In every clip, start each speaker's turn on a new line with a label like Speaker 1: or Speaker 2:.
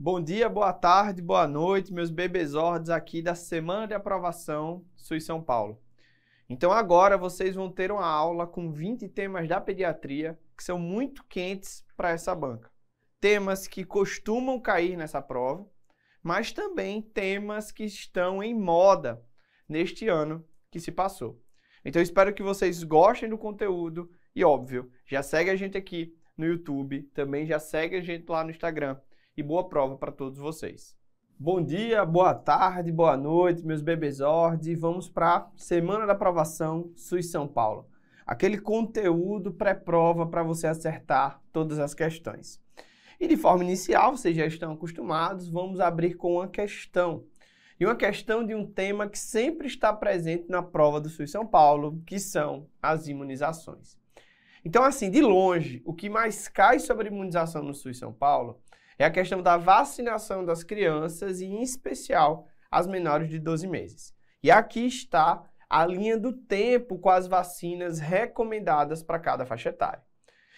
Speaker 1: Bom dia, boa tarde, boa noite, meus bebezordes aqui da Semana de Aprovação SUS São Paulo. Então agora vocês vão ter uma aula com 20 temas da pediatria que são muito quentes para essa banca. Temas que costumam cair nessa prova, mas também temas que estão em moda neste ano que se passou. Então espero que vocês gostem do conteúdo e óbvio, já segue a gente aqui no YouTube, também já segue a gente lá no Instagram e boa prova para todos vocês. Bom dia, boa tarde, boa noite, meus ordem. Vamos para a Semana da Aprovação SUS São Paulo. Aquele conteúdo pré-prova para você acertar todas as questões. E de forma inicial, vocês já estão acostumados, vamos abrir com uma questão. E uma questão de um tema que sempre está presente na prova do SUS São Paulo, que são as imunizações. Então, assim, de longe, o que mais cai sobre imunização no SUS São Paulo é a questão da vacinação das crianças e, em especial, as menores de 12 meses. E aqui está a linha do tempo com as vacinas recomendadas para cada faixa etária.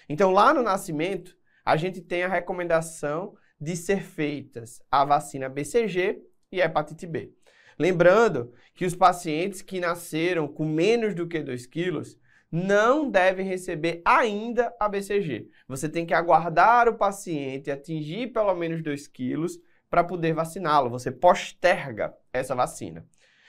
Speaker 1: Então, lá no nascimento, a gente tem a recomendação de ser feitas a vacina BCG e a hepatite B. Lembrando que os pacientes que nasceram com menos do que 2 quilos não deve receber ainda a BCG. Você tem que aguardar o paciente atingir pelo menos 2 quilos para poder vaciná-lo. Você posterga essa vacina.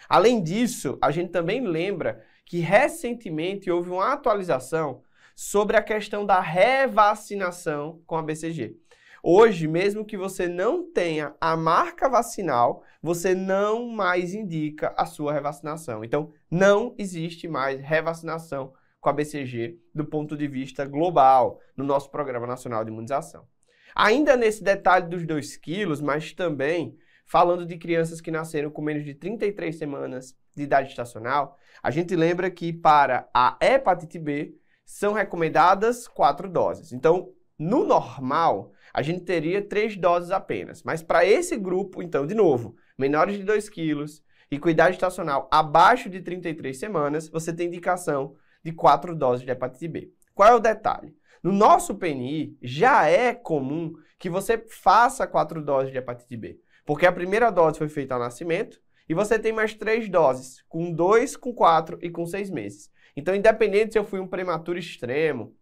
Speaker 1: Além disso, a gente também lembra que recentemente houve uma atualização sobre a questão da revacinação com a BCG. Hoje, mesmo que você não tenha a marca vacinal, você não mais indica a sua revacinação. Então, não existe mais revacinação com a BCG do ponto de vista global, no nosso Programa Nacional de Imunização. Ainda nesse detalhe dos 2 quilos, mas também falando de crianças que nasceram com menos de 33 semanas de idade estacional, a gente lembra que para a hepatite B são recomendadas quatro doses. Então, no normal, a gente teria três doses apenas. Mas para esse grupo, então, de novo, menores de 2 quilos e com idade estacional abaixo de 33 semanas, você tem indicação de quatro doses de hepatite B. Qual é o detalhe? No nosso PNI, já é comum que você faça quatro doses de hepatite B, porque a primeira dose foi feita ao nascimento e você tem mais três doses, com dois, com quatro e com seis meses. Então, independente se eu fui um prematuro extremo,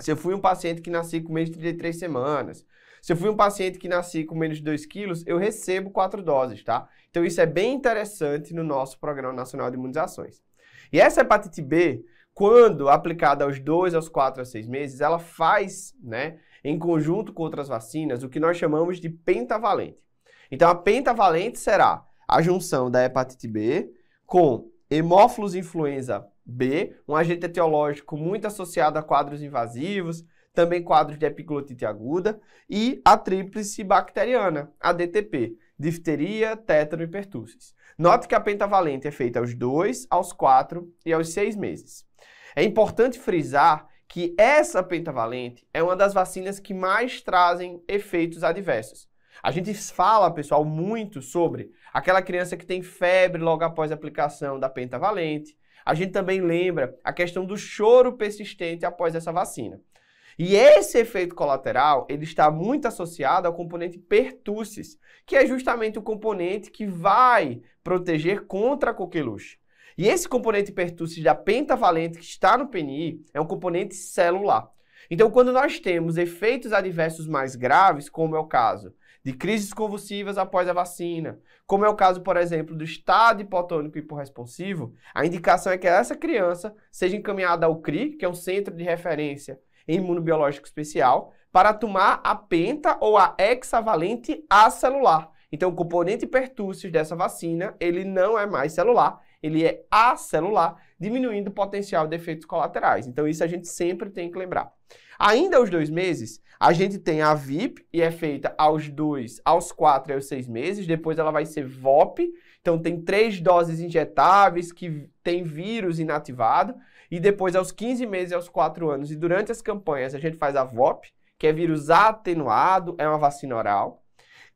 Speaker 1: se eu fui um paciente que nasci com menos de 33 semanas, se eu fui um paciente que nasci com menos de 2 quilos, eu recebo quatro doses, tá? Então isso é bem interessante no nosso Programa Nacional de Imunizações. E essa hepatite B, quando aplicada aos 2, aos 4, aos 6 meses, ela faz, né, em conjunto com outras vacinas, o que nós chamamos de pentavalente. Então, a pentavalente será a junção da hepatite B com hemófilos influenza B, um agente etiológico muito associado a quadros invasivos, também quadros de epiglotite aguda, e a tríplice bacteriana, a DTP, difteria, tétano e pertussis. Note que a pentavalente é feita aos 2, aos 4 e aos 6 meses. É importante frisar que essa pentavalente é uma das vacinas que mais trazem efeitos adversos. A gente fala, pessoal, muito sobre aquela criança que tem febre logo após a aplicação da pentavalente. A gente também lembra a questão do choro persistente após essa vacina. E esse efeito colateral, ele está muito associado ao componente pertussis, que é justamente o componente que vai proteger contra a coqueluche. E esse componente da pentavalente que está no PNI é um componente celular. Então, quando nós temos efeitos adversos mais graves, como é o caso de crises convulsivas após a vacina, como é o caso, por exemplo, do estado hipotônico hiporresponsivo, a indicação é que essa criança seja encaminhada ao CRI, que é um centro de referência em imunobiológico especial, para tomar a penta ou a hexavalente acelular. Então, o componente pertussis dessa vacina, ele não é mais celular, ele é acelular, diminuindo o potencial de efeitos colaterais. Então, isso a gente sempre tem que lembrar. Ainda aos dois meses, a gente tem a VIP e é feita aos dois, aos quatro e aos seis meses. Depois ela vai ser VOP. Então tem três doses injetáveis que tem vírus inativado. E depois aos 15 meses e aos quatro anos. E durante as campanhas a gente faz a VOP, que é vírus atenuado, é uma vacina oral.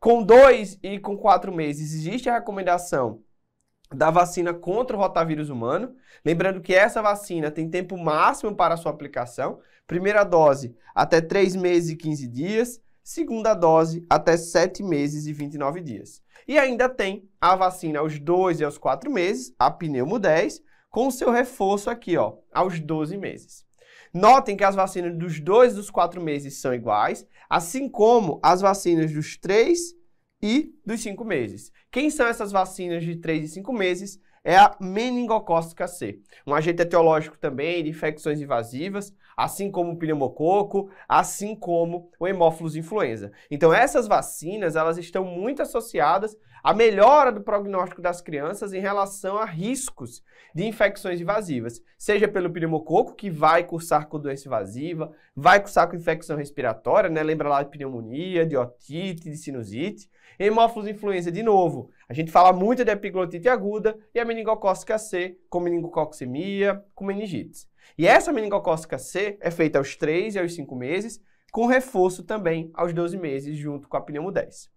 Speaker 1: Com dois e com quatro meses existe a recomendação da vacina contra o rotavírus humano. Lembrando que essa vacina tem tempo máximo para sua aplicação. Primeira dose até 3 meses e 15 dias, segunda dose até 7 meses e 29 dias. E ainda tem a vacina aos 2 e aos 4 meses, a pneumo 10, com seu reforço aqui, ó, aos 12 meses. Notem que as vacinas dos 2 e dos 4 meses são iguais, assim como as vacinas dos 3 e dos 5 meses. Quem são essas vacinas de 3 e 5 meses? É a meningocócica C, um agente etiológico também de infecções invasivas, assim como o pneumococo, assim como o hemófilos influenza. Então essas vacinas, elas estão muito associadas à melhora do prognóstico das crianças em relação a riscos de infecções invasivas, seja pelo pneumococo, que vai cursar com doença invasiva, vai cursar com infecção respiratória, né? Lembra lá de pneumonia, de otite, de sinusite, Hemófilos influenza, de novo, a gente fala muito de epiglotite aguda e a meningocócica C com meningococemia, com meningites E essa meningocócica C é feita aos 3 e aos 5 meses, com reforço também aos 12 meses, junto com a pneumo 10.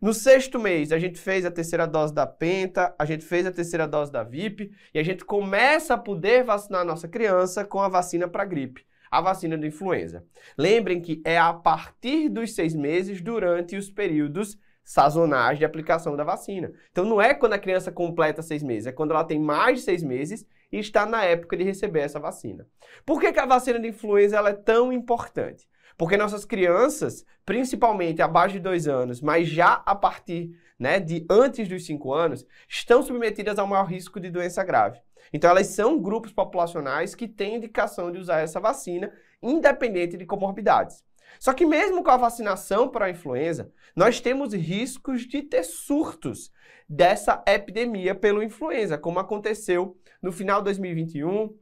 Speaker 1: No sexto mês, a gente fez a terceira dose da Penta, a gente fez a terceira dose da VIP e a gente começa a poder vacinar a nossa criança com a vacina para gripe, a vacina do influenza. Lembrem que é a partir dos seis meses, durante os períodos sazonais de aplicação da vacina. Então não é quando a criança completa seis meses, é quando ela tem mais de seis meses e está na época de receber essa vacina. Por que, que a vacina de influenza ela é tão importante? Porque nossas crianças, principalmente abaixo de dois anos, mas já a partir né, de antes dos cinco anos, estão submetidas ao maior risco de doença grave. Então, elas são grupos populacionais que têm indicação de usar essa vacina, independente de comorbidades. Só que mesmo com a vacinação para a influenza, nós temos riscos de ter surtos dessa epidemia pelo influenza, como aconteceu no final de 2021,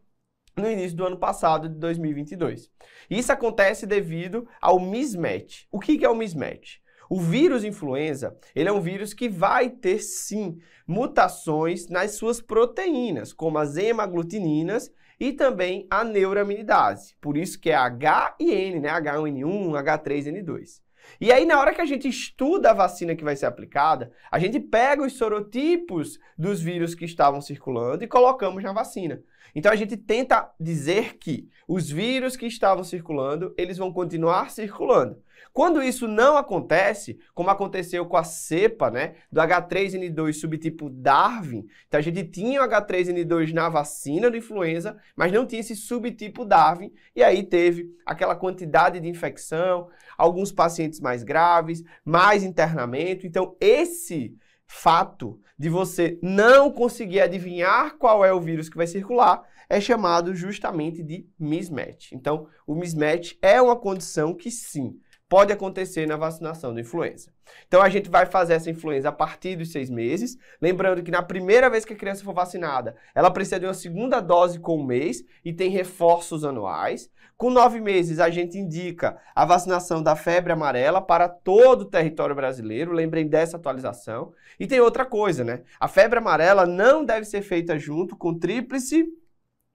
Speaker 1: no início do ano passado de 2022. Isso acontece devido ao mismatch. O que é o mismatch? O vírus influenza, ele é um vírus que vai ter sim mutações nas suas proteínas, como as hemaglutininas e também a neuraminidase. Por isso que é H e N, né? H1N1, H3N2. E aí, na hora que a gente estuda a vacina que vai ser aplicada, a gente pega os sorotipos dos vírus que estavam circulando e colocamos na vacina. Então, a gente tenta dizer que os vírus que estavam circulando, eles vão continuar circulando. Quando isso não acontece, como aconteceu com a cepa, né, do H3N2 subtipo Darwin, então a gente tinha o H3N2 na vacina do influenza, mas não tinha esse subtipo Darwin, e aí teve aquela quantidade de infecção, alguns pacientes mais graves, mais internamento. Então, esse fato de você não conseguir adivinhar qual é o vírus que vai circular é chamado justamente de mismatch. Então, o mismatch é uma condição que sim, pode acontecer na vacinação da influenza. Então a gente vai fazer essa influenza a partir dos seis meses. Lembrando que na primeira vez que a criança for vacinada, ela precisa de uma segunda dose com um mês e tem reforços anuais. Com nove meses, a gente indica a vacinação da febre amarela para todo o território brasileiro. Lembrem dessa atualização. E tem outra coisa, né? A febre amarela não deve ser feita junto com tríplice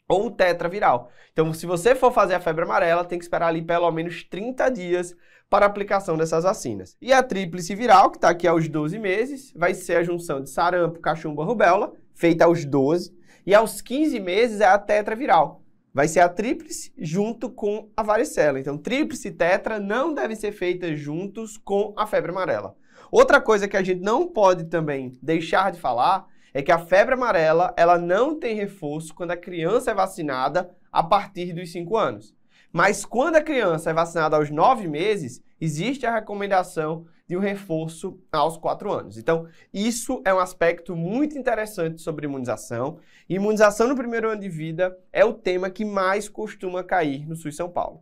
Speaker 1: ou tetraviral. Então, se você for fazer a febre amarela, tem que esperar ali pelo menos 30 dias para aplicação dessas vacinas. E a tríplice viral, que está aqui aos 12 meses, vai ser a junção de sarampo, cachumba, rubéola, feita aos 12, e aos 15 meses é a tetraviral. Vai ser a tríplice junto com a varicela. Então, tríplice e tetra não devem ser feitas juntos com a febre amarela. Outra coisa que a gente não pode também deixar de falar é que a febre amarela, ela não tem reforço quando a criança é vacinada a partir dos 5 anos. Mas quando a criança é vacinada aos 9 meses, existe a recomendação de um reforço aos 4 anos. Então, isso é um aspecto muito interessante sobre imunização. E imunização no primeiro ano de vida é o tema que mais costuma cair no SUS São Paulo.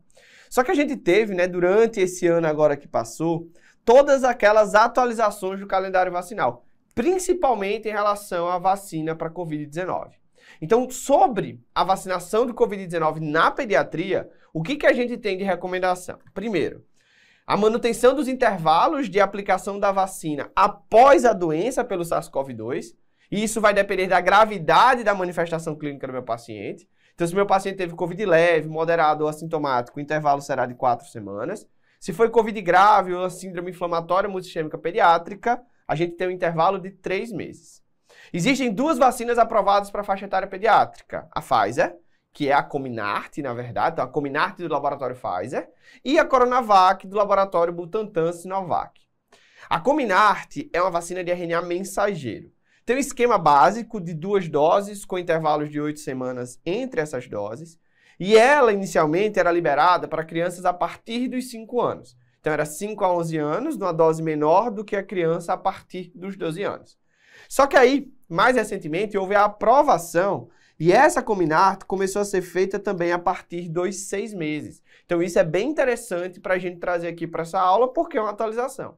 Speaker 1: Só que a gente teve, né, durante esse ano agora que passou, todas aquelas atualizações do calendário vacinal, principalmente em relação à vacina para COVID-19. Então, sobre a vacinação do COVID-19 na pediatria, o que, que a gente tem de recomendação? Primeiro, a manutenção dos intervalos de aplicação da vacina após a doença pelo SARS-CoV-2, e isso vai depender da gravidade da manifestação clínica do meu paciente. Então, se meu paciente teve Covid leve, moderado ou assintomático, o intervalo será de quatro semanas. Se foi Covid grave ou síndrome inflamatória multissistêmica pediátrica, a gente tem um intervalo de três meses. Existem duas vacinas aprovadas para a faixa etária pediátrica, a Pfizer que é a Cominart, na verdade, então, a Cominart do laboratório Pfizer e a Coronavac do laboratório Butantan Sinovac. A Cominart é uma vacina de RNA mensageiro. Tem um esquema básico de duas doses com intervalos de oito semanas entre essas doses. E ela inicialmente era liberada para crianças a partir dos 5 anos. Então era 5 a 11 anos, numa dose menor do que a criança a partir dos 12 anos. Só que aí, mais recentemente, houve a aprovação e essa Cominart começou a ser feita também a partir dos seis meses. Então isso é bem interessante para a gente trazer aqui para essa aula, porque é uma atualização.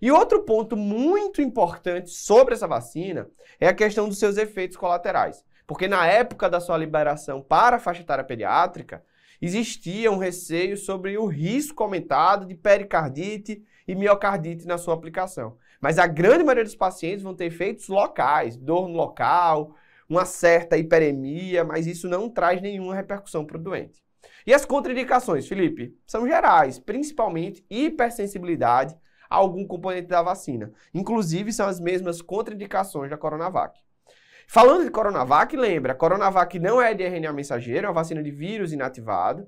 Speaker 1: E outro ponto muito importante sobre essa vacina é a questão dos seus efeitos colaterais. Porque na época da sua liberação para a faixa etária pediátrica, existia um receio sobre o risco aumentado de pericardite e miocardite na sua aplicação. Mas a grande maioria dos pacientes vão ter efeitos locais, dor no local, uma certa hiperemia, mas isso não traz nenhuma repercussão para o doente. E as contraindicações, Felipe, são gerais, principalmente hipersensibilidade a algum componente da vacina. Inclusive, são as mesmas contraindicações da Coronavac. Falando de Coronavac, lembra, Coronavac não é de RNA mensageiro, é uma vacina de vírus inativado.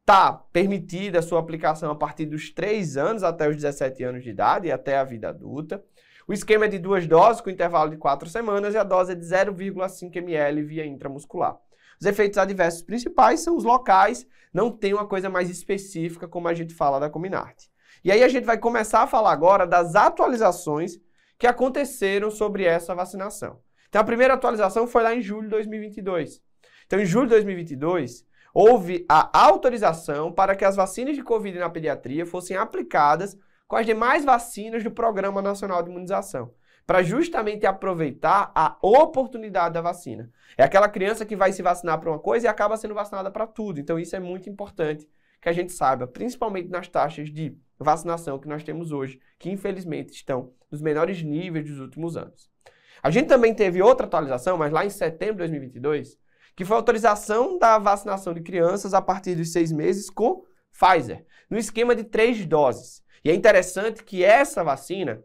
Speaker 1: Está permitida a sua aplicação a partir dos 3 anos até os 17 anos de idade e até a vida adulta. O esquema é de duas doses, com intervalo de quatro semanas, e a dose é de 0,5 ml via intramuscular. Os efeitos adversos principais são os locais, não tem uma coisa mais específica como a gente fala da Cominart. E aí a gente vai começar a falar agora das atualizações que aconteceram sobre essa vacinação. Então a primeira atualização foi lá em julho de 2022. Então em julho de 2022 houve a autorização para que as vacinas de Covid na pediatria fossem aplicadas com as demais vacinas do Programa Nacional de Imunização, para justamente aproveitar a oportunidade da vacina. É aquela criança que vai se vacinar para uma coisa e acaba sendo vacinada para tudo. Então isso é muito importante que a gente saiba, principalmente nas taxas de vacinação que nós temos hoje, que infelizmente estão nos menores níveis dos últimos anos. A gente também teve outra atualização, mas lá em setembro de 2022, que foi a autorização da vacinação de crianças a partir dos seis meses com Pfizer, no esquema de três doses. E é interessante que essa vacina,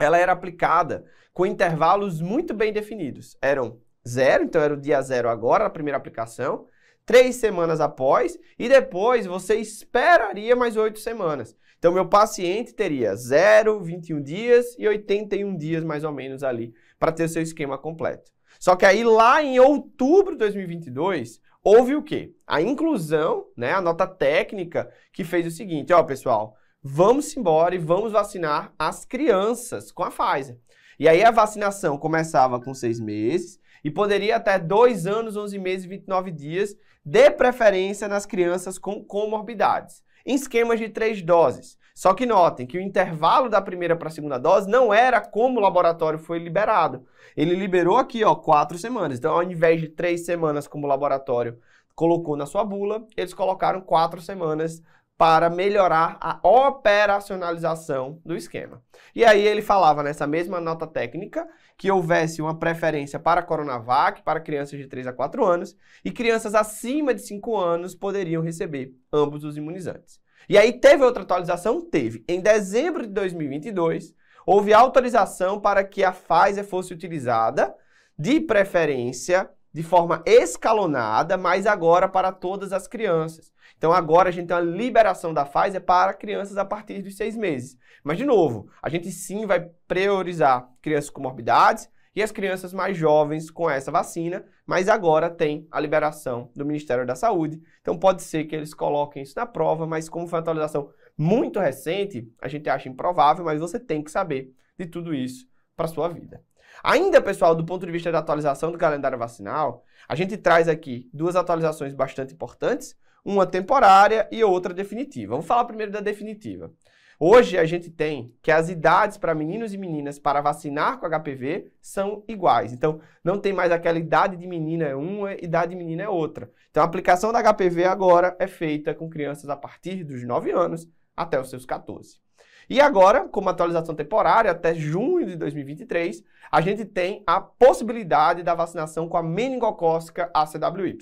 Speaker 1: ela era aplicada com intervalos muito bem definidos. Eram zero, então era o dia zero agora, a primeira aplicação, três semanas após, e depois você esperaria mais oito semanas. Então, meu paciente teria zero, 21 dias e 81 dias, mais ou menos, ali, para ter o seu esquema completo. Só que aí, lá em outubro de 2022, houve o quê? A inclusão, né, a nota técnica, que fez o seguinte, ó, pessoal, vamos embora e vamos vacinar as crianças com a Pfizer. E aí a vacinação começava com seis meses e poderia até dois anos, onze meses e 29 dias, de preferência nas crianças com comorbidades, em esquemas de três doses. Só que notem que o intervalo da primeira para a segunda dose não era como o laboratório foi liberado. Ele liberou aqui, ó, quatro semanas. Então, ao invés de três semanas como o laboratório colocou na sua bula, eles colocaram quatro semanas para melhorar a operacionalização do esquema. E aí ele falava nessa mesma nota técnica que houvesse uma preferência para a Coronavac para crianças de 3 a 4 anos e crianças acima de 5 anos poderiam receber ambos os imunizantes. E aí teve outra atualização? Teve. Em dezembro de 2022, houve autorização para que a Pfizer fosse utilizada de preferência de forma escalonada, mas agora para todas as crianças. Então agora a gente tem uma liberação da Pfizer para crianças a partir dos seis meses. Mas, de novo, a gente sim vai priorizar crianças com morbidades e as crianças mais jovens com essa vacina, mas agora tem a liberação do Ministério da Saúde. Então pode ser que eles coloquem isso na prova, mas como foi uma atualização muito recente, a gente acha improvável, mas você tem que saber de tudo isso para sua vida. Ainda, pessoal, do ponto de vista da atualização do calendário vacinal, a gente traz aqui duas atualizações bastante importantes uma temporária e outra definitiva. Vamos falar primeiro da definitiva. Hoje a gente tem que as idades para meninos e meninas para vacinar com HPV são iguais. Então, não tem mais aquela idade de menina é uma, idade de menina é outra. Então, a aplicação da HPV agora é feita com crianças a partir dos 9 anos até os seus 14. E agora, como atualização temporária, até junho de 2023, a gente tem a possibilidade da vacinação com a meningocócica ACWY.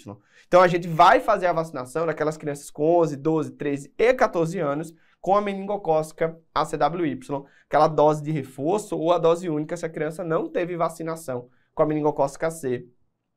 Speaker 1: Então a gente vai fazer a vacinação daquelas crianças com 11, 12, 13 e 14 anos com a meningocócica ACWY, aquela dose de reforço ou a dose única se a criança não teve vacinação com a meningocócica C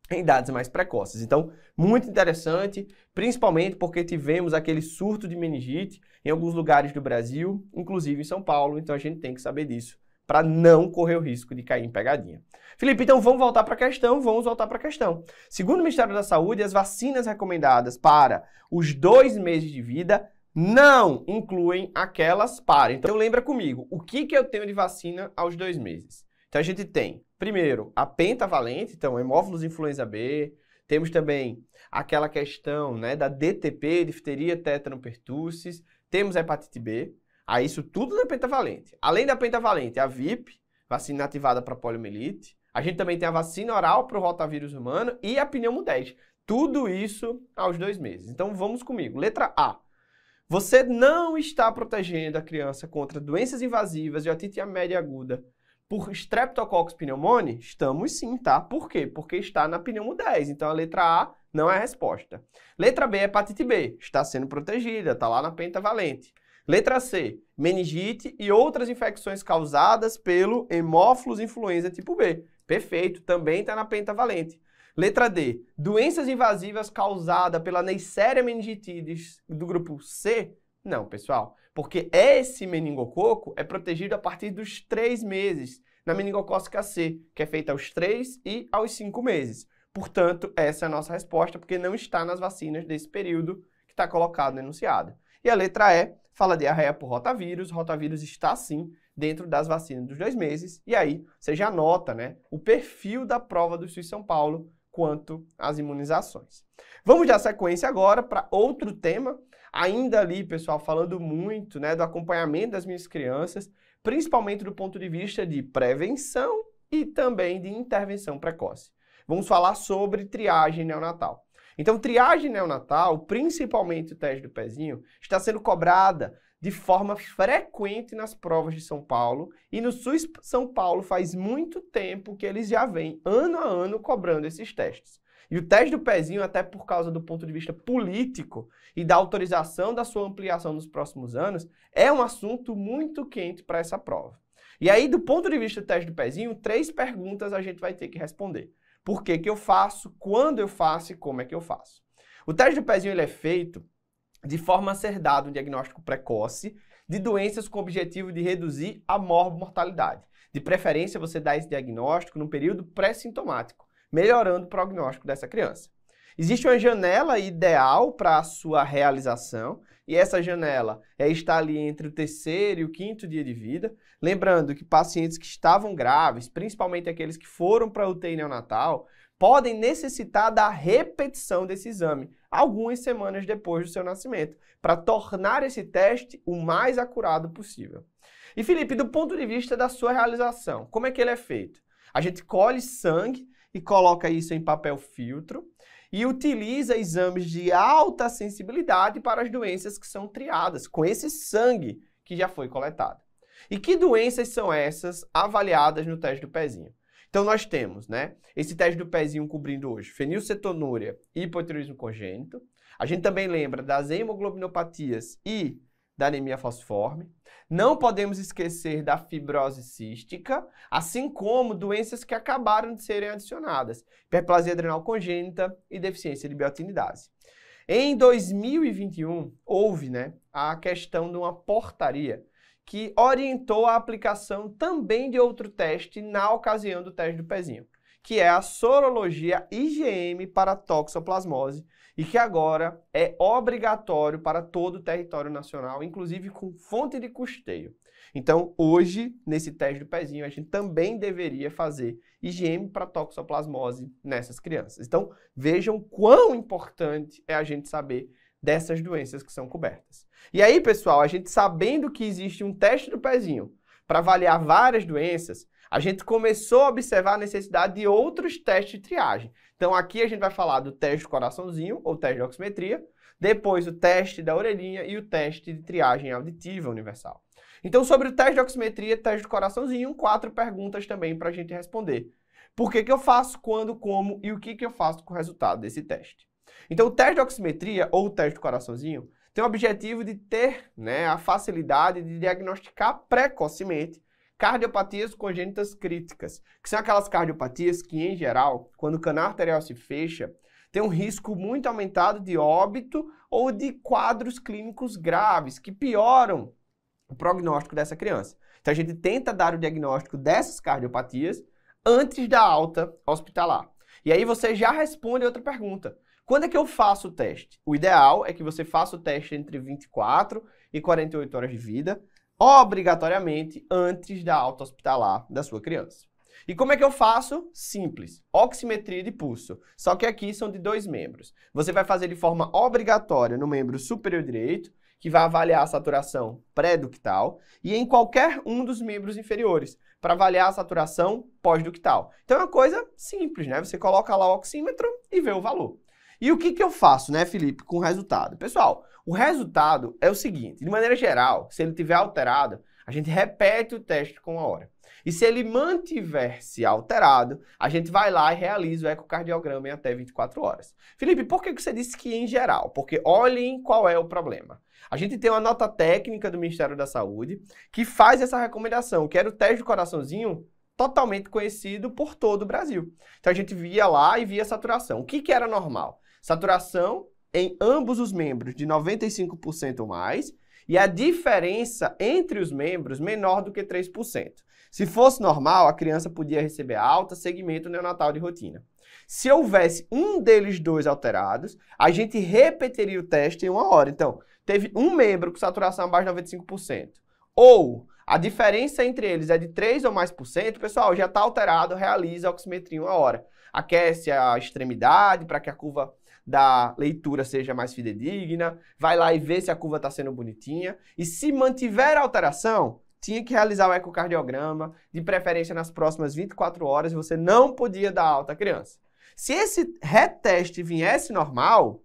Speaker 1: em idades mais precoces. Então, muito interessante, principalmente porque tivemos aquele surto de meningite em alguns lugares do Brasil, inclusive em São Paulo, então a gente tem que saber disso para não correr o risco de cair em pegadinha. Felipe, então vamos voltar para a questão, vamos voltar para a questão. Segundo o Ministério da Saúde, as vacinas recomendadas para os dois meses de vida não incluem aquelas para. Então lembra comigo, o que, que eu tenho de vacina aos dois meses? Então a gente tem, primeiro, a pentavalente, então hemófilos influenza B, temos também aquela questão né, da DTP, difteria tétano, pertussis. temos a hepatite B, aí isso tudo na pentavalente. Além da pentavalente, a VIP, vacina ativada para poliomielite, a gente também tem a vacina oral para o rotavírus humano e a pneumo 10. Tudo isso aos dois meses. Então vamos comigo. Letra A. Você não está protegendo a criança contra doenças invasivas e otite média aguda por Streptococcus pneumoniae, estamos sim, tá? Por quê? Porque está na pneumo 10. Então a letra A não é a resposta. Letra B, é hepatite B, está sendo protegida, está lá na pentavalente. Letra C, meningite e outras infecções causadas pelo hemófilos influenza tipo B. Perfeito, também está na pentavalente. Letra D, doenças invasivas causadas pela Neisseria meningitidis do grupo C? Não, pessoal. Porque esse meningococo é protegido a partir dos três meses na meningocócica C, que é feita aos três e aos cinco meses. Portanto, essa é a nossa resposta, porque não está nas vacinas desse período que está colocado no enunciado. E a letra E fala de diarreia por rotavírus. Rotavírus está sim dentro das vacinas dos dois meses. E aí você já nota né, o perfil da prova do SUS São Paulo quanto às imunizações. Vamos dar sequência agora para outro tema ainda ali, pessoal, falando muito né, do acompanhamento das minhas crianças, principalmente do ponto de vista de prevenção e também de intervenção precoce. Vamos falar sobre triagem neonatal. Então, triagem neonatal, principalmente o teste do pezinho, está sendo cobrada de forma frequente nas provas de São Paulo e no SUS São Paulo faz muito tempo que eles já vêm ano a ano cobrando esses testes. E o teste do pezinho, até por causa do ponto de vista político e da autorização da sua ampliação nos próximos anos, é um assunto muito quente para essa prova. E aí, do ponto de vista do teste do pezinho, três perguntas a gente vai ter que responder. Por que, que eu faço, quando eu faço e como é que eu faço? O teste do pezinho ele é feito de forma a ser dado um diagnóstico precoce de doenças com o objetivo de reduzir a mortalidade. De preferência, você dá esse diagnóstico num período pré-sintomático melhorando o prognóstico dessa criança. Existe uma janela ideal para a sua realização, e essa janela é estar ali entre o terceiro e o quinto dia de vida. Lembrando que pacientes que estavam graves, principalmente aqueles que foram para UTI neonatal, podem necessitar da repetição desse exame algumas semanas depois do seu nascimento, para tornar esse teste o mais acurado possível. E Felipe, do ponto de vista da sua realização, como é que ele é feito? A gente colhe sangue e coloca isso em papel filtro e utiliza exames de alta sensibilidade para as doenças que são triadas com esse sangue que já foi coletado. E que doenças são essas avaliadas no teste do pezinho? Então nós temos, né, esse teste do pezinho cobrindo hoje fenilcetonúria e hipotireoidismo congênito. A gente também lembra das hemoglobinopatias e da anemia falciforme. Não podemos esquecer da fibrose cística, assim como doenças que acabaram de serem adicionadas, hiperplasia adrenal congênita e deficiência de biotinidase. Em 2021, houve né, a questão de uma portaria que orientou a aplicação também de outro teste na ocasião do teste do pezinho, que é a sorologia IgM para toxoplasmose e que agora é obrigatório para todo o território nacional, inclusive com fonte de custeio. Então, hoje, nesse teste do pezinho, a gente também deveria fazer IgM para toxoplasmose nessas crianças. Então, vejam quão importante é a gente saber dessas doenças que são cobertas. E aí, pessoal, a gente sabendo que existe um teste do pezinho para avaliar várias doenças, a gente começou a observar a necessidade de outros testes de triagem. Então aqui a gente vai falar do teste do coraçãozinho, ou teste de oximetria, depois o teste da orelhinha e o teste de triagem auditiva universal. Então sobre o teste de oximetria, teste do coraçãozinho, quatro perguntas também para a gente responder. Por que, que eu faço, quando, como e o que, que eu faço com o resultado desse teste? Então o teste de oximetria, ou o teste do coraçãozinho, tem o objetivo de ter né, a facilidade de diagnosticar precocemente cardiopatias congênitas críticas, que são aquelas cardiopatias que, em geral, quando o canal arterial se fecha, tem um risco muito aumentado de óbito ou de quadros clínicos graves, que pioram o prognóstico dessa criança. Então a gente tenta dar o diagnóstico dessas cardiopatias antes da alta hospitalar. E aí você já responde outra pergunta. Quando é que eu faço o teste? O ideal é que você faça o teste entre 24 e 48 horas de vida obrigatoriamente antes da alta hospitalar da sua criança. E como é que eu faço? Simples. Oximetria de pulso. Só que aqui são de dois membros. Você vai fazer de forma obrigatória no membro superior direito, que vai avaliar a saturação pré-ductal, e em qualquer um dos membros inferiores, para avaliar a saturação pós-ductal. Então é uma coisa simples, né? Você coloca lá o oxímetro e vê o valor. E o que, que eu faço, né, Felipe, com o resultado? Pessoal, o resultado é o seguinte: de maneira geral, se ele tiver alterado, a gente repete o teste com a hora. E se ele mantiver-se alterado, a gente vai lá e realiza o ecocardiograma em até 24 horas. Felipe, por que você disse que em geral? Porque olhem qual é o problema. A gente tem uma nota técnica do Ministério da Saúde que faz essa recomendação, que era o teste do coraçãozinho totalmente conhecido por todo o Brasil. Então a gente via lá e via a saturação. O que, que era normal? Saturação em ambos os membros de 95% ou mais e a diferença entre os membros menor do que 3%. Se fosse normal, a criança podia receber alta, segmento neonatal de rotina. Se houvesse um deles dois alterados, a gente repetiria o teste em uma hora. Então, teve um membro com saturação abaixo de 95%. Ou a diferença entre eles é de 3 ou mais por cento, pessoal, já está alterado, realiza a oximetria em uma hora. Aquece a extremidade para que a curva da leitura seja mais fidedigna, vai lá e vê se a curva está sendo bonitinha. E se mantiver a alteração, tinha que realizar o ecocardiograma, de preferência nas próximas 24 horas, você não podia dar alta à criança. Se esse reteste viesse normal,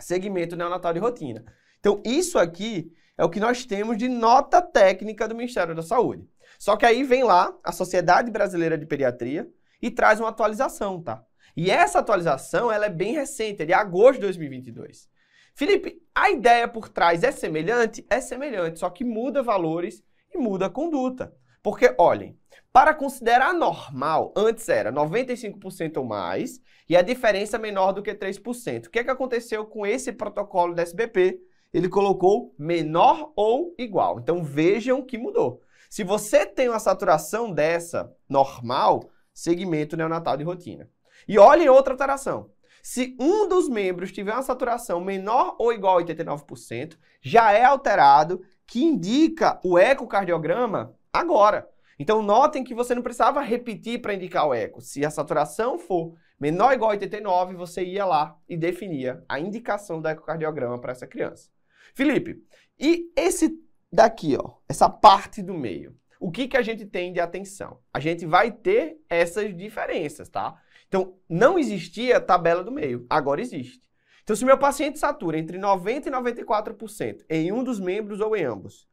Speaker 1: segmento neonatal de rotina. Então, isso aqui é o que nós temos de nota técnica do Ministério da Saúde. Só que aí vem lá a Sociedade Brasileira de Pediatria e traz uma atualização, tá? E essa atualização ela é bem recente, é de agosto de 2022. Felipe, a ideia por trás é semelhante? É semelhante, só que muda valores e muda conduta. Porque, olhem, para considerar normal, antes era 95% ou mais, e a diferença é menor do que 3%. O que, é que aconteceu com esse protocolo da SBP? Ele colocou menor ou igual. Então vejam que mudou. Se você tem uma saturação dessa normal, segmento neonatal de rotina. E olhem outra alteração. Se um dos membros tiver uma saturação menor ou igual a 89%, já é alterado, que indica o ecocardiograma agora. Então notem que você não precisava repetir para indicar o eco. Se a saturação for menor ou igual a 89, você ia lá e definia a indicação do ecocardiograma para essa criança. Felipe, e esse daqui, ó, essa parte do meio? O que, que a gente tem de atenção? A gente vai ter essas diferenças, tá? Então, não existia tabela do meio, agora existe. Então, se meu paciente satura entre 90% e 94% em um dos membros ou em ambos,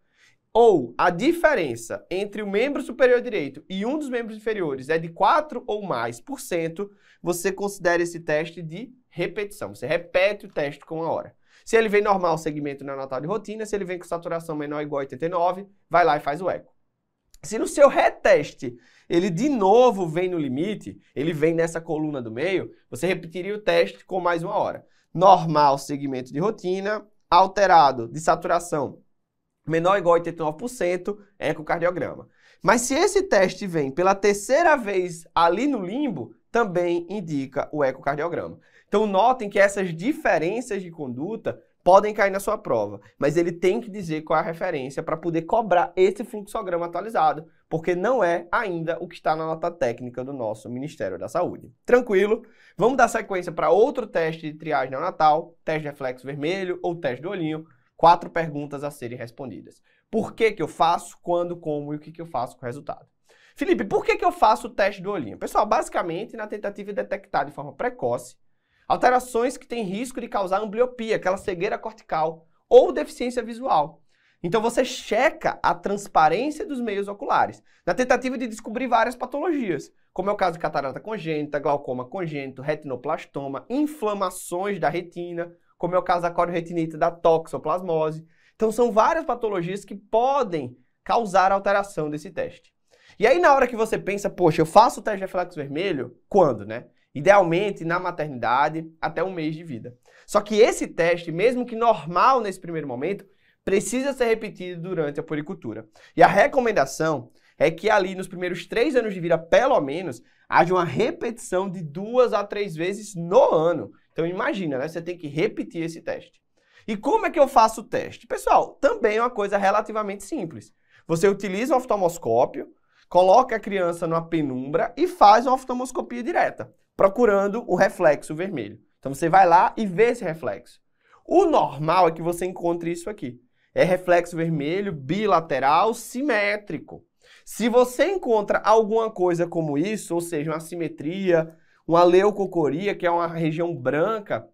Speaker 1: ou a diferença entre o membro superior direito e um dos membros inferiores é de 4 ou mais por cento, você considera esse teste de repetição. Você repete o teste com uma hora. Se ele vem normal, o segmento neonatal de rotina. Se ele vem com saturação menor ou igual a 89, vai lá e faz o eco. Se no seu reteste ele de novo vem no limite, ele vem nessa coluna do meio, você repetiria o teste com mais uma hora. Normal, segmento de rotina, alterado, de saturação menor ou igual a 89%, ecocardiograma. Mas se esse teste vem pela terceira vez ali no limbo, também indica o ecocardiograma. Então notem que essas diferenças de conduta podem cair na sua prova, mas ele tem que dizer qual é a referência para poder cobrar esse fluxograma atualizado, porque não é ainda o que está na nota técnica do nosso Ministério da Saúde. Tranquilo? Vamos dar sequência para outro teste de triagem neonatal, teste de reflexo vermelho ou teste do olhinho, quatro perguntas a serem respondidas. Por que que eu faço, quando, como e o que que eu faço com o resultado? Felipe, por que que eu faço o teste do olhinho? Pessoal, basicamente na tentativa de detectar de forma precoce Alterações que têm risco de causar ambliopia, aquela cegueira cortical, ou deficiência visual. Então você checa a transparência dos meios oculares, na tentativa de descobrir várias patologias, como é o caso de catarata congênita, glaucoma congênito, retinoplastoma, inflamações da retina, como é o caso da corioretinite, da toxoplasmose. Então são várias patologias que podem causar alteração desse teste. E aí na hora que você pensa, poxa, eu faço o teste de reflexo vermelho, quando, né? Idealmente, na maternidade, até um mês de vida. Só que esse teste, mesmo que normal nesse primeiro momento, precisa ser repetido durante a puricultura. E a recomendação é que ali nos primeiros três anos de vida, pelo menos, haja uma repetição de duas a três vezes no ano. Então imagina, né? Você tem que repetir esse teste. E como é que eu faço o teste? Pessoal, também é uma coisa relativamente simples. Você utiliza um oftalmoscópio, coloca a criança numa penumbra e faz uma oftalmoscopia direta procurando o reflexo vermelho. Então você vai lá e vê esse reflexo. O normal é que você encontre isso aqui. É reflexo vermelho bilateral simétrico. Se você encontra alguma coisa como isso, ou seja, uma simetria, uma leucocoria, que é uma região branca,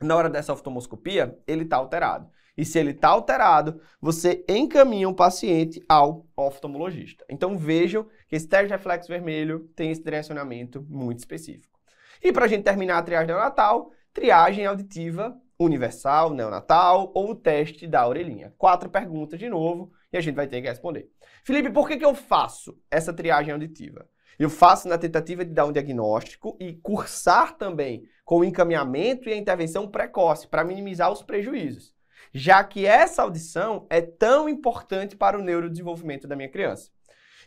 Speaker 1: na hora dessa oftalmoscopia, ele está alterado. E se ele está alterado, você encaminha o paciente ao oftalmologista. Então vejam que esse teste de reflexo vermelho tem esse direcionamento muito específico. E para a gente terminar a triagem neonatal, triagem auditiva universal, neonatal ou o teste da orelhinha. Quatro perguntas de novo e a gente vai ter que responder. Felipe, por que, que eu faço essa triagem auditiva? Eu faço na tentativa de dar um diagnóstico e cursar também com o encaminhamento e a intervenção precoce para minimizar os prejuízos, já que essa audição é tão importante para o neurodesenvolvimento da minha criança.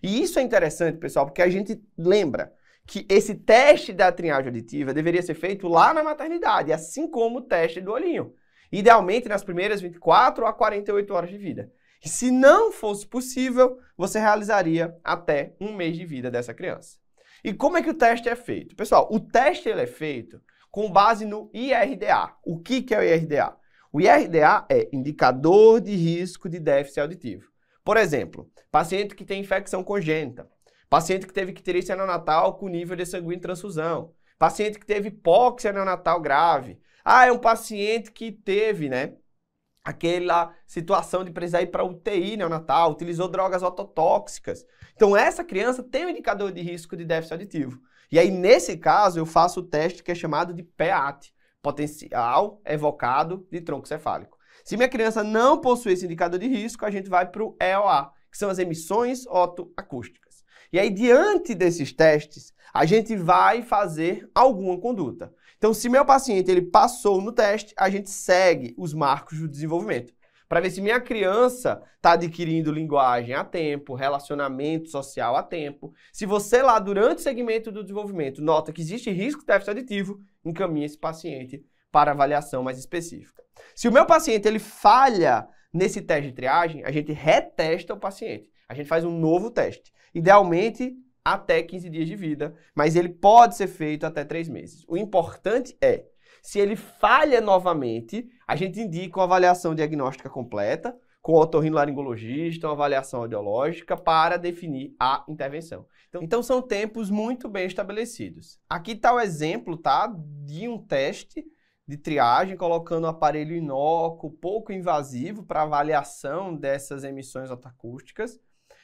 Speaker 1: E isso é interessante, pessoal, porque a gente lembra que esse teste da triagem auditiva deveria ser feito lá na maternidade, assim como o teste do olhinho. Idealmente nas primeiras 24 a 48 horas de vida. E se não fosse possível, você realizaria até um mês de vida dessa criança. E como é que o teste é feito? Pessoal, o teste ele é feito com base no IRDA. O que, que é o IRDA? O IRDA é Indicador de Risco de Déficit Auditivo. Por exemplo, paciente que tem infecção congênita, Paciente que teve quiterícia neonatal com nível de sanguíneo transfusão. Paciente que teve hipóxia neonatal grave. Ah, é um paciente que teve, né? Aquela situação de precisar ir para UTI neonatal, utilizou drogas ototóxicas. Então, essa criança tem um indicador de risco de déficit auditivo. E aí, nesse caso, eu faço o teste que é chamado de PEAT, potencial evocado de tronco cefálico. Se minha criança não possui esse indicador de risco, a gente vai para o EOA, que são as emissões otoacústicas. E aí, diante desses testes, a gente vai fazer alguma conduta. Então, se meu paciente ele passou no teste, a gente segue os marcos do desenvolvimento para ver se minha criança está adquirindo linguagem a tempo, relacionamento social a tempo. Se você lá durante o segmento do desenvolvimento nota que existe risco de déficit aditivo, encaminhe esse paciente para avaliação mais específica. Se o meu paciente ele falha nesse teste de triagem, a gente retesta o paciente. A gente faz um novo teste idealmente até 15 dias de vida, mas ele pode ser feito até 3 meses. O importante é, se ele falha novamente, a gente indica uma avaliação diagnóstica completa, com o otorrinolaringologista, uma avaliação audiológica para definir a intervenção. Então, então são tempos muito bem estabelecidos. Aqui está o exemplo tá, de um teste de triagem, colocando um aparelho inócuo pouco invasivo para avaliação dessas emissões otacústicas.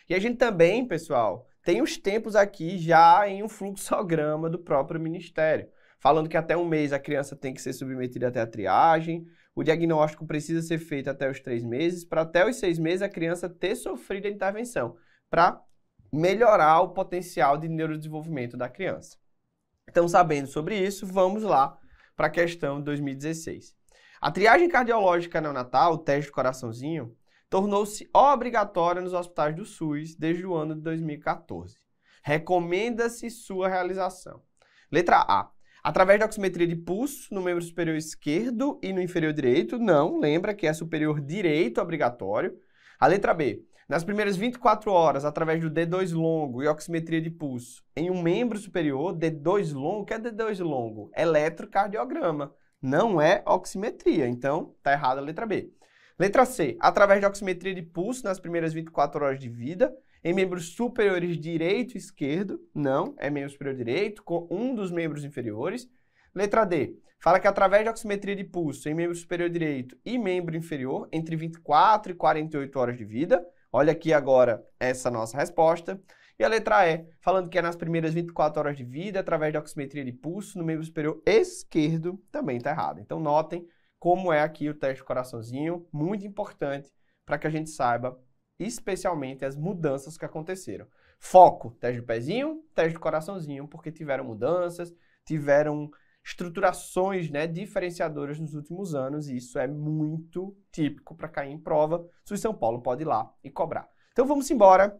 Speaker 1: E a gente também, pessoal, tem os tempos aqui já em um fluxograma do próprio Ministério, falando que até um mês a criança tem que ser submetida até a triagem, o diagnóstico precisa ser feito até os três meses, para até os seis meses a criança ter sofrido a intervenção, para melhorar o potencial de neurodesenvolvimento da criança. Então, sabendo sobre isso, vamos lá para a questão de 2016. A triagem cardiológica neonatal, o teste do coraçãozinho, tornou-se obrigatória nos hospitais do SUS desde o ano de 2014. Recomenda-se sua realização. Letra A. Através da oximetria de pulso no membro superior esquerdo e no inferior direito, não, lembra que é superior direito obrigatório. A letra B. Nas primeiras 24 horas, através do D2 longo e oximetria de pulso em um membro superior, D2 longo, o que é D2 longo? Eletrocardiograma, não é oximetria, então tá errada a letra B. Letra C, através de oximetria de pulso nas primeiras 24 horas de vida, em hum. membros superiores direito e esquerdo, não, é membro superior direito, com um dos membros inferiores. Letra D, fala que através de oximetria de pulso em membro superior direito e membro inferior, entre 24 e 48 horas de vida. Olha aqui agora essa nossa resposta. E a letra E, falando que é nas primeiras 24 horas de vida, através de oximetria de pulso no membro superior esquerdo, também está errado. Então notem como é aqui o teste do coraçãozinho, muito importante para que a gente saiba especialmente as mudanças que aconteceram. Foco, teste do pezinho, teste do coraçãozinho, porque tiveram mudanças, tiveram estruturações né, diferenciadoras nos últimos anos, e isso é muito típico para cair em prova. o São Paulo pode ir lá e cobrar. Então vamos embora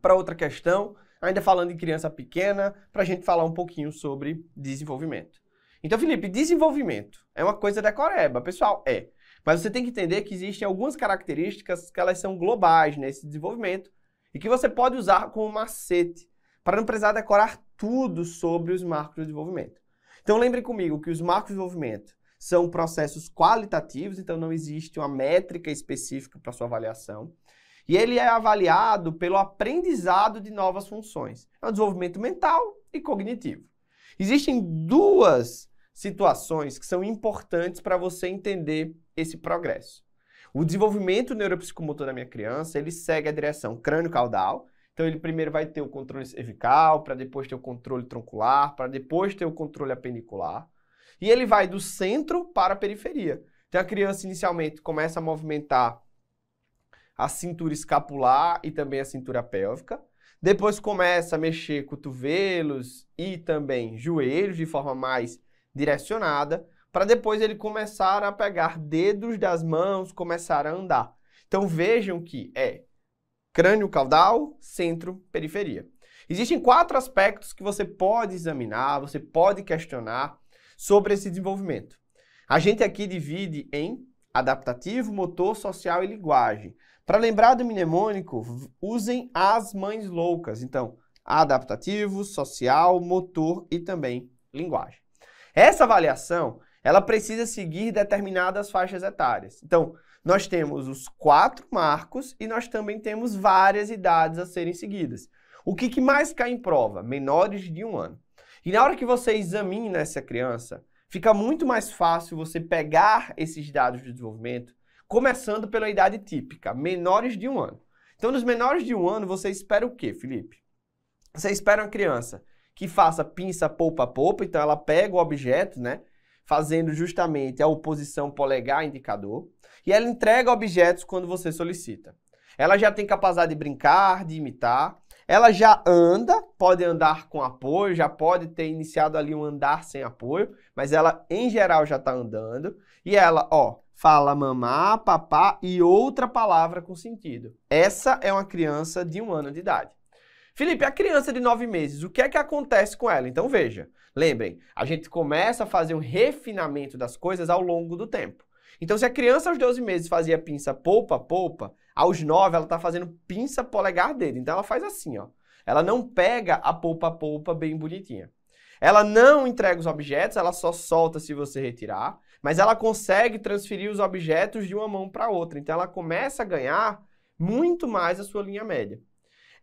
Speaker 1: para outra questão, ainda falando em criança pequena, para a gente falar um pouquinho sobre desenvolvimento. Então, Felipe, desenvolvimento. É uma coisa decoreba, pessoal, é. Mas você tem que entender que existem algumas características que elas são globais nesse desenvolvimento e que você pode usar como macete para não precisar decorar tudo sobre os marcos de desenvolvimento. Então lembre comigo que os marcos de desenvolvimento são processos qualitativos, então não existe uma métrica específica para sua avaliação. E ele é avaliado pelo aprendizado de novas funções. É um desenvolvimento mental e cognitivo. Existem duas situações que são importantes para você entender esse progresso. O desenvolvimento neuropsicomotor da minha criança, ele segue a direção crânio-caudal, então ele primeiro vai ter o controle cervical, para depois ter o controle troncular, para depois ter o controle apendicular. E ele vai do centro para a periferia. Então a criança inicialmente começa a movimentar a cintura escapular e também a cintura pélvica. Depois começa a mexer cotovelos e também joelhos de forma mais direcionada, para depois ele começar a pegar dedos das mãos, começar a andar. Então vejam que é crânio caudal, centro, periferia. Existem quatro aspectos que você pode examinar, você pode questionar sobre esse desenvolvimento. A gente aqui divide em adaptativo, motor, social e linguagem. Para lembrar do mnemônico, usem as mães loucas. Então, adaptativo, social, motor e também linguagem. Essa avaliação, ela precisa seguir determinadas faixas etárias. Então, nós temos os quatro marcos e nós também temos várias idades a serem seguidas. O que, que mais cai em prova? Menores de um ano. E na hora que você examina essa criança, fica muito mais fácil você pegar esses dados de desenvolvimento, começando pela idade típica, menores de um ano. Então, nos menores de um ano, você espera o quê, Felipe? Você espera uma criança que faça pinça polpa polpa, então ela pega o objeto, né, fazendo justamente a oposição polegar indicador, e ela entrega objetos quando você solicita. Ela já tem capacidade de brincar, de imitar, ela já anda, pode andar com apoio, já pode ter iniciado ali um andar sem apoio, mas ela em geral já está andando, e ela, ó, fala mamá, papá e outra palavra com sentido. Essa é uma criança de um ano de idade. Felipe, a criança de 9 meses, o que é que acontece com ela? Então veja, lembrem, a gente começa a fazer um refinamento das coisas ao longo do tempo. Então se a criança aos 12 meses fazia pinça polpa, polpa, aos 9 ela está fazendo pinça polegar dedo. Então ela faz assim, ó. Ela não pega a polpa, polpa bem bonitinha. Ela não entrega os objetos, ela só solta se você retirar, mas ela consegue transferir os objetos de uma mão para outra. Então ela começa a ganhar muito mais a sua linha média.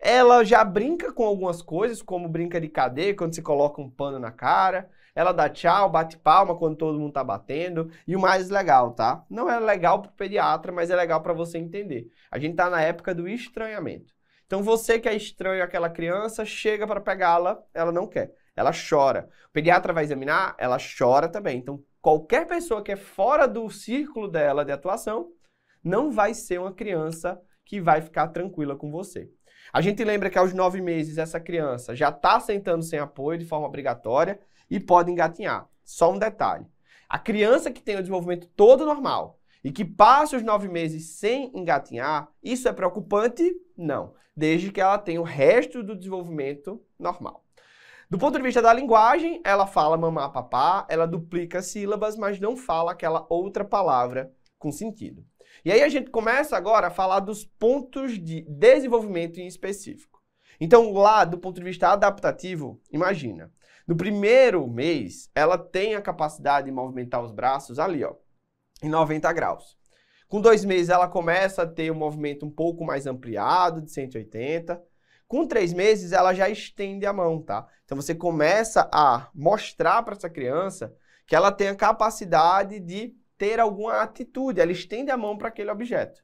Speaker 1: Ela já brinca com algumas coisas, como brinca de cadeia, quando se coloca um pano na cara. Ela dá tchau, bate palma quando todo mundo tá batendo. E o mais legal, tá? Não é legal pro pediatra, mas é legal para você entender. A gente tá na época do estranhamento. Então você que é estranho àquela criança, chega para pegá-la, ela não quer. Ela chora. O pediatra vai examinar, ela chora também. Então qualquer pessoa que é fora do círculo dela de atuação não vai ser uma criança que vai ficar tranquila com você. A gente lembra que aos nove meses essa criança já está sentando sem apoio de forma obrigatória e pode engatinhar. Só um detalhe: a criança que tem o desenvolvimento todo normal e que passa os nove meses sem engatinhar, isso é preocupante? Não, desde que ela tenha o resto do desenvolvimento normal. Do ponto de vista da linguagem, ela fala mamá, papá, ela duplica sílabas, mas não fala aquela outra palavra com sentido. E aí a gente começa agora a falar dos pontos de desenvolvimento em específico. Então, lá do ponto de vista adaptativo, imagina, no primeiro mês ela tem a capacidade de movimentar os braços ali, ó, em 90 graus. Com dois meses ela começa a ter um movimento um pouco mais ampliado, de 180. Com três meses ela já estende a mão, tá? Então você começa a mostrar para essa criança que ela tem a capacidade de ter alguma atitude, ela estende a mão para aquele objeto.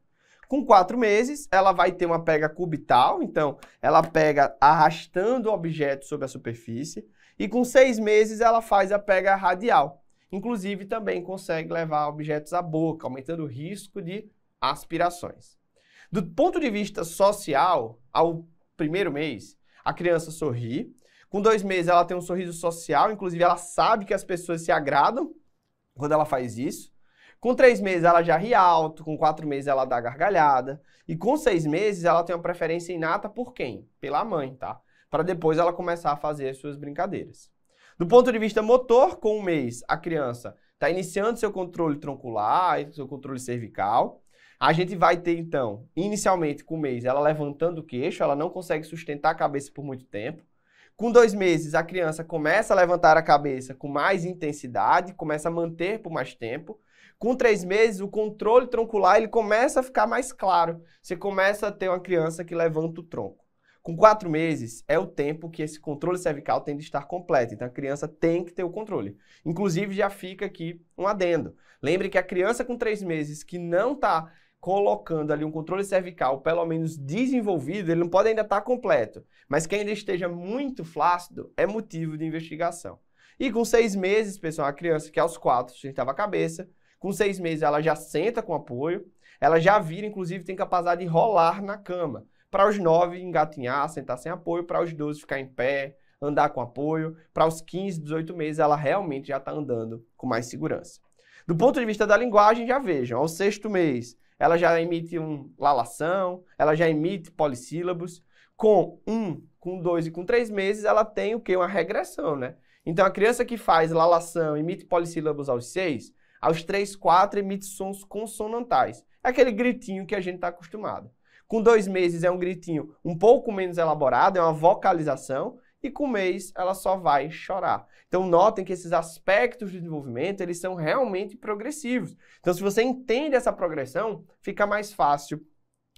Speaker 1: Com quatro meses, ela vai ter uma pega cubital, então ela pega arrastando o objeto sobre a superfície. E com seis meses, ela faz a pega radial. Inclusive, também consegue levar objetos à boca, aumentando o risco de aspirações. Do ponto de vista social, ao primeiro mês, a criança sorri. Com dois meses, ela tem um sorriso social, inclusive, ela sabe que as pessoas se agradam quando ela faz isso. Com três meses ela já ri alto, com quatro meses ela dá gargalhada. E com seis meses ela tem uma preferência inata por quem? Pela mãe, tá? Para depois ela começar a fazer as suas brincadeiras. Do ponto de vista motor, com um mês a criança está iniciando seu controle troncular, seu controle cervical. A gente vai ter, então, inicialmente com um mês, ela levantando o queixo, ela não consegue sustentar a cabeça por muito tempo. Com dois meses, a criança começa a levantar a cabeça com mais intensidade, começa a manter por mais tempo. Com três meses, o controle troncular ele começa a ficar mais claro. Você começa a ter uma criança que levanta o tronco. Com quatro meses é o tempo que esse controle cervical tem de estar completo. Então a criança tem que ter o controle. Inclusive, já fica aqui um adendo. Lembre que a criança com três meses que não está colocando ali um controle cervical, pelo menos desenvolvido, ele não pode ainda estar tá completo. Mas que ainda esteja muito flácido é motivo de investigação. E com seis meses, pessoal, a criança que aos quatro sustentava a cabeça, com seis meses, ela já senta com apoio, ela já vira, inclusive, tem capacidade de rolar na cama. Para os nove, engatinhar, sentar sem apoio, para os doze, ficar em pé, andar com apoio. Para os 15, 18 meses, ela realmente já está andando com mais segurança. Do ponto de vista da linguagem, já vejam, ao sexto mês, ela já emite um lalação, ela já emite polissílabos. Com um, com dois e com três meses, ela tem o que? Uma regressão, né? Então, a criança que faz lalação, emite polissílabos aos seis, aos 3, 4 emite sons consonantais. É aquele gritinho que a gente está acostumado. Com dois meses é um gritinho um pouco menos elaborado, é uma vocalização, e com um mês ela só vai chorar. Então notem que esses aspectos de desenvolvimento, eles são realmente progressivos. Então se você entende essa progressão, fica mais fácil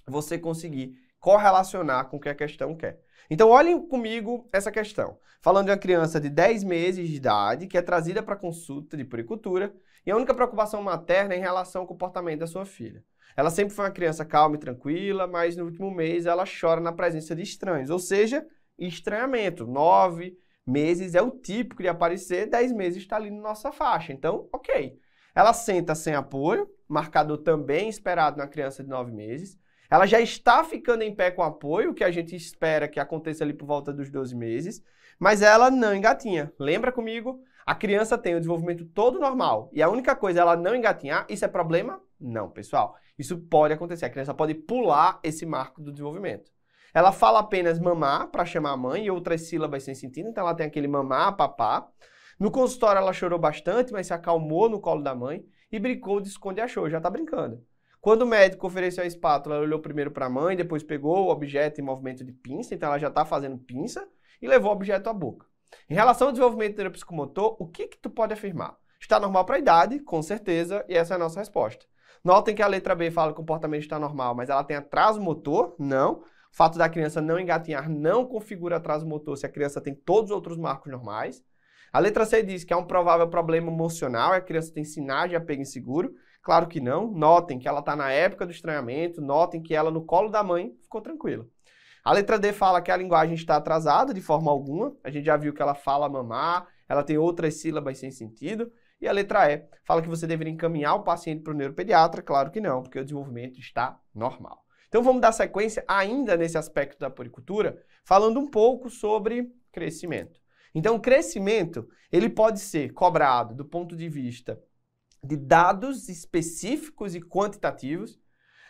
Speaker 1: você conseguir correlacionar com o que a questão quer. Então olhem comigo essa questão. Falando de uma criança de 10 meses de idade que é trazida para consulta de puricultura e a única preocupação materna é em relação ao comportamento da sua filha. Ela sempre foi uma criança calma e tranquila, mas no último mês ela chora na presença de estranhos, ou seja, estranhamento. Nove meses é o típico de aparecer, dez meses está ali na nossa faixa. Então, ok. Ela senta sem apoio, marcador também esperado na criança de nove meses. Ela já está ficando em pé com apoio, que a gente espera que aconteça ali por volta dos 12 meses, mas ela não engatinha. Lembra comigo? A criança tem o desenvolvimento todo normal e a única coisa é ela não engatinhar, isso é problema? Não, pessoal. Isso pode acontecer. A criança pode pular esse marco do desenvolvimento. Ela fala apenas mamar para chamar a mãe e outras sílabas sem sentido, então ela tem aquele mamar, papá. No consultório ela chorou bastante, mas se acalmou no colo da mãe e brincou de esconde achou, já está brincando. Quando o médico ofereceu a espátula, ela olhou primeiro para a mãe, depois pegou o objeto em movimento de pinça, então ela já está fazendo pinça, e levou o objeto à boca. Em relação ao desenvolvimento neuropsicomotor, o que, que tu pode afirmar? Está normal para a idade, com certeza, e essa é a nossa resposta. Notem que a letra B fala que o comportamento está normal, mas ela tem atraso motor? Não. O fato da criança não engatinhar não configura atraso motor se a criança tem todos os outros marcos normais. A letra C diz que é um provável problema emocional, a criança tem sinais de apego inseguro. Claro que não. Notem que ela está na época do estranhamento, notem que ela, no colo da mãe, ficou tranquila. A letra D fala que a linguagem está atrasada de forma alguma. A gente já viu que ela fala mamar, ela tem outras sílabas sem sentido. E a letra E fala que você deveria encaminhar o paciente para o neuropediatra. Claro que não, porque o desenvolvimento está normal. Então vamos dar sequência ainda nesse aspecto da poricultura, falando um pouco sobre crescimento. Então, o crescimento, ele pode ser cobrado do ponto de vista de dados específicos e quantitativos.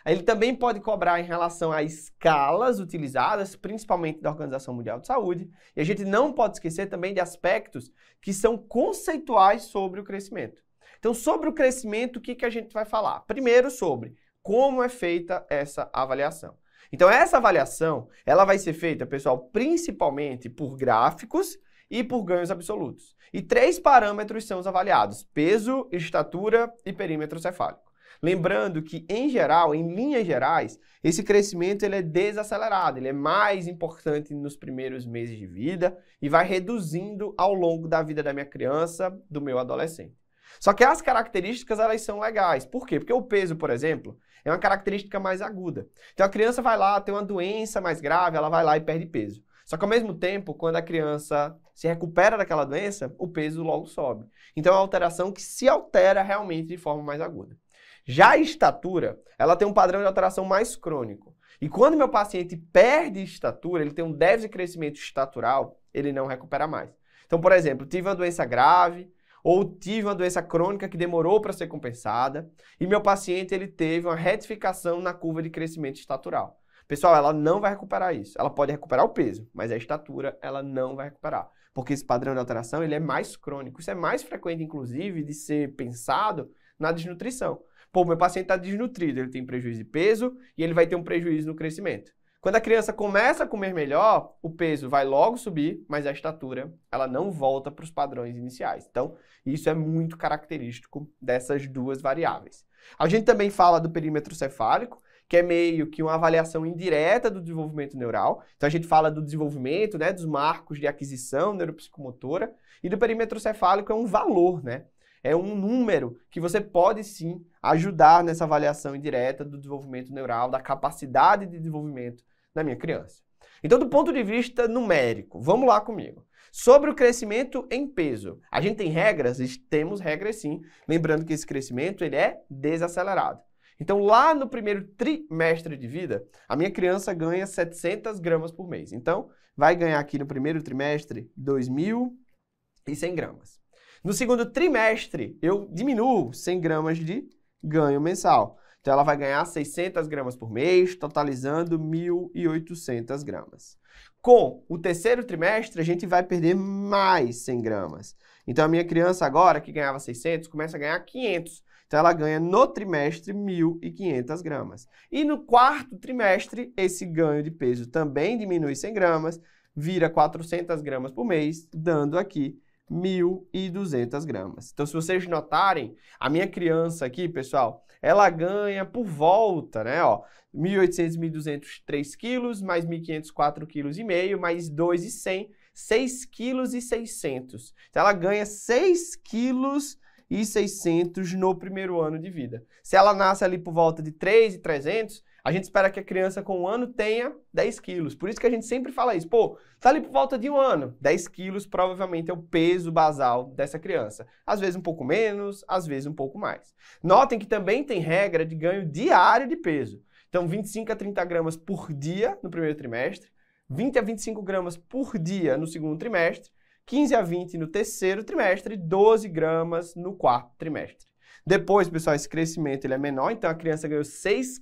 Speaker 1: Ele também pode cobrar em relação a escalas utilizadas, principalmente da Organização Mundial de Saúde. E a gente não pode esquecer também de aspectos que são conceituais sobre o crescimento. Então, sobre o crescimento, o que, que a gente vai falar? Primeiro, sobre como é feita essa avaliação. Então, essa avaliação ela vai ser feita, pessoal, principalmente por gráficos e por ganhos absolutos. E três parâmetros são os avaliados: peso, estatura e perímetro cefálico. Lembrando que, em geral, em linhas gerais, esse crescimento ele é desacelerado, ele é mais importante nos primeiros meses de vida e vai reduzindo ao longo da vida da minha criança, do meu adolescente. Só que as características elas são legais. Por quê? Porque o peso, por exemplo, é uma característica mais aguda. Então a criança vai lá, tem uma doença mais grave, ela vai lá e perde peso. Só que ao mesmo tempo, quando a criança se recupera daquela doença, o peso logo sobe. Então é uma alteração que se altera realmente de forma mais aguda. Já a estatura, ela tem um padrão de alteração mais crônico. E quando meu paciente perde estatura, ele tem um déficit de crescimento estatural, ele não recupera mais. Então, por exemplo, tive uma doença grave ou tive uma doença crônica que demorou para ser compensada e meu paciente ele teve uma retificação na curva de crescimento estatural. Pessoal, ela não vai recuperar isso. Ela pode recuperar o peso, mas a estatura ela não vai recuperar porque esse padrão de alteração ele é mais crônico. Isso é mais frequente, inclusive, de ser pensado na desnutrição. Pô, meu paciente está desnutrido, ele tem prejuízo de peso e ele vai ter um prejuízo no crescimento. Quando a criança começa a comer melhor, o peso vai logo subir, mas a estatura ela não volta para os padrões iniciais. Então, isso é muito característico dessas duas variáveis. A gente também fala do perímetro cefálico, que é meio que uma avaliação indireta do desenvolvimento neural. Então a gente fala do desenvolvimento, né, dos marcos de aquisição neuropsicomotora, e do perímetro cefálico é um valor, né? É um número que você pode sim ajudar nessa avaliação indireta do desenvolvimento neural, da capacidade de desenvolvimento da minha criança. Então, do ponto de vista numérico, vamos lá comigo. Sobre o crescimento em peso, a gente tem regras, temos regras sim, lembrando que esse crescimento ele é desacelerado. Então, lá no primeiro trimestre de vida, a minha criança ganha 700 gramas por mês. Então, vai ganhar aqui no primeiro trimestre 2.100 gramas. No segundo trimestre, eu diminuo 100 gramas de ganho mensal. Então, ela vai ganhar 600 gramas por mês, totalizando 1.800 gramas. Com o terceiro trimestre, a gente vai perder mais 100 gramas. Então, a minha criança agora, que ganhava 600, começa a ganhar 500. Então ela ganha no trimestre 1.500 gramas. E no quarto trimestre, esse ganho de peso também diminui 100 gramas, vira 400 gramas por mês, dando aqui 1.200 gramas. Então, se vocês notarem, a minha criança aqui, pessoal, ela ganha por volta, né, ó, 1.800, 1.203 quilos, mais 1.500, 4 quilos mais 2,100, 6 quilos Então, ela ganha 6 quilos e 600 no primeiro ano de vida. Se ela nasce ali por volta de 3 e 300, a gente espera que a criança com um ano tenha 10 quilos. Por isso que a gente sempre fala isso. Pô, tá ali por volta de um ano. 10 quilos provavelmente é o peso basal dessa criança. Às vezes um pouco menos, às vezes um pouco mais. Notem que também tem regra de ganho diário de peso. Então, 25 a 30 gramas por dia no primeiro trimestre, 20 a 25 gramas por dia no segundo trimestre, 15 a 20 no terceiro trimestre, 12 gramas no quarto trimestre. Depois, pessoal, esse crescimento ele é menor, então a criança ganhou 6,6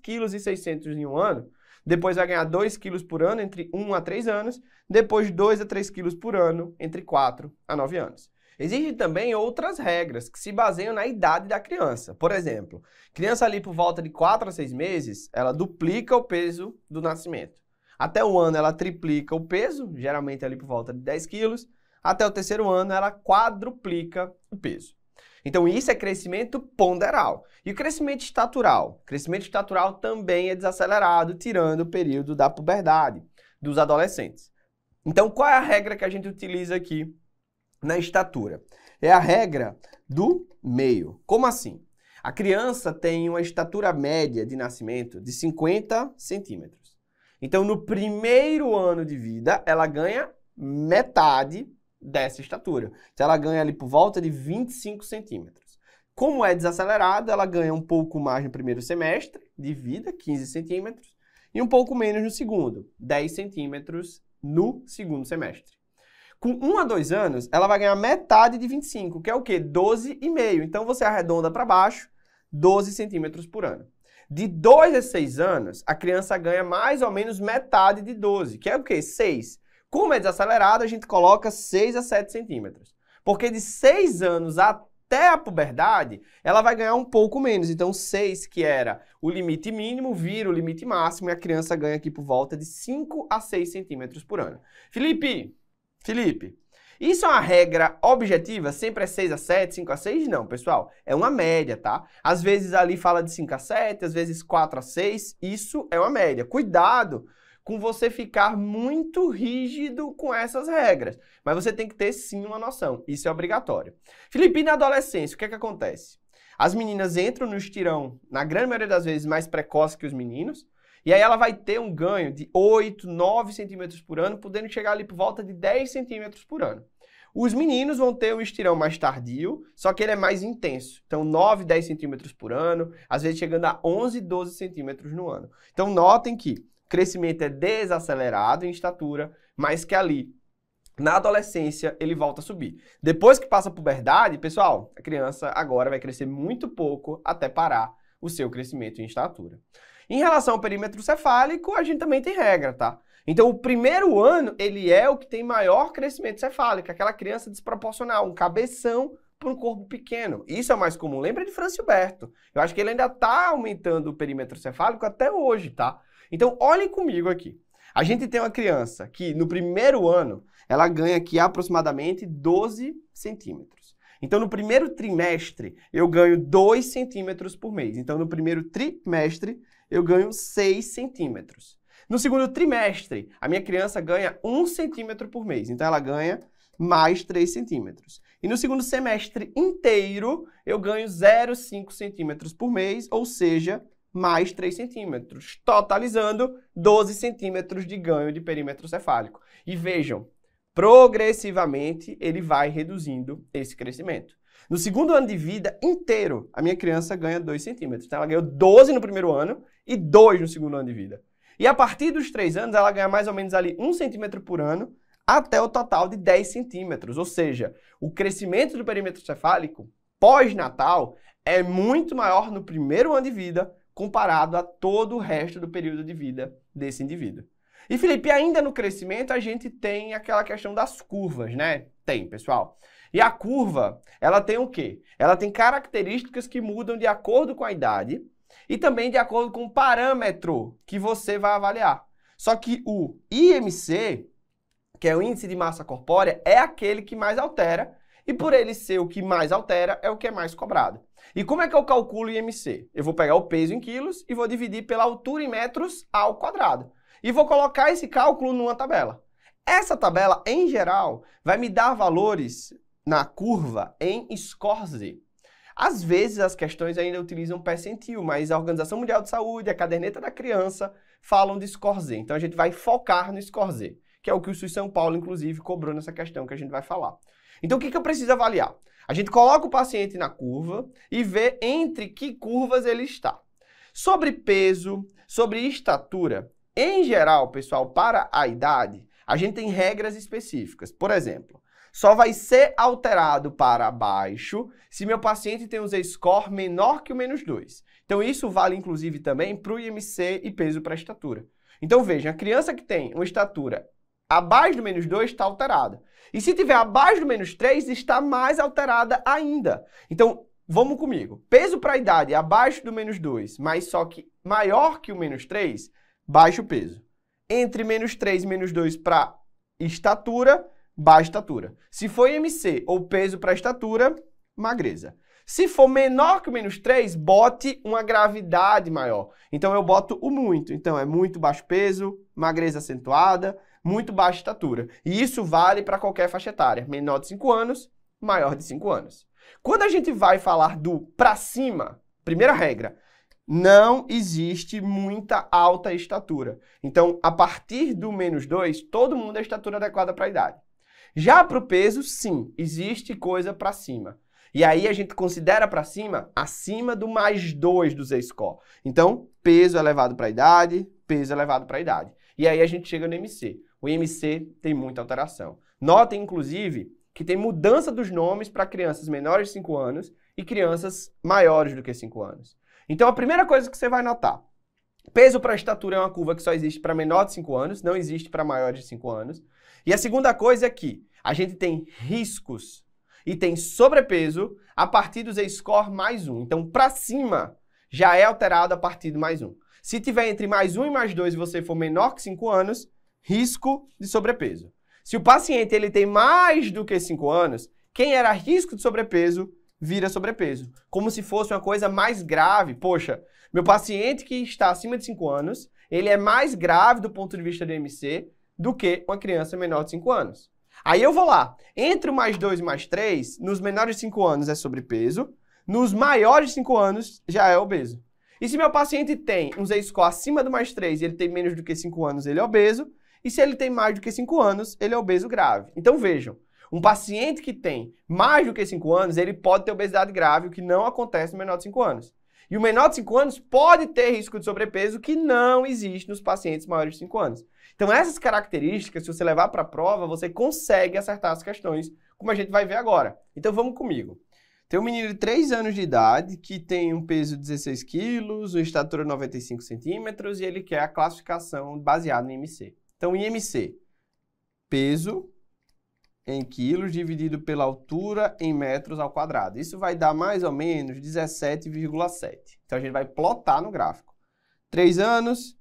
Speaker 1: kg em um ano, depois vai ganhar 2 quilos por ano entre 1 a 3 anos, depois 2 a 3 quilos por ano entre 4 a 9 anos. Existem também outras regras que se baseiam na idade da criança. Por exemplo, criança ali por volta de 4 a 6 meses, ela duplica o peso do nascimento. Até o ano ela triplica o peso, geralmente ali por volta de 10 quilos até o terceiro ano ela quadruplica o peso. Então isso é crescimento ponderal. E o crescimento estatural? O crescimento estatural também é desacelerado, tirando o período da puberdade dos adolescentes. Então qual é a regra que a gente utiliza aqui na estatura? É a regra do meio. Como assim? A criança tem uma estatura média de nascimento de 50 centímetros. Então, no primeiro ano de vida, ela ganha metade dessa estatura. Então ela ganha ali por volta de 25 centímetros. Como é desacelerado, ela ganha um pouco mais no primeiro semestre de vida, 15 centímetros, e um pouco menos no segundo, 10 centímetros no segundo semestre. Com 1 a 2 anos, ela vai ganhar metade de 25, que é o quê? 12,5. Então você arredonda para baixo, 12 centímetros por ano. De 2 a 6 anos, a criança ganha mais ou menos metade de 12, que é o quê? 6. Como é desacelerado, a gente coloca 6 a 7 centímetros. Porque de 6 anos até a puberdade, ela vai ganhar um pouco menos. Então, 6, que era o limite mínimo, vira o limite máximo e a criança ganha aqui por volta de 5 a 6 centímetros por ano. Felipe, Felipe, isso é uma regra objetiva? Sempre é 6 a 7, 5 a 6? Não, pessoal. É uma média, tá? Às vezes ali fala de 5 a 7, às vezes 4 a 6. Isso é uma média. Cuidado com você ficar muito rígido com essas regras. Mas você tem que ter sim uma noção, isso é obrigatório. Felipe, na adolescência, o que é que acontece? As meninas entram no estirão, na grande maioria das vezes, mais precoce que os meninos, e aí ela vai ter um ganho de 8, 9 centímetros por ano, podendo chegar ali por volta de 10 centímetros por ano. Os meninos vão ter um estirão mais tardio, só que ele é mais intenso. Então, 9, 10 centímetros por ano, às vezes chegando a 11, 12 centímetros no ano. Então, notem que crescimento é desacelerado em estatura, mas que ali na adolescência ele volta a subir. Depois que passa a puberdade, pessoal, a criança agora vai crescer muito pouco até parar o seu crescimento em estatura. Em relação ao perímetro cefálico, a gente também tem regra, tá? Então, o primeiro ano, ele é o que tem maior crescimento cefálico, aquela criança desproporcional, um cabeção para um corpo pequeno. Isso é mais comum. Lembra de Francio Berto? Eu acho que ele ainda está aumentando o perímetro cefálico até hoje, tá? Então, olhem comigo aqui. A gente tem uma criança que, no primeiro ano, ela ganha aqui aproximadamente 12 centímetros. Então, no primeiro trimestre, eu ganho 2 centímetros por mês. Então, no primeiro trimestre, eu ganho 6 centímetros. No segundo trimestre, a minha criança ganha 1 centímetro por mês. Então, ela ganha mais 3 centímetros. E no segundo semestre inteiro, eu ganho 0,5 centímetros por mês, ou seja, mais 3 centímetros, totalizando 12 centímetros de ganho de perímetro cefálico. E vejam, progressivamente ele vai reduzindo esse crescimento. No segundo ano de vida inteiro, a minha criança ganha 2 centímetros. Então ela ganhou 12 no primeiro ano e 2 no segundo ano de vida. E a partir dos 3 anos, ela ganha mais ou menos ali 1 centímetro por ano até o total de 10 centímetros. Ou seja, o crescimento do perímetro cefálico pós-natal é muito maior no primeiro ano de vida comparado a todo o resto do período de vida desse indivíduo. E Felipe, ainda no crescimento a gente tem aquela questão das curvas, né? Tem, pessoal. E a curva, ela tem o quê? Ela tem características que mudam de acordo com a idade e também de acordo com o parâmetro que você vai avaliar. Só que o IMC, que é o índice de massa corpórea, é aquele que mais altera e por ele ser o que mais altera, é o que é mais cobrado. E como é que eu calculo o IMC? Eu vou pegar o peso em quilos e vou dividir pela altura em metros ao quadrado. E vou colocar esse cálculo numa tabela. Essa tabela, em geral, vai me dar valores na curva em score Às vezes as questões ainda utilizam percentil, mas a Organização Mundial de Saúde, a caderneta da criança, falam de score Então a gente vai focar no score que é o que o SUS São Paulo, inclusive, cobrou nessa questão que a gente vai falar. Então o que, que eu preciso avaliar? A gente coloca o paciente na curva e vê entre que curvas ele está. Sobre peso, sobre estatura, em geral, pessoal, para a idade, a gente tem regras específicas. Por exemplo, só vai ser alterado para baixo se meu paciente tem um Z-score menor que o menos 2. Então isso vale inclusive também para o IMC e peso para estatura. Então veja, a criança que tem uma estatura abaixo do menos 2 está alterada. E se tiver abaixo do menos 3, está mais alterada ainda. Então, vamos comigo. Peso para a idade abaixo do menos 2, mas só que maior que o menos 3, baixo peso. Entre menos 3 e menos 2 para estatura, baixa estatura. Se for MC ou peso para estatura, magreza. Se for menor que o menos 3, bote uma gravidade maior. Então eu boto o muito. Então é muito baixo peso, magreza acentuada muito baixa estatura. E isso vale para qualquer faixa etária, menor de 5 anos, maior de 5 anos. Quando a gente vai falar do para cima, primeira regra, não existe muita alta estatura. Então, a partir do menos 2, todo mundo é estatura adequada para a idade. Já para o peso, sim, existe coisa para cima. E aí a gente considera para cima acima do mais 2 do Z-score. Então, peso elevado para a idade, peso elevado para a idade. E aí a gente chega no MC o IMC tem muita alteração. Notem, inclusive, que tem mudança dos nomes para crianças menores de 5 anos e crianças maiores do que 5 anos. Então, a primeira coisa que você vai notar, peso para estatura é uma curva que só existe para menor de 5 anos, não existe para maiores de 5 anos. E a segunda coisa é que a gente tem riscos e tem sobrepeso a partir do Z-score mais 1. Então, para cima, já é alterado a partir do mais 1. Se tiver entre mais 1 e mais 2 e você for menor que 5 anos, risco de sobrepeso. Se o paciente ele tem mais do que 5 anos, quem era risco de sobrepeso vira sobrepeso, como se fosse uma coisa mais grave. Poxa, meu paciente que está acima de 5 anos, ele é mais grave do ponto de vista do MC do que uma criança menor de 5 anos. Aí eu vou lá, entre o mais 2 e mais 3, nos menores de 5 anos é sobrepeso, nos maiores de 5 anos já é obeso. E se meu paciente tem um Z-score acima do mais 3 e ele tem menos do que 5 anos, ele é obeso. E se ele tem mais do que 5 anos, ele é obeso grave. Então vejam, um paciente que tem mais do que 5 anos, ele pode ter obesidade grave, o que não acontece no menor de 5 anos. E o menor de 5 anos pode ter risco de sobrepeso que não existe nos pacientes maiores de 5 anos. Então, essas características, se você levar para a prova, você consegue acertar as questões, como a gente vai ver agora. Então, vamos comigo. Tem um menino de 3 anos de idade que tem um peso de 16 quilos, uma estatura de 95 centímetros e ele quer a classificação baseada no IMC. Então, IMC, peso em quilos dividido pela altura em metros ao quadrado. Isso vai dar mais ou menos 17,7. Então, a gente vai plotar no gráfico. 3 anos,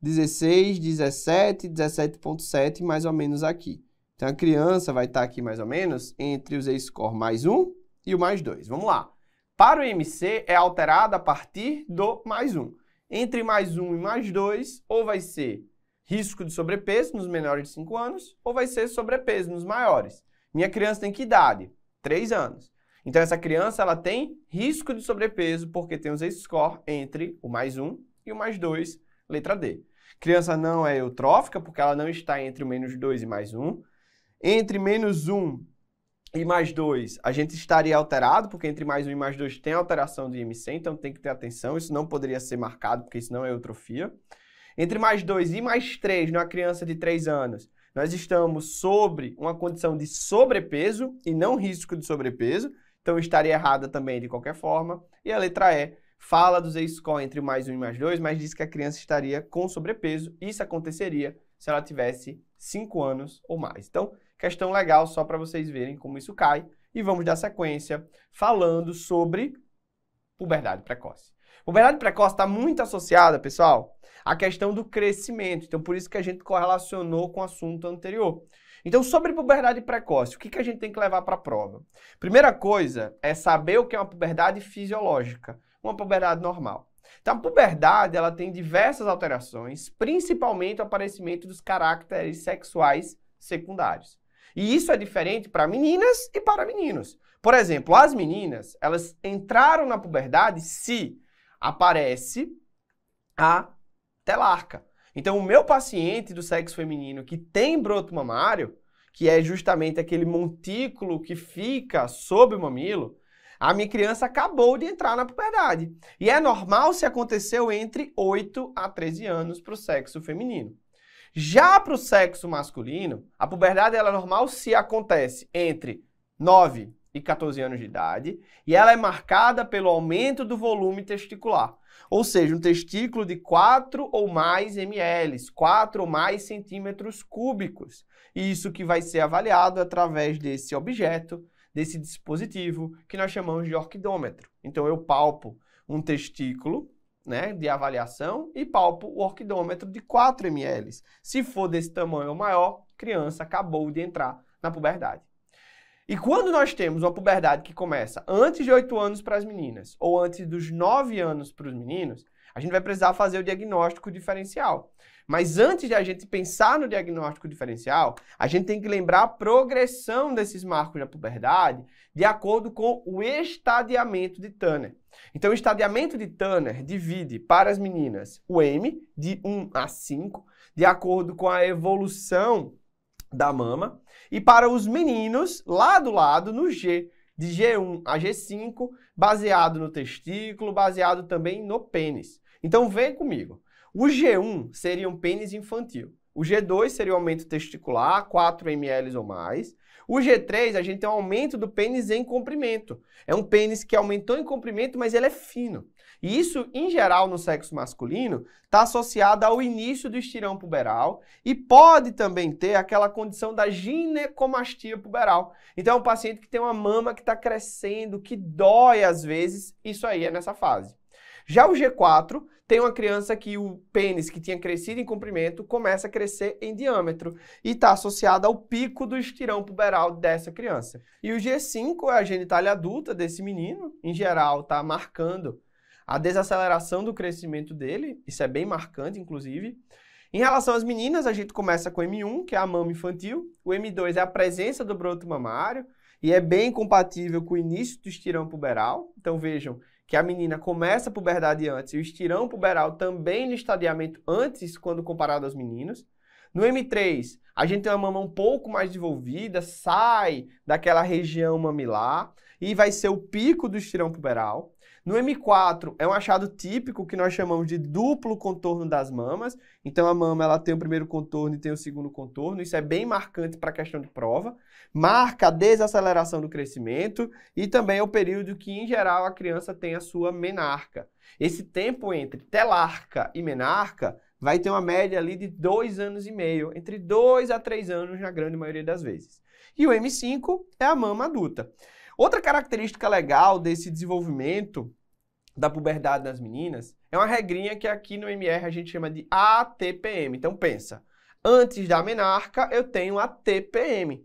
Speaker 1: 16, 17, 17,7, mais ou menos aqui. Então, a criança vai estar aqui mais ou menos entre os Z-score mais 1 e o mais 2. Vamos lá. Para o IMC é alterado a partir do mais 1. Entre mais 1 e mais 2, ou vai ser risco de sobrepeso nos menores de 5 anos ou vai ser sobrepeso nos maiores. Minha criança tem que idade? 3 anos. Então essa criança ela tem risco de sobrepeso porque tem os Z-score entre o mais 1 e o mais 2, letra D. Criança não é eutrófica porque ela não está entre o menos 2 e mais 1. Entre menos 1 e mais 2, a gente estaria alterado, porque entre mais 1 e mais 2 tem alteração de IMC, então tem que ter atenção, isso não poderia ser marcado, porque isso não é eutrofia. Entre mais 2 e mais 3 numa criança de 3 anos, nós estamos sobre uma condição de sobrepeso e não risco de sobrepeso, então estaria errada também de qualquer forma. E a letra E fala dos Z-score entre mais 1 e mais 2, mas diz que a criança estaria com sobrepeso. Isso aconteceria se ela tivesse 5 anos ou mais. Então, questão legal só para vocês verem como isso cai. E vamos dar sequência falando sobre puberdade precoce. Puberdade precoce está muito associada, pessoal, a questão do crescimento. Então, por isso que a gente correlacionou com o assunto anterior. Então, sobre puberdade precoce, o que, que a gente tem que levar para a prova? Primeira coisa é saber o que é uma puberdade fisiológica, uma puberdade normal. Então, a puberdade ela tem diversas alterações, principalmente o aparecimento dos caracteres sexuais secundários. E isso é diferente para meninas e para meninos. Por exemplo, as meninas, elas entraram na puberdade se aparece a telarca. Então, o meu paciente do sexo feminino que tem broto mamário, que é justamente aquele montículo que fica sob o mamilo, a minha criança acabou de entrar na puberdade. E é normal se aconteceu entre 8 a 13 anos para o sexo feminino. Já para o sexo masculino, a puberdade ela é normal se acontece entre 9 e 14 anos de idade e ela é marcada pelo aumento do volume testicular. Ou seja, um testículo de 4 ou mais ml, 4 ou mais centímetros cúbicos. E isso que vai ser avaliado através desse objeto, desse dispositivo, que nós chamamos de orquidômetro. Então eu palpo um testículo né, de avaliação e palpo o orquidômetro de 4 ml. Se for desse tamanho ou maior, criança acabou de entrar na puberdade. E quando nós temos uma puberdade que começa antes de 8 anos para as meninas ou antes dos 9 anos para os meninos, a gente vai precisar fazer o diagnóstico diferencial. Mas antes de a gente pensar no diagnóstico diferencial, a gente tem que lembrar a progressão desses marcos da puberdade de acordo com o estadiamento de Tanner. Então, o estadiamento de Tanner divide para as meninas o M de 1 a 5, de acordo com a evolução da mama. E para os meninos, lá do lado, no G, de G1 a G5, baseado no testículo, baseado também no pênis. Então vem comigo. O G1 seria um pênis infantil. O G2 seria o aumento testicular, 4 ml ou mais. O G3, a gente tem um aumento do pênis em comprimento. É um pênis que aumentou em comprimento, mas ele é fino. E isso, em geral, no sexo masculino, está associado ao início do estirão puberal e pode também ter aquela condição da ginecomastia puberal. Então, é um paciente que tem uma mama que está crescendo, que dói às vezes, isso aí é nessa fase. Já o G4 tem uma criança que o pênis que tinha crescido em comprimento começa a crescer em diâmetro e está associada ao pico do estirão puberal dessa criança. E o G5 é a genitália adulta desse menino, em geral, está marcando a desaceleração do crescimento dele, isso é bem marcante, inclusive. Em relação às meninas, a gente começa com o M1, que é a mama infantil, o M2 é a presença do broto mamário e é bem compatível com o início do estirão puberal. Então vejam que a menina começa a puberdade antes e o estirão puberal também no estadiamento antes quando comparado aos meninos. No M3, a gente tem uma mama um pouco mais desenvolvida, sai daquela região mamilar e vai ser o pico do estirão puberal. No M4 é um achado típico que nós chamamos de duplo contorno das mamas. Então a mama ela tem o primeiro contorno e tem o segundo contorno. Isso é bem marcante para a questão de prova. Marca a desaceleração do crescimento e também é o período que em geral a criança tem a sua menarca. Esse tempo entre telarca e menarca vai ter uma média ali de dois anos e meio, entre dois a três anos na grande maioria das vezes. E o M5 é a mama adulta. Outra característica legal desse desenvolvimento da puberdade das meninas, é uma regrinha que aqui no MR a gente chama de ATPM. Então pensa, antes da menarca eu tenho a TPM.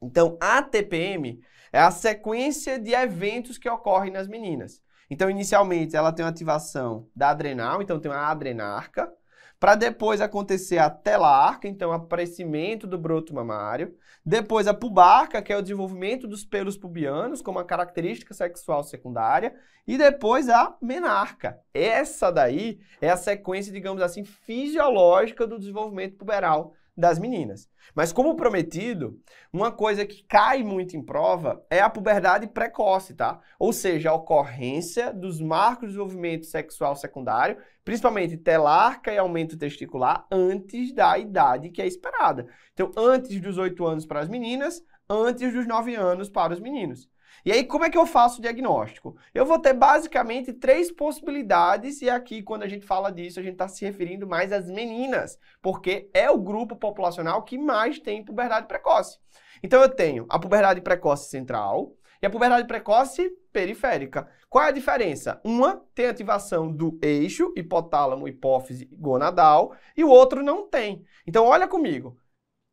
Speaker 1: Então ATPM é a sequência de eventos que ocorrem nas meninas. Então inicialmente ela tem uma ativação da adrenal, então tem uma adrenarca, para depois acontecer a telarca, então aparecimento do broto mamário, depois a pubarca, que é o desenvolvimento dos pelos pubianos como a característica sexual secundária, e depois a menarca. Essa daí é a sequência, digamos assim, fisiológica do desenvolvimento puberal das meninas. Mas como prometido, uma coisa que cai muito em prova é a puberdade precoce, tá? Ou seja, a ocorrência dos marcos de desenvolvimento sexual secundário, principalmente telarca e aumento testicular, antes da idade que é esperada. Então, antes dos 8 anos para as meninas, antes dos 9 anos para os meninos. E aí, como é que eu faço o diagnóstico? Eu vou ter basicamente três possibilidades, e aqui, quando a gente fala disso, a gente está se referindo mais às meninas, porque é o grupo populacional que mais tem puberdade precoce. Então, eu tenho a puberdade precoce central e a puberdade precoce periférica. Qual é a diferença? Uma tem ativação do eixo, hipotálamo, hipófise, gonadal, e o outro não tem. Então, olha comigo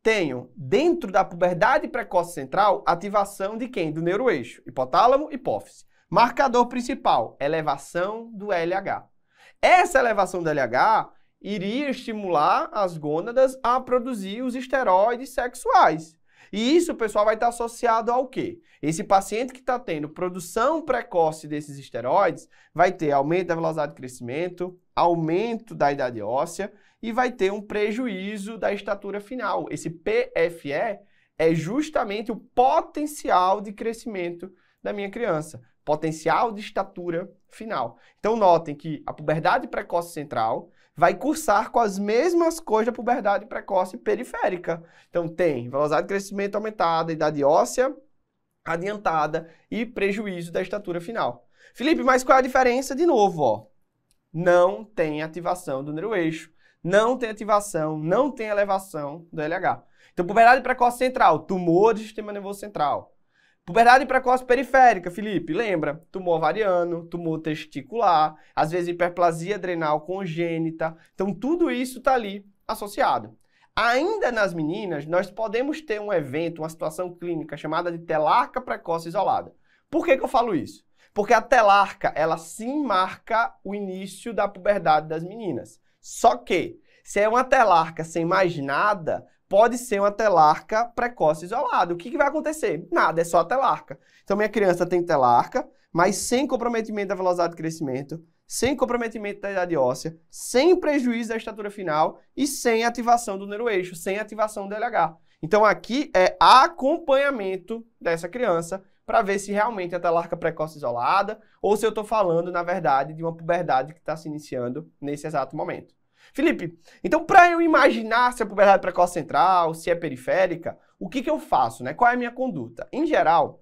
Speaker 1: tenho dentro da puberdade precoce central ativação de quem? Do neuroeixo, hipotálamo, hipófise. Marcador principal, elevação do LH. Essa elevação do LH iria estimular as gônadas a produzir os esteroides sexuais. E isso, pessoal, vai estar associado ao quê? Esse paciente que está tendo produção precoce desses esteroides vai ter aumento da velocidade de crescimento, aumento da idade óssea e vai ter um prejuízo da estatura final. Esse PFE é justamente o potencial de crescimento da minha criança, potencial de estatura final. Então notem que a puberdade precoce central vai cursar com as mesmas coisas da puberdade precoce periférica. Então tem velocidade de crescimento aumentada, idade óssea adiantada e prejuízo da estatura final. Felipe, mas qual é a diferença de novo, ó? Não tem ativação do neuroeixo não tem ativação, não tem elevação do LH. Então, puberdade precoce central, tumor do sistema nervoso central. Puberdade precoce periférica, Felipe, lembra? Tumor ovariano, tumor testicular, às vezes hiperplasia adrenal congênita. Então, tudo isso está ali associado. Ainda nas meninas, nós podemos ter um evento, uma situação clínica chamada de telarca precoce isolada. Por que, que eu falo isso? Porque a telarca, ela sim marca o início da puberdade das meninas. Só que, se é uma telarca sem mais nada, pode ser uma telarca precoce isolada. O que, que vai acontecer? Nada, é só a telarca. Então, minha criança tem telarca, mas sem comprometimento da velocidade de crescimento, sem comprometimento da idade óssea, sem prejuízo da estatura final e sem ativação do neuroeixo, sem ativação do LH. Então, aqui é acompanhamento dessa criança para ver se realmente é talarca precoce isolada ou se eu estou falando, na verdade, de uma puberdade que está se iniciando nesse exato momento. Felipe, então para eu imaginar se é puberdade precoce central, se é periférica, o que, que eu faço, né? Qual é a minha conduta? Em geral,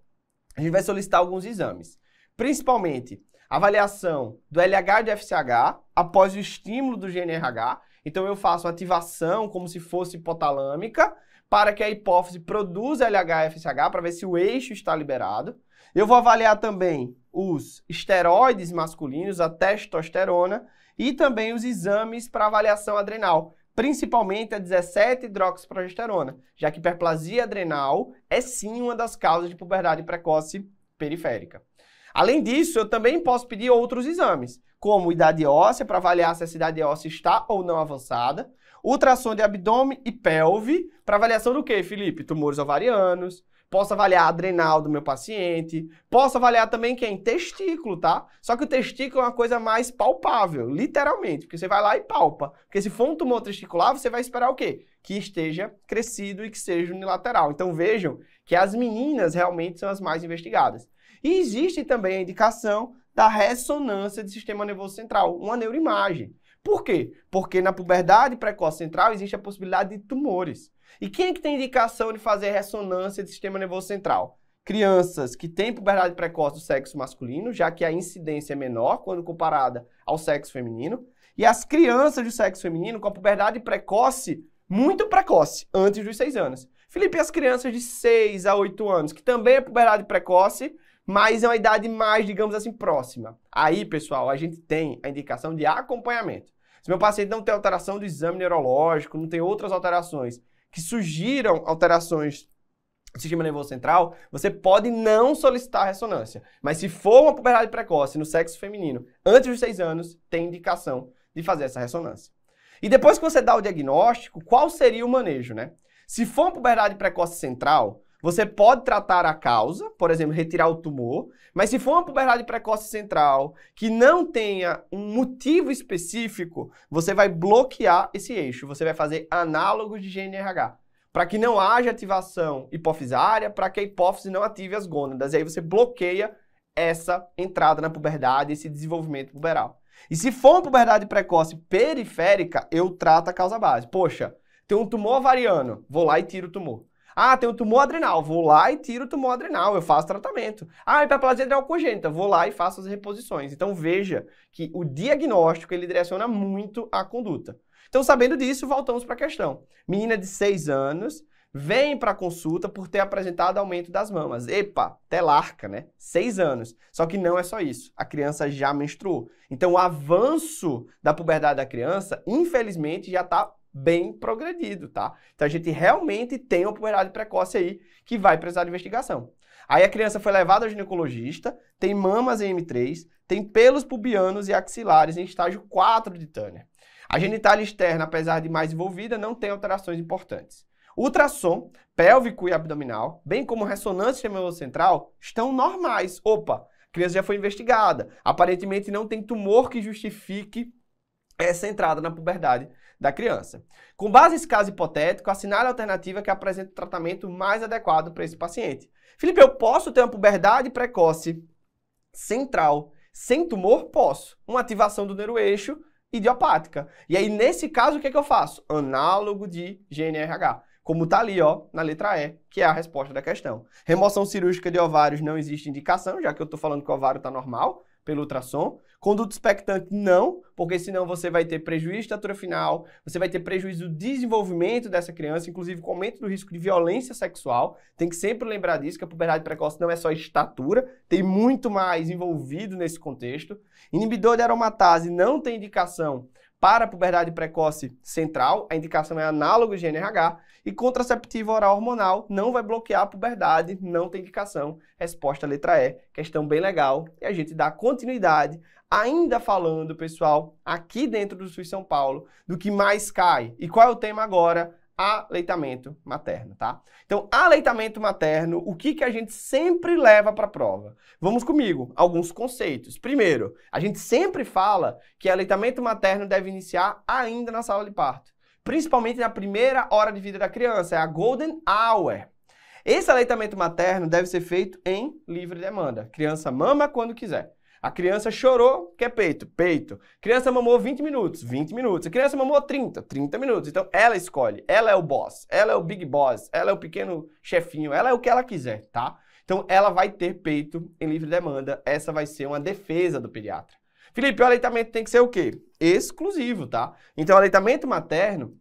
Speaker 1: a gente vai solicitar alguns exames, principalmente avaliação do LH e do FCH após o estímulo do GNRH. Então eu faço ativação como se fosse hipotalâmica para que a hipófise produza LH-FSH para ver se o eixo está liberado. Eu vou avaliar também os esteroides masculinos, a testosterona e também os exames para avaliação adrenal, principalmente a 17-hidroxiprogesterona, já que hiperplasia adrenal é sim uma das causas de puberdade precoce periférica. Além disso, eu também posso pedir outros exames, como idade óssea, para avaliar se essa idade óssea está ou não avançada, ultrassom de abdômen e pelve para avaliação do quê, Felipe? Tumores ovarianos. Posso avaliar adrenal do meu paciente. Posso avaliar também quem? Testículo, tá? Só que o testículo é uma coisa mais palpável, literalmente, porque você vai lá e palpa. Porque se for um tumor testicular, você vai esperar o quê? Que esteja crescido e que seja unilateral. Então vejam que as meninas realmente são as mais investigadas. E existe também a indicação da ressonância do sistema nervoso central, uma neuroimagem. Por quê? Porque na puberdade precoce central existe a possibilidade de tumores. E quem é que tem indicação de fazer ressonância do sistema nervoso central? Crianças que têm puberdade precoce do sexo masculino, já que a incidência é menor quando comparada ao sexo feminino, e as crianças do sexo feminino com a puberdade precoce, muito precoce, antes dos 6 anos. Felipe, as crianças de 6 a 8 anos, que também é puberdade precoce, mas é uma idade mais, digamos assim, próxima. Aí, pessoal, a gente tem a indicação de acompanhamento. Se meu paciente não tem alteração do exame neurológico, não tem outras alterações que sugiram alterações do sistema nervoso central, você pode não solicitar ressonância. Mas se for uma puberdade precoce no sexo feminino, antes dos seis anos, tem indicação de fazer essa ressonância. E depois que você dá o diagnóstico, qual seria o manejo, né? Se for uma puberdade precoce central, você pode tratar a causa, por exemplo, retirar o tumor, mas se for uma puberdade precoce central que não tenha um motivo específico, você vai bloquear esse eixo, você vai fazer análogos de GNRH, para que não haja ativação hipofisária, para que a hipófise não ative as gônadas, e aí você bloqueia essa entrada na puberdade, esse desenvolvimento puberal. E se for uma puberdade precoce periférica, eu trato a causa base. Poxa, tem um tumor ovariano, vou lá e tiro o tumor. Ah, tem um tumor adrenal, vou lá e tiro o tumor adrenal, eu faço tratamento. Ah, hiperplasia é adrenal congênita, vou lá e faço as reposições. Então veja que o diagnóstico ele direciona muito a conduta. Então, sabendo disso, voltamos para a questão. Menina de 6 anos vem para consulta por ter apresentado aumento das mamas. Epa, telarca, né? 6 anos. Só que não é só isso. A criança já menstruou. Então, o avanço da puberdade da criança, infelizmente, já está bem progredido, tá? Então a gente realmente tem uma puberdade precoce aí que vai precisar de investigação. Aí a criança foi levada ao ginecologista, tem mamas em M3, tem pelos pubianos e axilares em estágio 4 de Tanner. A genitália externa, apesar de mais envolvida, não tem alterações importantes. Ultrassom, pélvico e abdominal, bem como ressonância central, estão normais. Opa, a criança já foi investigada. Aparentemente não tem tumor que justifique essa entrada na puberdade da criança. Com base nesse caso hipotético, assinale a alternativa que apresenta o tratamento mais adequado para esse paciente. Felipe, eu posso ter uma puberdade precoce central sem tumor? Posso. Uma ativação do neuroeixo idiopática. E aí, nesse caso, o que, é que eu faço? Análogo de GNRH como está ali, ó, na letra E, que é a resposta da questão. Remoção cirúrgica de ovários não existe indicação, já que eu estou falando que o ovário está normal pelo ultrassom. Conduto expectante, não, porque senão você vai ter prejuízo de estatura final, você vai ter prejuízo do desenvolvimento dessa criança, inclusive com aumento do risco de violência sexual. Tem que sempre lembrar disso, que a puberdade precoce não é só estatura, tem muito mais envolvido nesse contexto. Inibidor de aromatase não tem indicação para a puberdade precoce central, a indicação é análogo GnRH e contraceptivo oral hormonal não vai bloquear a puberdade, não tem indicação. Resposta letra E, questão bem legal, e a gente dá continuidade, ainda falando, pessoal, aqui dentro do SUS São Paulo, do que mais cai. E qual é o tema agora? aleitamento materno, tá? Então, aleitamento materno, o que, que a gente sempre leva para a prova? Vamos comigo, alguns conceitos. Primeiro, a gente sempre fala que aleitamento materno deve iniciar ainda na sala de parto, principalmente na primeira hora de vida da criança, é a golden hour. Esse aleitamento materno deve ser feito em livre demanda. Criança mama quando quiser. A criança chorou, quer peito, peito. A criança mamou 20 minutos, 20 minutos. A criança mamou 30, 30 minutos. Então ela escolhe, ela é o boss, ela é o big boss, ela é o pequeno chefinho, ela é o que ela quiser, tá? Então ela vai ter peito em livre demanda. Essa vai ser uma defesa do pediatra. Felipe, o aleitamento tem que ser o quê? Exclusivo, tá? Então, o aleitamento materno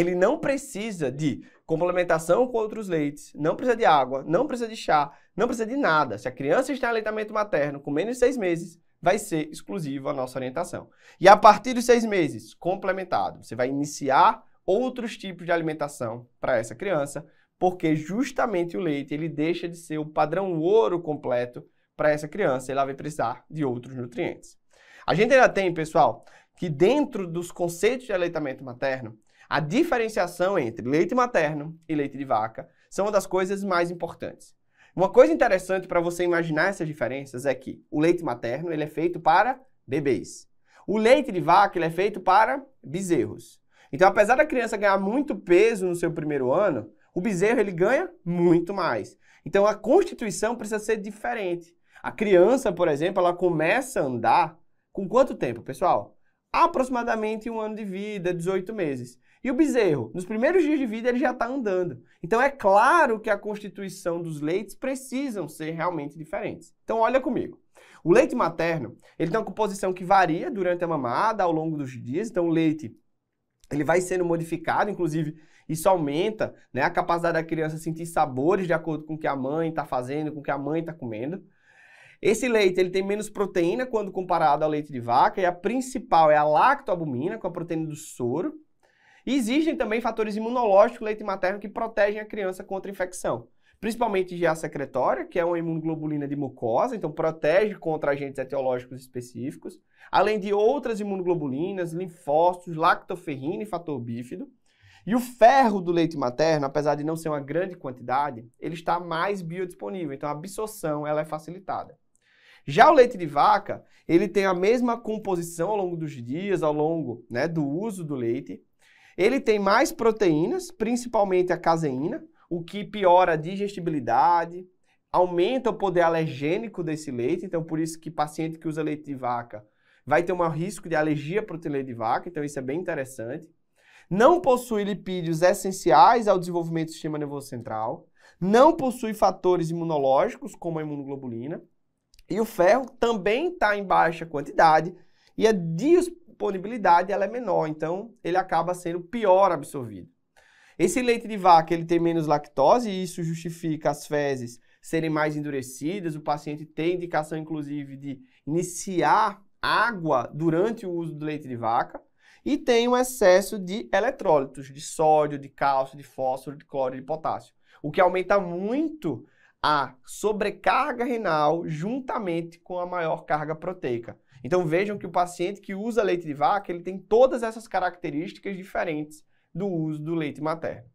Speaker 1: ele não precisa de complementação com outros leites, não precisa de água, não precisa de chá, não precisa de nada. Se a criança está em aleitamento materno com menos de seis meses, vai ser exclusivo a nossa orientação. E a partir dos seis meses, complementado, você vai iniciar outros tipos de alimentação para essa criança, porque justamente o leite ele deixa de ser o padrão ouro completo para essa criança, ela vai precisar de outros nutrientes. A gente ainda tem, pessoal, que dentro dos conceitos de aleitamento materno, a diferenciação entre leite materno e leite de vaca são uma das coisas mais importantes. Uma coisa interessante para você imaginar essas diferenças é que o leite materno ele é feito para bebês. O leite de vaca ele é feito para bezerros. Então, apesar da criança ganhar muito peso no seu primeiro ano, o bezerro ele ganha muito mais. Então, a constituição precisa ser diferente. A criança, por exemplo, ela começa a andar com quanto tempo, pessoal? Aproximadamente um ano de vida, 18 meses. E o bezerro, nos primeiros dias de vida, ele já está andando. Então é claro que a constituição dos leites precisam ser realmente diferentes. Então olha comigo. O leite materno, ele tem uma composição que varia durante a mamada, ao longo dos dias. Então o leite, ele vai sendo modificado, inclusive isso aumenta né, a capacidade da criança sentir sabores de acordo com o que a mãe está fazendo, com o que a mãe está comendo. Esse leite ele tem menos proteína quando comparado ao leite de vaca, e a principal é a lactoabumina, com a proteína do soro existem também fatores imunológicos do leite materno que protegem a criança contra infecção. Principalmente GA secretória, que é uma imunoglobulina de mucosa, então protege contra agentes etiológicos específicos, além de outras imunoglobulinas, linfócitos, lactoferrina e fator bífido. E o ferro do leite materno, apesar de não ser uma grande quantidade, ele está mais biodisponível, então a absorção ela é facilitada. Já o leite de vaca, ele tem a mesma composição ao longo dos dias, ao longo né, do uso do leite, ele tem mais proteínas, principalmente a caseína, o que piora a digestibilidade, aumenta o poder alergênico desse leite, então por isso que paciente que usa leite de vaca vai ter um risco de alergia para o leite de vaca, então isso é bem interessante. Não possui lipídios essenciais ao desenvolvimento do sistema nervoso central, não possui fatores imunológicos como a imunoglobulina, e o ferro também está em baixa quantidade e é disponibilidade ela é menor, então ele acaba sendo pior absorvido. Esse leite de vaca ele tem menos lactose e isso justifica as fezes serem mais endurecidas. O paciente tem indicação, inclusive, de iniciar água durante o uso do leite de vaca e tem um excesso de eletrólitos, de sódio, de cálcio, de fósforo, de cloro e de potássio, o que aumenta muito a sobrecarga renal juntamente com a maior carga proteica. Então vejam que o paciente que usa leite de vaca, ele tem todas essas características diferentes do uso do leite materno.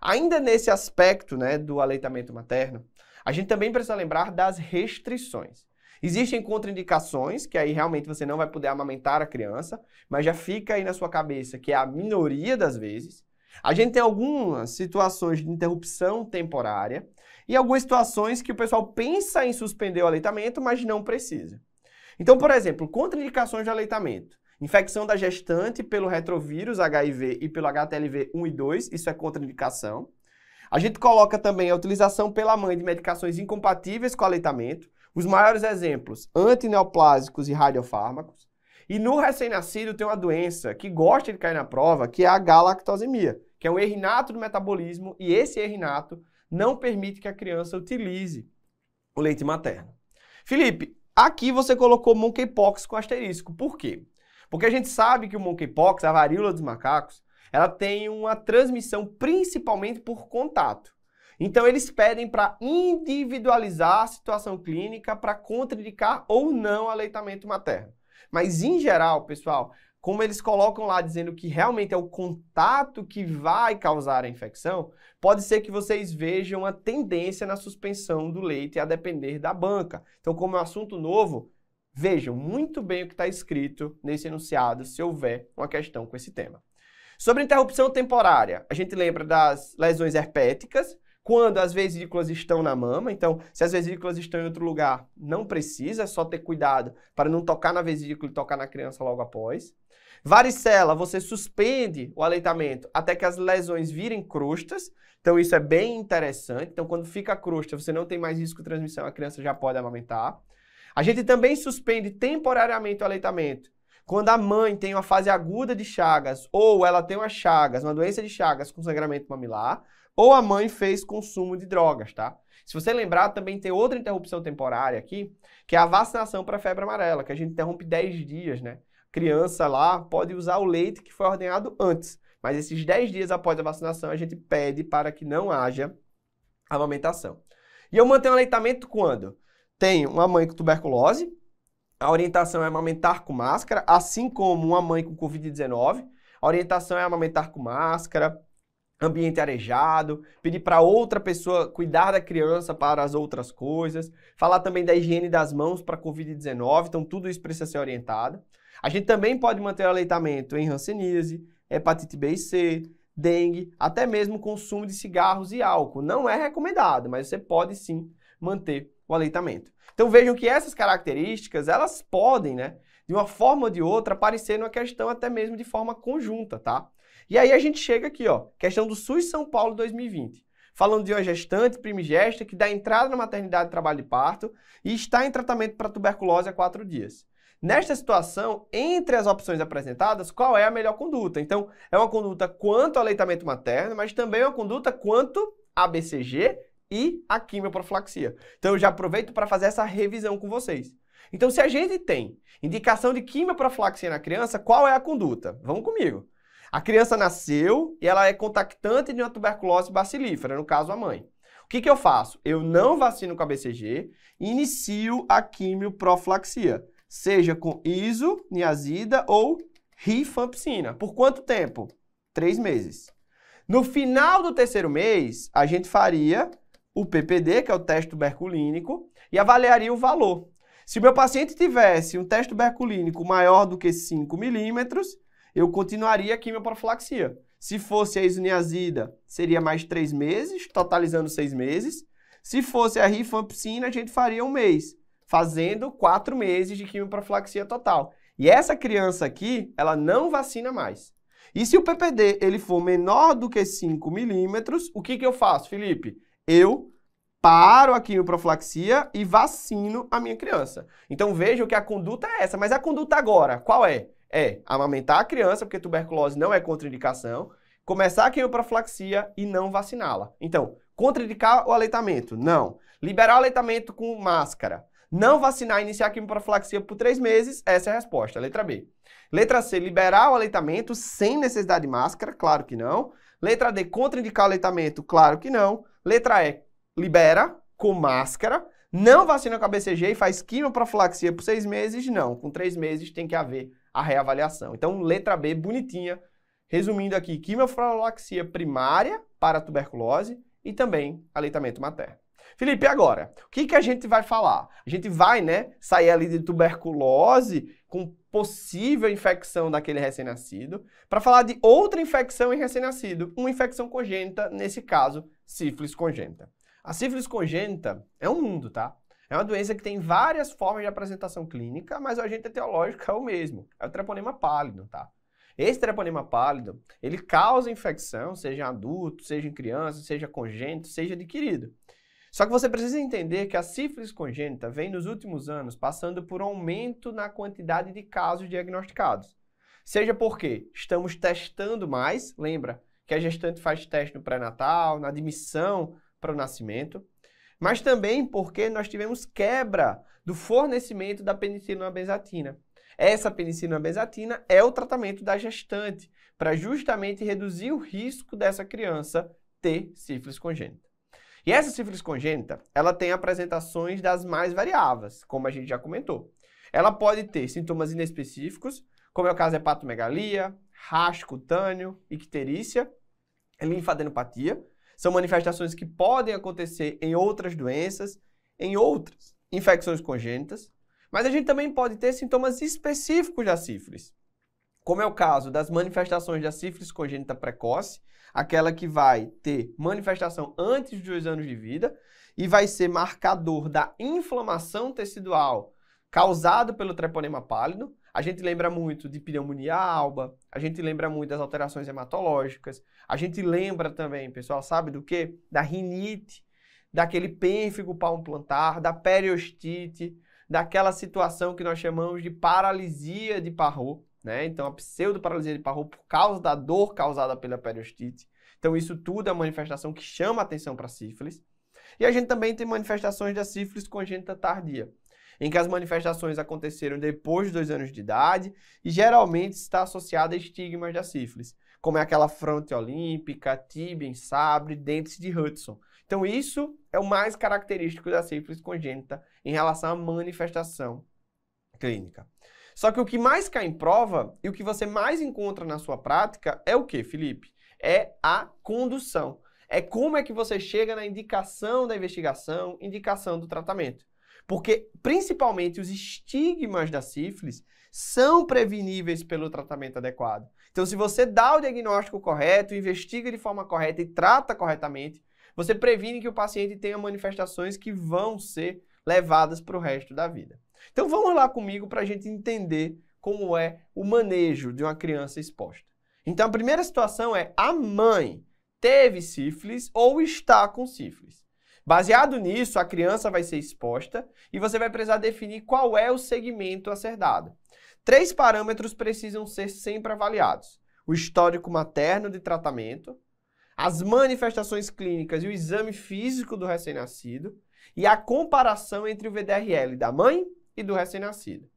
Speaker 1: Ainda nesse aspecto né, do aleitamento materno, a gente também precisa lembrar das restrições. Existem contraindicações, que aí realmente você não vai poder amamentar a criança, mas já fica aí na sua cabeça que é a minoria das vezes. A gente tem algumas situações de interrupção temporária e algumas situações que o pessoal pensa em suspender o aleitamento, mas não precisa. Então, por exemplo, contraindicações de aleitamento. Infecção da gestante pelo retrovírus HIV e pelo HTLV 1 e 2, isso é contraindicação. A gente coloca também a utilização pela mãe de medicações incompatíveis com aleitamento. Os maiores exemplos, antineoplásicos e radiofármacos. E no recém-nascido tem uma doença que gosta de cair na prova, que é a galactosemia, que é um erro do metabolismo, e esse erro não permite que a criança utilize o leite materno. Felipe, Aqui você colocou monkeypox com asterisco. Por quê? Porque a gente sabe que o monkeypox, a varíola dos macacos, ela tem uma transmissão principalmente por contato. Então eles pedem para individualizar a situação clínica para contraindicar ou não aleitamento materno. Mas em geral, pessoal, como eles colocam lá dizendo que realmente é o contato que vai causar a infecção, pode ser que vocês vejam a tendência na suspensão do leite a depender da banca. Então, como é um assunto novo, vejam muito bem o que está escrito nesse enunciado, se houver uma questão com esse tema. Sobre interrupção temporária, a gente lembra das lesões herpéticas, quando as vesículas estão na mama. Então, se as vesículas estão em outro lugar, não precisa, é só ter cuidado para não tocar na vesícula e tocar na criança logo após. Varicela, você suspende o aleitamento até que as lesões virem crostas. Então, isso é bem interessante. Então, quando fica a crosta, você não tem mais risco de transmissão, a criança já pode amamentar. A gente também suspende temporariamente o aleitamento. Quando a mãe tem uma fase aguda de Chagas ou ela tem uma Chagas, uma doença de Chagas com sangramento mamilar, ou a mãe fez consumo de drogas, tá? Se você lembrar, também tem outra interrupção temporária aqui, que é a vacinação para febre amarela, que a gente interrompe 10 dias, né? Criança lá pode usar o leite que foi ordenado antes, mas esses 10 dias após a vacinação a gente pede para que não haja amamentação. E eu mantenho o aleitamento quando tem uma mãe com tuberculose, a orientação é amamentar com máscara, assim como uma mãe com Covid-19, a orientação é amamentar com máscara, ambiente arejado, pedir para outra pessoa cuidar da criança para as outras coisas, falar também da higiene das mãos para COVID-19, então tudo isso precisa ser orientado. A gente também pode manter o aleitamento em hanseníase, hepatite B e C, dengue, até mesmo consumo de cigarros e álcool. Não é recomendado, mas você pode sim manter o aleitamento. Então vejam que essas características, elas podem, né, de uma forma ou de outra, aparecer numa questão até mesmo de forma conjunta, tá? E aí a gente chega aqui, ó, questão do SUS São Paulo 2020. Falando de uma gestante primigesta que dá entrada na maternidade de trabalho de parto e está em tratamento para tuberculose há quatro dias. Nesta situação, entre as opções apresentadas, qual é a melhor conduta? Então, é uma conduta quanto ao leitamento materno, mas também é uma conduta quanto à BCG e à quimioprofilaxia. Então, eu já aproveito para fazer essa revisão com vocês. Então, se a gente tem indicação de quimioprofilaxia na criança, qual é a conduta? Vamos comigo. A criança nasceu e ela é contactante de uma tuberculose bacilífera, no caso a mãe. O que, que eu faço? Eu não vacino com a BCG, inicio a quimioprofilaxia, seja com iso, niazida ou rifampicina. Por quanto tempo? Três meses. No final do terceiro mês, a gente faria o PPD, que é o teste tuberculínico, e avaliaria o valor. Se meu paciente tivesse um teste tuberculínico maior do que 5 milímetros, eu continuaria a quimioprofilaxia. Se fosse a isoniazida, seria mais três meses, totalizando seis meses. Se fosse a rifampicina, a gente faria um mês, fazendo quatro meses de quimioprofilaxia total. E essa criança aqui, ela não vacina mais. E se o PPD ele for menor do que 5 milímetros, o que, que eu faço, Felipe? Eu paro a quimioprofilaxia e vacino a minha criança. Então vejam que a conduta é essa. Mas a conduta agora, qual é? é amamentar a criança, porque tuberculose não é contraindicação, começar a quimioprofilaxia e não vaciná-la. Então, contraindicar o aleitamento? Não. Liberar o aleitamento com máscara? Não vacinar e iniciar a quimioprofilaxia por três meses? Essa é a resposta, letra B. Letra C, liberar o aleitamento sem necessidade de máscara? Claro que não. Letra D, contraindicar o aleitamento? Claro que não. Letra E, libera com máscara. Não vacina com a BCG e faz quimioprofilaxia por seis meses? Não. Com três meses tem que haver a reavaliação. Então, letra B, bonitinha. Resumindo aqui, quimiofloroxia primária para tuberculose e também aleitamento materno. Felipe, agora, o que, que a gente vai falar? A gente vai, né, sair ali de tuberculose com possível infecção daquele recém-nascido, para falar de outra infecção em recém-nascido, uma infecção congênita, nesse caso, sífilis congênita. A sífilis congênita é um mundo, tá? É uma doença que tem várias formas de apresentação clínica, mas o agente etiológico é o mesmo. É o treponema pálido, tá? Esse treponema pálido, ele causa infecção, seja em adulto, seja em criança, seja congênito, seja adquirido. Só que você precisa entender que a sífilis congênita vem nos últimos anos passando por aumento na quantidade de casos diagnosticados. Seja porque estamos testando mais, lembra que a gestante faz teste no pré-natal, na admissão para o nascimento, mas também porque nós tivemos quebra do fornecimento da penicilina benzatina. Essa penicilina benzatina é o tratamento da gestante, para justamente reduzir o risco dessa criança ter sífilis congênita. E essa sífilis congênita, ela tem apresentações das mais variáveis, como a gente já comentou. Ela pode ter sintomas inespecíficos, como é o caso hepatomegalia, rastro cutâneo, icterícia, linfadenopatia, são manifestações que podem acontecer em outras doenças, em outras infecções congênitas, mas a gente também pode ter sintomas específicos da sífilis, como é o caso das manifestações da sífilis congênita precoce, aquela que vai ter manifestação antes dos dois anos de vida e vai ser marcador da inflamação tecidual causado pelo treponema pálido, a gente lembra muito de pneumonia alba, a gente lembra muito das alterações hematológicas, a gente lembra também, pessoal, sabe do que? Da rinite, daquele pênfigo palmo plantar, da periostite, daquela situação que nós chamamos de paralisia de Parrot, né? Então, a pseudoparalisia de Parrot por causa da dor causada pela periostite. Então, isso tudo é uma manifestação que chama atenção para sífilis. E a gente também tem manifestações da sífilis congênita tardia em que as manifestações aconteceram depois de dois anos de idade e geralmente está associada a estigmas da sífilis, como é aquela fronte olímpica, tíbia em sabre, dentes de Hudson. Então, isso é o mais característico da sífilis congênita em relação à manifestação clínica. Só que o que mais cai em prova e o que você mais encontra na sua prática é o que, Felipe? É a condução. É como é que você chega na indicação da investigação, indicação do tratamento. Porque, principalmente, os estigmas da sífilis são preveníveis pelo tratamento adequado. Então, se você dá o diagnóstico correto, investiga de forma correta e trata corretamente, você previne que o paciente tenha manifestações que vão ser levadas para o resto da vida. Então, vamos lá comigo para a gente entender como é o manejo de uma criança exposta. Então, a primeira situação é a mãe teve sífilis ou está com sífilis. Baseado nisso, a criança vai ser exposta e você vai precisar definir qual é o segmento a ser dado. Três parâmetros precisam ser sempre avaliados: o histórico materno de tratamento, as manifestações clínicas e o exame físico do recém-nascido e a comparação entre o VDRL da mãe e do recém-nascido.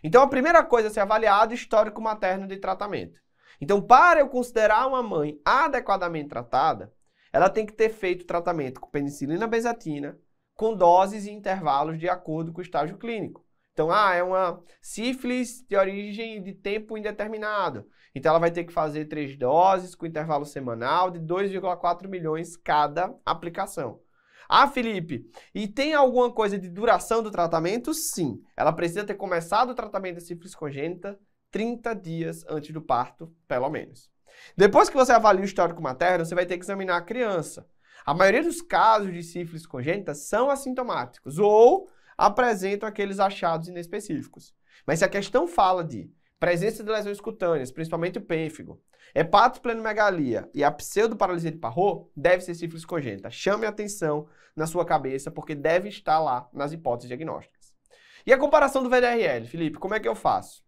Speaker 1: Então, a primeira coisa a ser avaliada é o histórico materno de tratamento. Então, para eu considerar uma mãe adequadamente tratada, ela tem que ter feito tratamento com penicilina benzatina, com doses e intervalos de acordo com o estágio clínico. Então, ah, é uma sífilis de origem de tempo indeterminado. Então, ela vai ter que fazer três doses com intervalo semanal de 2,4 milhões cada aplicação. Ah, Felipe, e tem alguma coisa de duração do tratamento? Sim. Ela precisa ter começado o tratamento de sífilis congênita 30 dias antes do parto, pelo menos. Depois que você avalia o histórico materno, você vai ter que examinar a criança. A maioria dos casos de sífilis congênita são assintomáticos ou apresentam aqueles achados inespecíficos. Mas se a questão fala de presença de lesões cutâneas, principalmente o pênfigo, hepatosplenomegalia e a pseudoparalisia de Parrot, deve ser sífilis congênita. Chame atenção na sua cabeça, porque deve estar lá nas hipóteses diagnósticas. E a comparação do VDRL, Felipe, como é que eu faço?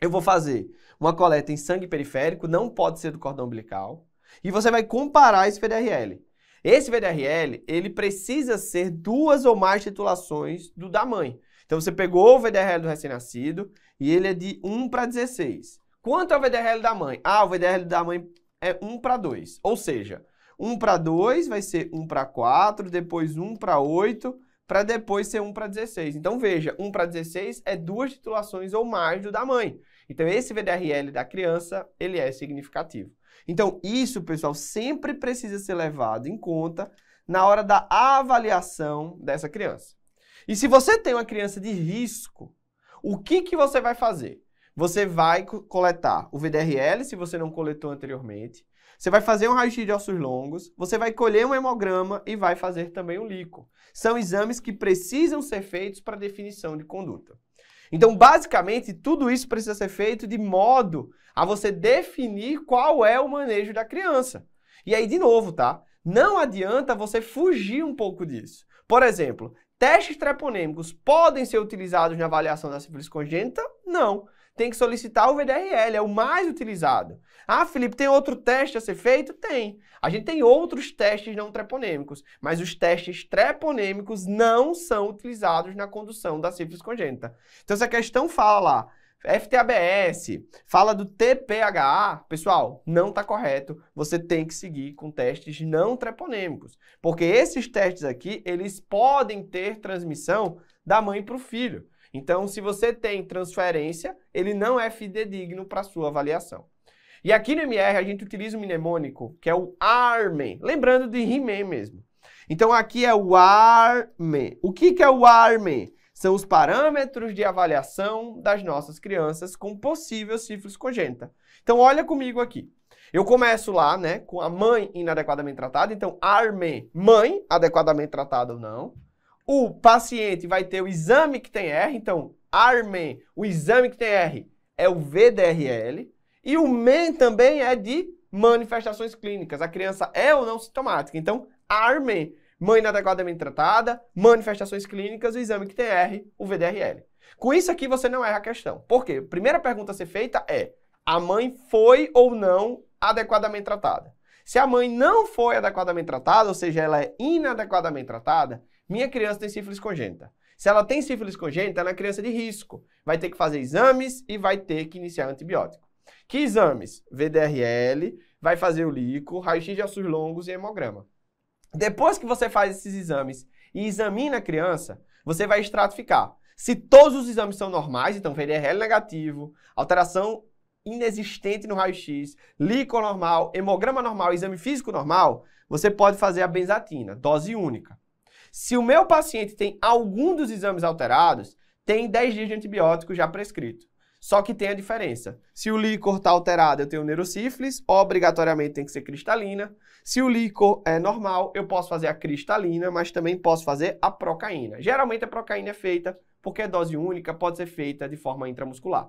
Speaker 1: Eu vou fazer uma coleta em sangue periférico, não pode ser do cordão umbilical, e você vai comparar esse VDRL. Esse VDRL, ele precisa ser duas ou mais titulações do da mãe. Então você pegou o VDRL do recém-nascido e ele é de 1 para 16. Quanto é o VDRL da mãe? Ah, o VDRL da mãe é 1 para 2. Ou seja, 1 para 2 vai ser 1 para 4, depois 1 para 8, para depois ser 1 para 16. Então veja, 1 para 16 é duas titulações ou mais do da mãe. Então, esse VDRL da criança, ele é significativo. Então, isso, pessoal, sempre precisa ser levado em conta na hora da avaliação dessa criança. E se você tem uma criança de risco, o que, que você vai fazer? Você vai coletar o VDRL, se você não coletou anteriormente, você vai fazer um raio-x de ossos longos, você vai colher um hemograma e vai fazer também um líquido. São exames que precisam ser feitos para definição de conduta. Então, basicamente, tudo isso precisa ser feito de modo a você definir qual é o manejo da criança. E aí, de novo, tá? Não adianta você fugir um pouco disso. Por exemplo, testes treponêmicos podem ser utilizados na avaliação da sífilis congênita? Não tem que solicitar o VDRL, é o mais utilizado. Ah, Felipe, tem outro teste a ser feito? Tem. A gente tem outros testes não treponêmicos, mas os testes treponêmicos não são utilizados na condução da sífilis congênita. Então, essa questão fala lá, FTABS, fala do TPHA, pessoal, não está correto. Você tem que seguir com testes não treponêmicos, porque esses testes aqui, eles podem ter transmissão da mãe para o filho. Então, se você tem transferência, ele não é fidedigno para sua avaliação. E aqui no MR a gente utiliza um mnemônico que é o ARME, lembrando de he mesmo. Então aqui é o ARME. O que, que é o ARME? São os parâmetros de avaliação das nossas crianças com possível sífilis congênita. Então olha comigo aqui. Eu começo lá, né, com a mãe inadequadamente tratada. Então ARME, mãe adequadamente tratada ou não. O paciente vai ter o exame que tem R, então ARMEN, o exame que tem R é o VDRL. E o MEN também é de manifestações clínicas. A criança é ou não sintomática. Então, ARMEN, mãe inadequadamente tratada, manifestações clínicas, o exame que tem R, o VDRL. Com isso aqui você não erra a questão. Por quê? Primeira pergunta a ser feita é: a mãe foi ou não adequadamente tratada? Se a mãe não foi adequadamente tratada, ou seja, ela é inadequadamente tratada, minha criança tem sífilis congênita. Se ela tem sífilis congênita, ela é criança de risco. Vai ter que fazer exames e vai ter que iniciar antibiótico. Que exames? VDRL, vai fazer o líquido, raio-x de ossos longos e hemograma. Depois que você faz esses exames e examina a criança, você vai estratificar. Se todos os exames são normais, então VDRL negativo, alteração inexistente no raio-x, líquido normal, hemograma normal, exame físico normal, você pode fazer a benzatina, dose única. Se o meu paciente tem algum dos exames alterados, tem 10 dias de antibiótico já prescrito. Só que tem a diferença. Se o líquor está alterado, eu tenho neurocífilis, obrigatoriamente tem que ser cristalina. Se o líquor é normal, eu posso fazer a cristalina, mas também posso fazer a procaína. Geralmente a procaína é feita porque é dose única, pode ser feita de forma intramuscular.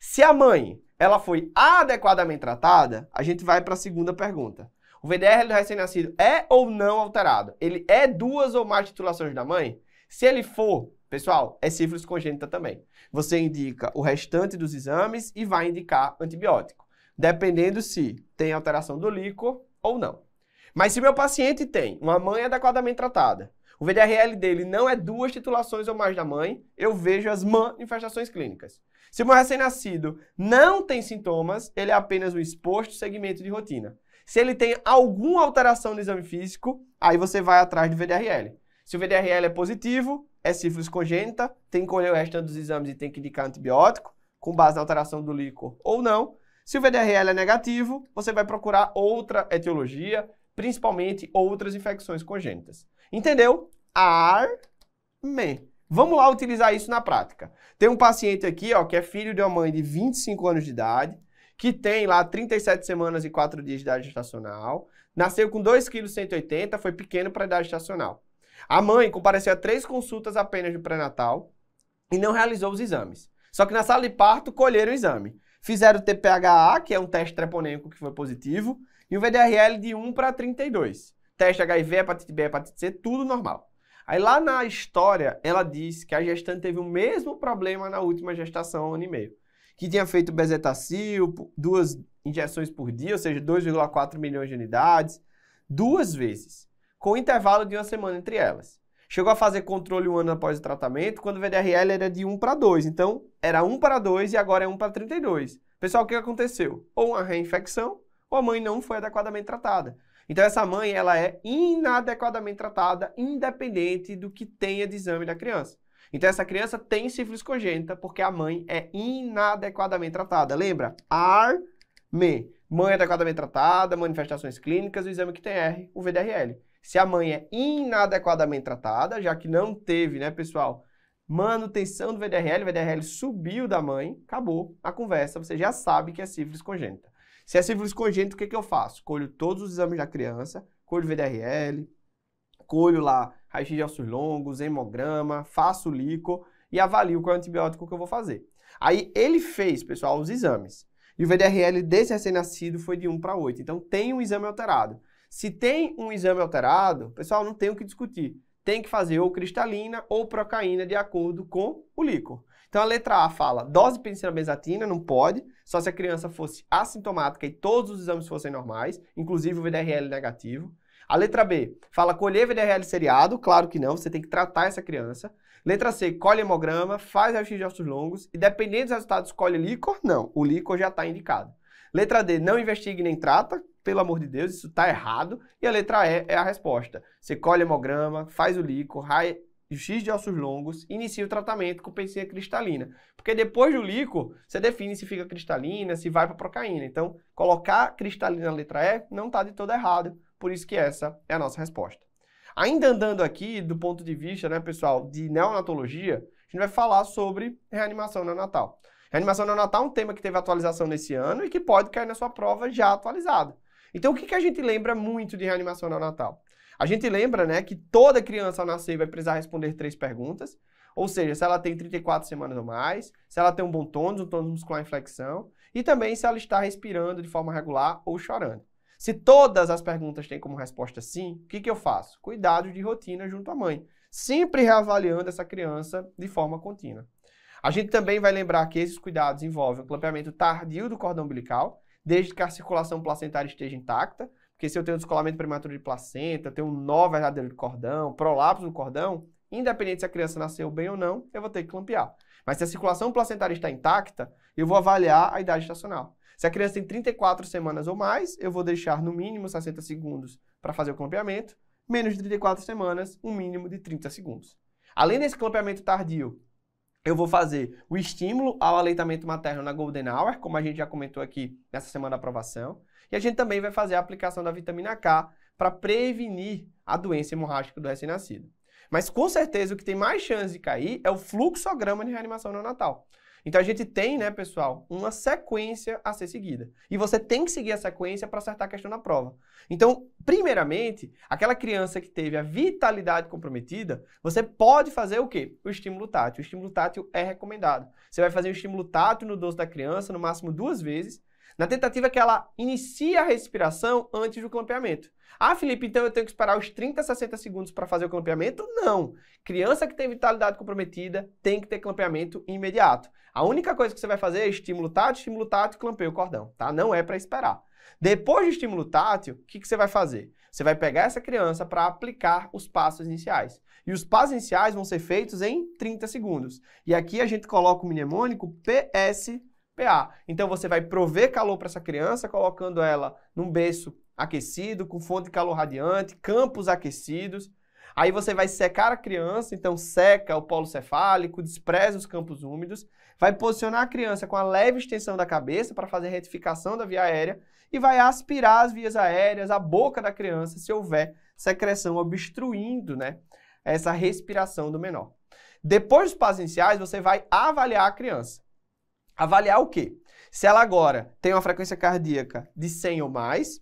Speaker 1: Se a mãe ela foi adequadamente tratada, a gente vai para a segunda pergunta. O VDR do recém-nascido é ou não alterado? Ele é duas ou mais titulações da mãe? Se ele for, pessoal, é sífilis congênita também. Você indica o restante dos exames e vai indicar antibiótico, dependendo se tem alteração do líquor ou não. Mas se meu paciente tem uma mãe adequadamente tratada, o VDRL dele não é duas titulações ou mais da mãe, eu vejo as manifestações clínicas. Se o meu recém-nascido não tem sintomas, ele é apenas um exposto segmento de rotina. Se ele tem alguma alteração no exame físico, aí você vai atrás do VDRL. Se o VDRL é positivo, é sífilis congênita, tem que colher o resto dos exames e tem que indicar antibiótico, com base na alteração do líquor ou não. Se o VDRL é negativo, você vai procurar outra etiologia, principalmente outras infecções congênitas. Entendeu? Arme. Vamos lá utilizar isso na prática. Tem um paciente aqui, ó, que é filho de uma mãe de 25 anos de idade, que tem lá 37 semanas e 4 dias de idade gestacional, nasceu com 2,180 kg, foi pequeno para idade gestacional. A mãe compareceu a três consultas apenas de pré-natal e não realizou os exames. Só que na sala de parto colheram o exame. Fizeram o TPHA, que é um teste treponêmico que foi positivo, e o VDRL de 1 para 32. Teste HIV, hepatite B, hepatite C, tudo normal. Aí lá na história, ela diz que a gestante teve o mesmo problema na última gestação, um ano e meio que tinha feito bezetacil, duas injeções por dia, ou seja, 2,4 milhões de unidades, duas vezes, com intervalo de uma semana entre elas. Chegou a fazer controle um ano após o tratamento, quando o VDRL era de 1 para 2. Então, era 1 para 2 e agora é 1 para 32. Pessoal, o que aconteceu? Ou uma reinfecção, ou a mãe não foi adequadamente tratada. Então, essa mãe, ela é inadequadamente tratada, independente do que tenha de exame da criança. Então essa criança tem sífilis congênita porque a mãe é inadequadamente tratada. Lembra? me. Mãe é adequadamente tratada, manifestações clínicas, o exame que tem R, o VDRL. Se a mãe é inadequadamente tratada, já que não teve, né, pessoal, manutenção do VDRL, o VDRL subiu da mãe, acabou a conversa, você já sabe que é sífilis congênita. Se é sífilis congênita, o que, que eu faço? Colho todos os exames da criança, colho VDRL, escolho lá raiz de ossos longos, hemograma, faço líquido e avalio qual é o antibiótico que eu vou fazer. Aí ele fez, pessoal, os exames. E o VDRL desse recém-nascido foi de 1 para 8. Então tem um exame alterado. Se tem um exame alterado, pessoal, não tem o que discutir. Tem que fazer ou cristalina ou procaína de acordo com o líquor. Então a letra A fala dose de penicilina não pode, só se a criança fosse assintomática e todos os exames fossem normais, inclusive o VDRL negativo. A letra B fala colher VDRL seriado, claro que não, você tem que tratar essa criança. Letra C, colhe hemograma, faz raio-x de ossos longos e dependendo dos resultados, colhe líquor? Não, o líquor já está indicado. Letra D, não investigue nem trata, pelo amor de Deus, isso está errado. E a letra E é a resposta. Você colhe hemograma, faz o líquor, raio X de ossos longos, inicia o tratamento com pensinha cristalina. Porque depois do líquor, você define se fica cristalina, se vai para procaína. Então, colocar cristalina na letra E não está de todo errado. Por isso que essa é a nossa resposta. Ainda andando aqui do ponto de vista, né, pessoal, de neonatologia, a gente vai falar sobre reanimação neonatal. Reanimação neonatal é um tema que teve atualização nesse ano e que pode cair na sua prova já atualizada. Então, o que, que a gente lembra muito de reanimação neonatal? A gente lembra, né, que toda criança ao nascer vai precisar responder três perguntas, ou seja, se ela tem 34 semanas ou mais, se ela tem um bom tônus, um tônus muscular em flexão, e também se ela está respirando de forma regular ou chorando. Se todas as perguntas têm como resposta sim, o que, que eu faço? Cuidado de rotina junto à mãe, sempre reavaliando essa criança de forma contínua. A gente também vai lembrar que esses cuidados envolvem o clampeamento tardio do cordão umbilical, desde que a circulação placentária esteja intacta, porque se eu tenho descolamento prematuro de placenta, eu tenho um nó verdadeiro de cordão, prolapso no cordão, independente se a criança nasceu bem ou não, eu vou ter que clampear. Mas se a circulação placentária está intacta, eu vou avaliar a idade estacional. Se a criança tem 34 semanas ou mais, eu vou deixar no mínimo 60 segundos para fazer o clampeamento, menos de 34 semanas, um mínimo de 30 segundos. Além desse clampeamento tardio, eu vou fazer o estímulo ao aleitamento materno na Golden Hour, como a gente já comentou aqui nessa semana da aprovação. E a gente também vai fazer a aplicação da vitamina K para prevenir a doença hemorrágica do recém-nascido. Mas com certeza o que tem mais chance de cair é o fluxograma de reanimação neonatal. Então a gente tem, né, pessoal, uma sequência a ser seguida. E você tem que seguir a sequência para acertar a questão na prova. Então, primeiramente, aquela criança que teve a vitalidade comprometida, você pode fazer o quê? O estímulo tátil. O estímulo tátil é recomendado. Você vai fazer o estímulo tátil no dorso da criança no máximo duas vezes na tentativa que ela inicia a respiração antes do clampeamento. Ah, Felipe, então eu tenho que esperar os 30, 60 segundos para fazer o clampeamento? Não. Criança que tem vitalidade comprometida tem que ter clampeamento imediato. A única coisa que você vai fazer é estímulo tátil, estímulo tátil, clampeia o cordão, tá? Não é para esperar. Depois do estímulo tátil, o que, que você vai fazer? Você vai pegar essa criança para aplicar os passos iniciais. E os passos iniciais vão ser feitos em 30 segundos. E aqui a gente coloca o mnemônico PS PA. Então você vai prover calor para essa criança, colocando ela num berço aquecido, com fonte de calor radiante, campos aquecidos. Aí você vai secar a criança, então seca o polo cefálico, despreza os campos úmidos, vai posicionar a criança com a leve extensão da cabeça para fazer retificação da via aérea e vai aspirar as vias aéreas, a boca da criança, se houver secreção obstruindo né, essa respiração do menor. Depois dos passos iniciais, você vai avaliar a criança avaliar o quê? Se ela agora tem uma frequência cardíaca de 100 ou mais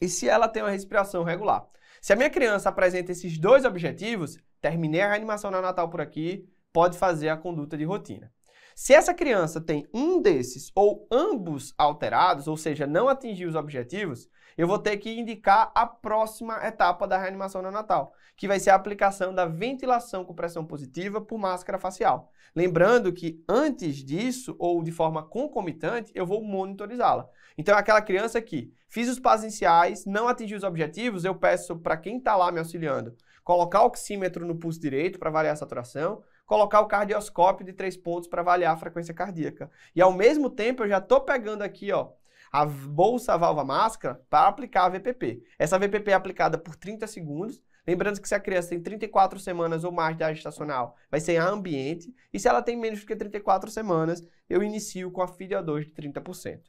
Speaker 1: e se ela tem uma respiração regular. Se a minha criança apresenta esses dois objetivos, terminei a reanimação na Natal por aqui, pode fazer a conduta de rotina. Se essa criança tem um desses ou ambos alterados, ou seja, não atingiu os objetivos, eu vou ter que indicar a próxima etapa da reanimação neonatal, que vai ser a aplicação da ventilação com pressão positiva por máscara facial. Lembrando que antes disso, ou de forma concomitante, eu vou monitorizá-la. Então, é aquela criança que fiz os passos iniciais, não atingiu os objetivos, eu peço para quem está lá me auxiliando colocar o oxímetro no pulso direito para avaliar a saturação, colocar o cardioscópio de três pontos para avaliar a frequência cardíaca. E ao mesmo tempo eu já estou pegando aqui, ó, a bolsa valva válvula máscara para aplicar a VPP. Essa VPP é aplicada por 30 segundos. Lembrando que se a criança tem 34 semanas ou mais de área gestacional, vai ser a ambiente. E se ela tem menos do que 34 semanas, eu inicio com a filha 2 de 30%.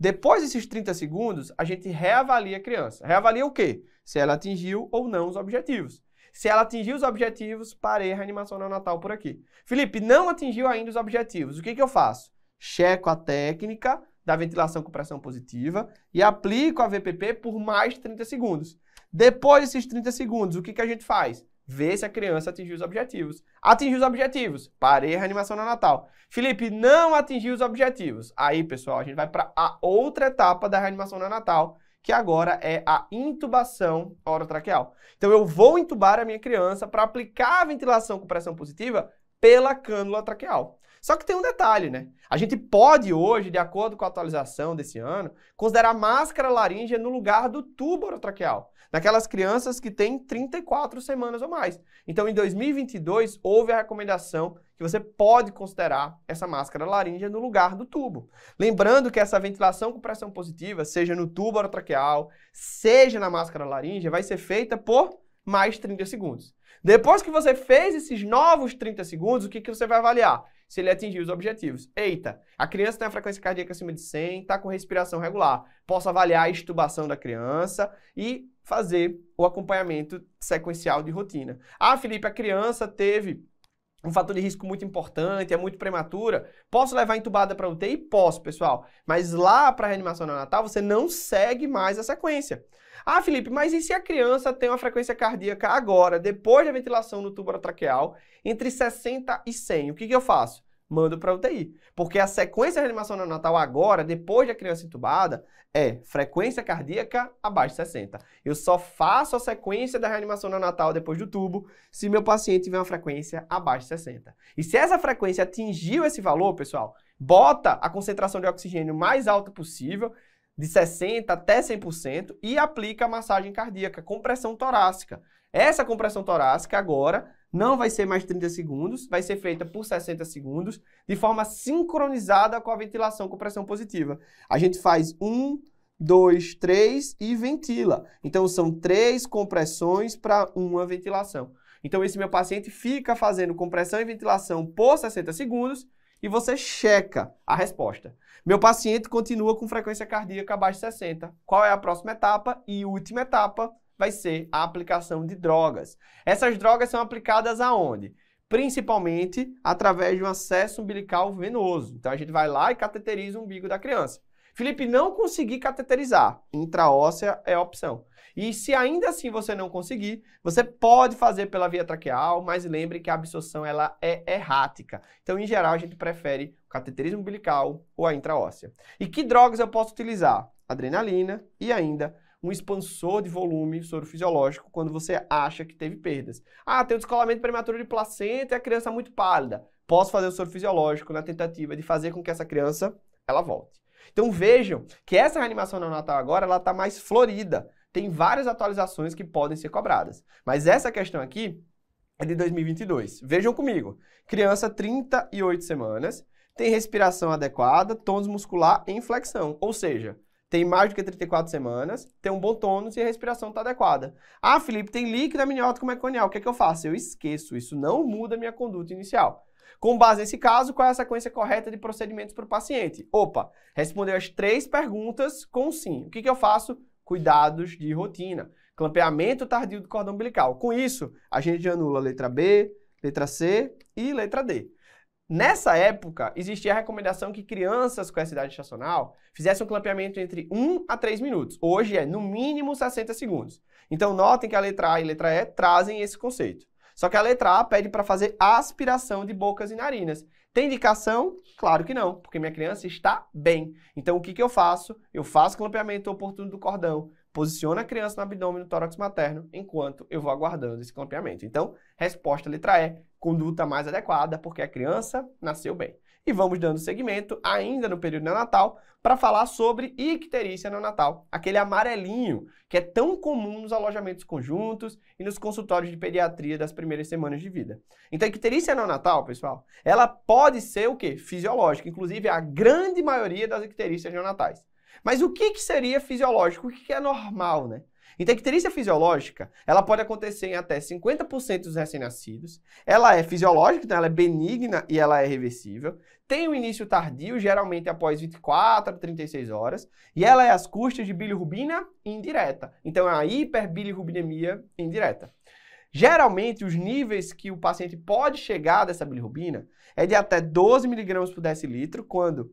Speaker 1: Depois desses 30 segundos, a gente reavalia a criança. Reavalia o quê? Se ela atingiu ou não os objetivos. Se ela atingiu os objetivos, parei a reanimação neonatal por aqui. Felipe, não atingiu ainda os objetivos. O que, que eu faço? Checo a técnica, da ventilação com pressão positiva e aplico a VPP por mais 30 segundos. Depois desses 30 segundos, o que, que a gente faz? Vê se a criança atingiu os objetivos. Atingiu os objetivos. Parei a reanimação na natal. Felipe, não atingiu os objetivos. Aí, pessoal, a gente vai para a outra etapa da reanimação na natal, que agora é a intubação orotraqueal. Então, eu vou intubar a minha criança para aplicar a ventilação com pressão positiva pela cânula traqueal. Só que tem um detalhe, né? A gente pode hoje, de acordo com a atualização desse ano, considerar máscara laríngea no lugar do tubo orotraqueal, naquelas crianças que têm 34 semanas ou mais. Então, em 2022, houve a recomendação que você pode considerar essa máscara laríngea no lugar do tubo. Lembrando que essa ventilação com pressão positiva, seja no tubo orotraqueal, seja na máscara laríngea, vai ser feita por mais 30 segundos. Depois que você fez esses novos 30 segundos, o que, que você vai avaliar? se ele atingir os objetivos. Eita, a criança tem a frequência cardíaca acima de 100, está com respiração regular. Posso avaliar a estubação da criança e fazer o acompanhamento sequencial de rotina. Ah, Felipe, a criança teve um fator de risco muito importante, é muito prematura. Posso levar entubada para UTI? Posso, pessoal. Mas lá para a reanimação neonatal, você não segue mais a sequência. Ah, Felipe, mas e se a criança tem uma frequência cardíaca agora, depois da ventilação no tubo traqueal, entre 60 e 100? O que, que eu faço? Mando para UTI. Porque a sequência de reanimação neonatal agora, depois da criança entubada, é frequência cardíaca abaixo de 60. Eu só faço a sequência da reanimação neonatal depois do tubo se meu paciente tiver uma frequência abaixo de 60. E se essa frequência atingiu esse valor, pessoal, bota a concentração de oxigênio mais alta possível de 60% até 100% e aplica a massagem cardíaca, compressão torácica. Essa compressão torácica agora não vai ser mais 30 segundos, vai ser feita por 60 segundos, de forma sincronizada com a ventilação com pressão positiva. A gente faz um, dois, três e ventila. Então são três compressões para uma ventilação. Então esse meu paciente fica fazendo compressão e ventilação por 60 segundos e você checa a resposta. Meu paciente continua com frequência cardíaca abaixo de 60. Qual é a próxima etapa? E última etapa vai ser a aplicação de drogas. Essas drogas são aplicadas aonde? Principalmente através de um acesso umbilical venoso. Então a gente vai lá e cateteriza o umbigo da criança. Felipe, não consegui cateterizar. Intraóssea é a opção. E se ainda assim você não conseguir, você pode fazer pela via traqueal, mas lembre que a absorção ela é errática. Então, em geral, a gente prefere o cateterismo umbilical ou a intraóssea. E que drogas eu posso utilizar? Adrenalina e ainda um expansor de volume soro fisiológico, quando você acha que teve perdas. Ah, tem um descolamento prematuro de placenta e a criança muito pálida. Posso fazer o fisiológico na tentativa de fazer com que essa criança ela volte. Então vejam que essa reanimação neonatal agora ela está mais florida tem várias atualizações que podem ser cobradas. Mas essa questão aqui é de 2022. Vejam comigo. Criança 38 semanas, tem respiração adequada, tônus muscular em flexão, ou seja, tem mais do que 34 semanas, tem um bom tônus e a respiração está adequada. Ah, Felipe, tem líquido amniótico meconial, o que, é que eu faço? Eu esqueço, isso não muda minha conduta inicial. Com base nesse caso, qual é a sequência correta de procedimentos para o paciente? Opa, respondeu as três perguntas com sim. O que, que eu faço? cuidados de rotina. Clampeamento tardio do cordão umbilical. Com isso, a gente anula a letra B, letra C e letra D. Nessa época, existia a recomendação que crianças com essa idade estacional fizessem um clampeamento entre 1 a 3 minutos. Hoje é no mínimo 60 segundos. Então notem que a letra A e a letra E trazem esse conceito. Só que a letra A pede para fazer aspiração de bocas e narinas. Tem indicação? Claro que não, porque minha criança está bem. Então o que, que eu faço? Eu faço clampeamento oportuno do cordão, posiciono a criança no abdômen do tórax materno, enquanto eu vou aguardando esse clampeamento. Então, resposta letra E, conduta mais adequada, porque a criança nasceu bem. E vamos dando segmento, ainda no período neonatal, para falar sobre icterícia neonatal, aquele amarelinho que é tão comum nos alojamentos conjuntos e nos consultórios de pediatria das primeiras semanas de vida. Então, a icterícia neonatal, pessoal, ela pode ser o quê? Fisiológica, inclusive a grande maioria das icterícias neonatais. Mas o que, que seria fisiológico? O que, que é normal, né? Intemperância então, fisiológica, ela pode acontecer em até 50% dos recém-nascidos. Ela é fisiológica, então ela é benigna e ela é reversível. Tem o um início tardio, geralmente após 24 a 36 horas, e ela é às custas de bilirrubina indireta. Então é a hiperbilirrubinemia indireta. Geralmente, os níveis que o paciente pode chegar dessa bilirrubina é de até 12 miligramas por decilitro, quando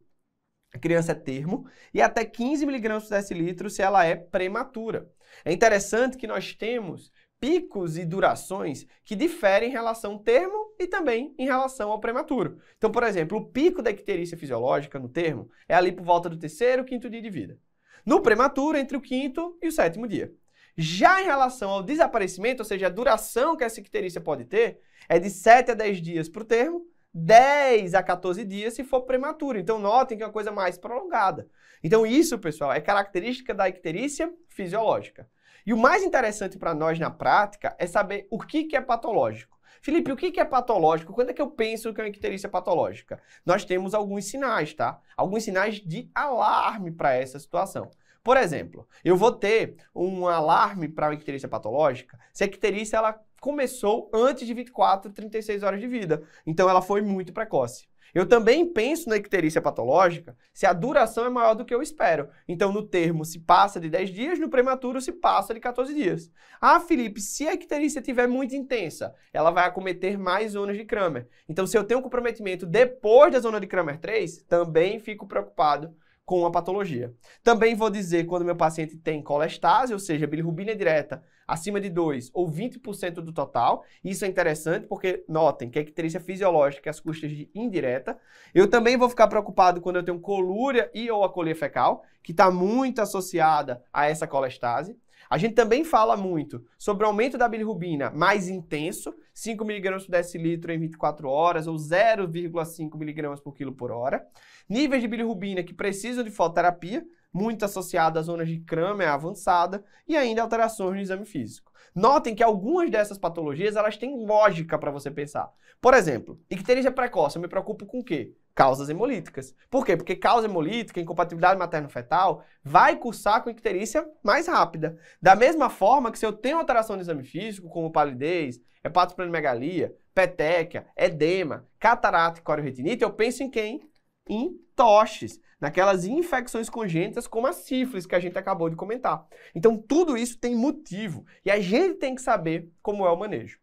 Speaker 1: a criança é termo, e até 15 miligramas por decilitro se ela é prematura. É interessante que nós temos picos e durações que diferem em relação ao termo e também em relação ao prematuro. Então, por exemplo, o pico da icterícia fisiológica no termo é ali por volta do terceiro, quinto dia de vida. No prematuro, entre o quinto e o sétimo dia. Já em relação ao desaparecimento, ou seja, a duração que essa icterícia pode ter, é de 7 a 10 dias para o termo 10 a 14 dias se for prematuro. Então, notem que é uma coisa mais prolongada. Então, isso, pessoal, é característica da icterícia fisiológica. E o mais interessante para nós na prática é saber o que, que é patológico. Felipe, o que, que é patológico? Quando é que eu penso que é uma icterícia patológica? Nós temos alguns sinais, tá? Alguns sinais de alarme para essa situação. Por exemplo, eu vou ter um alarme para a icterícia patológica se a icterícia ela começou antes de 24, 36 horas de vida. Então ela foi muito precoce. Eu também penso na icterícia patológica se a duração é maior do que eu espero. Então, no termo se passa de 10 dias, no prematuro se passa de 14 dias. Ah, Felipe, se a icterícia estiver muito intensa, ela vai acometer mais zonas de Kramer. Então, se eu tenho um comprometimento depois da zona de Kramer 3, também fico preocupado com uma patologia. Também vou dizer quando meu paciente tem colestase, ou seja, bilirrubina direta acima de 2 ou 20% do total. Isso é interessante porque, notem, que é característica fisiológica as custas de indireta. Eu também vou ficar preocupado quando eu tenho colúria e ou a colia fecal, que está muito associada a essa colestase. A gente também fala muito sobre o aumento da bilirrubina mais intenso, 5 mg por decilitro em 24 horas ou 0,5 mg por quilo por hora. Níveis de bilirrubina que precisam de fototerapia, muito associado a zonas de Kramer é avançada e ainda alterações no exame físico. Notem que algumas dessas patologias elas têm lógica para você pensar. Por exemplo, icterícia precoce, eu me preocupo com o quê? causas hemolíticas. Por quê? Porque causa hemolítica, incompatibilidade materno-fetal, vai cursar com icterícia mais rápida. Da mesma forma que se eu tenho alteração no exame físico, como palidez, hepatosplenomegalia, petequia, edema, catarata e corioretinite, eu penso em quem? Em toches, naquelas infecções congênitas como a sífilis que a gente acabou de comentar. Então tudo isso tem motivo e a gente tem que saber como é o manejo.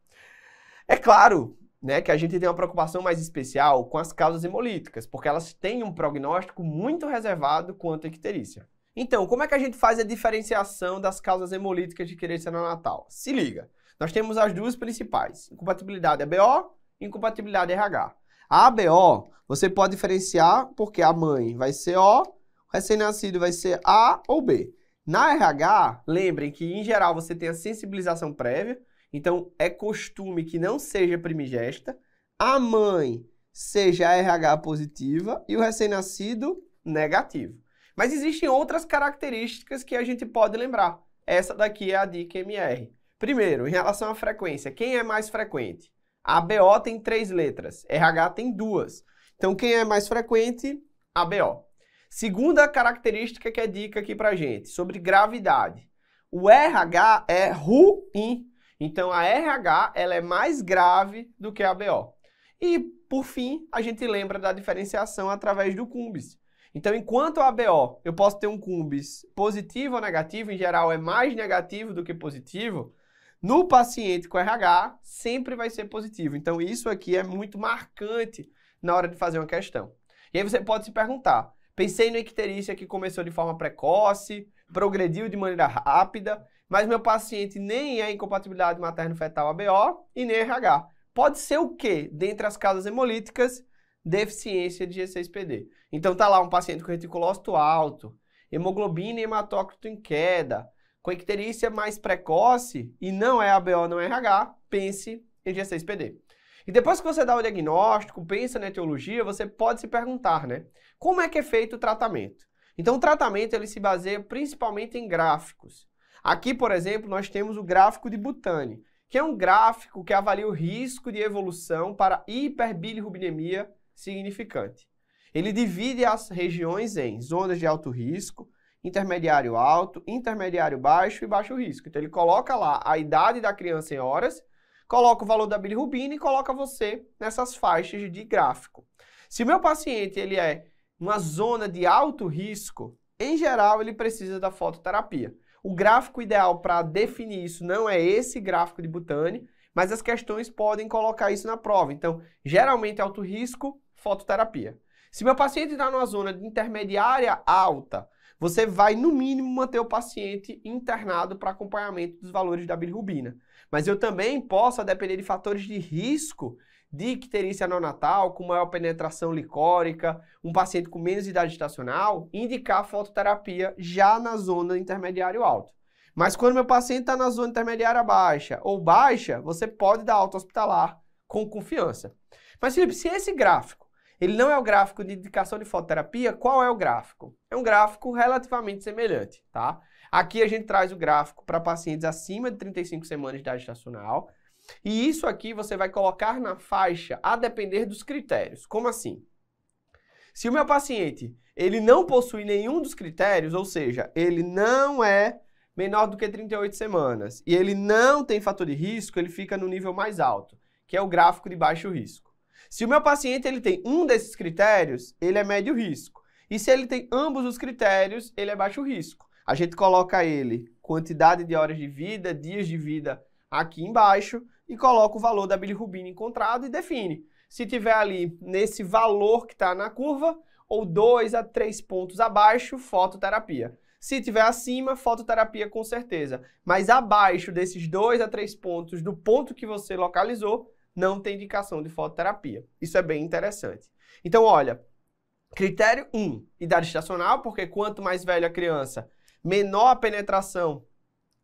Speaker 1: É claro né, que a gente tem uma preocupação mais especial com as causas hemolíticas, porque elas têm um prognóstico muito reservado quanto à icterícia. Então, como é que a gente faz a diferenciação das causas hemolíticas de na neonatal? Se liga, nós temos as duas principais, incompatibilidade ABO e incompatibilidade RH. A ABO, você pode diferenciar porque a mãe vai ser O, o recém-nascido vai ser A ou B. Na RH, lembrem que, em geral, você tem a sensibilização prévia, então, é costume que não seja primigesta, a mãe seja RH positiva e o recém-nascido negativo. Mas existem outras características que a gente pode lembrar. Essa daqui é a dica MR. Primeiro, em relação à frequência, quem é mais frequente? A BO tem três letras, RH tem duas. Então, quem é mais frequente? A BO. Segunda característica que é dica aqui pra gente, sobre gravidade. O RH é ruim então a RH ela é mais grave do que a BO. E por fim, a gente lembra da diferenciação através do cumbis. Então, enquanto a BO eu posso ter um cumbis positivo ou negativo, em geral é mais negativo do que positivo, no paciente com RH sempre vai ser positivo. Então, isso aqui é muito marcante na hora de fazer uma questão. E aí você pode se perguntar: pensei no icterícia que começou de forma precoce, progrediu de maneira rápida mas meu paciente nem é incompatibilidade materno-fetal ABO e nem RH. Pode ser o quê? Dentre as causas hemolíticas, deficiência de G6PD. Então tá lá um paciente com reticulócito alto, hemoglobina e hematócrito em queda, com icterícia mais precoce e não é ABO, não é RH, pense em G6PD. E depois que você dá o diagnóstico, pensa na etiologia, você pode se perguntar, né? Como é que é feito o tratamento? Então o tratamento ele se baseia principalmente em gráficos. Aqui, por exemplo, nós temos o gráfico de Butane, que é um gráfico que avalia o risco de evolução para hiperbilirrubinemia significante. Ele divide as regiões em zonas de alto risco, intermediário alto, intermediário baixo e baixo risco. Então ele coloca lá a idade da criança em horas, coloca o valor da bilirrubina e coloca você nessas faixas de gráfico. Se o meu paciente ele é uma zona de alto risco, em geral ele precisa da fototerapia. O gráfico ideal para definir isso não é esse gráfico de Butane, mas as questões podem colocar isso na prova. Então, geralmente alto risco, fototerapia. Se meu paciente está numa zona de intermediária alta, você vai, no mínimo, manter o paciente internado para acompanhamento dos valores da bilirrubina. Mas eu também posso, a depender de fatores de risco, de icterícia neonatal com maior penetração licórica, um paciente com menos idade estacional, indicar fototerapia já na zona intermediário alto. Mas quando meu paciente está na zona intermediária baixa ou baixa, você pode dar alta hospitalar com confiança. Mas Felipe, se esse gráfico ele não é o gráfico de indicação de fototerapia, qual é o gráfico? É um gráfico relativamente semelhante, tá? Aqui a gente traz o gráfico para pacientes acima de 35 semanas de idade estacional, e isso aqui você vai colocar na faixa a depender dos critérios. Como assim? Se o meu paciente ele não possui nenhum dos critérios, ou seja, ele não é menor do que 38 semanas e ele não tem fator de risco, ele fica no nível mais alto, que é o gráfico de baixo risco. Se o meu paciente ele tem um desses critérios, ele é médio risco. E se ele tem ambos os critérios, ele é baixo risco. A gente coloca ele quantidade de horas de vida, dias de vida aqui embaixo, e coloca o valor da bilirrubina encontrado e define. Se tiver ali nesse valor que está na curva, ou dois a três pontos abaixo, fototerapia. Se tiver acima, fototerapia com certeza. Mas abaixo desses dois a três pontos do ponto que você localizou, não tem indicação de fototerapia. Isso é bem interessante. Então, olha, critério 1, um, idade estacional, porque quanto mais velha a criança, menor a penetração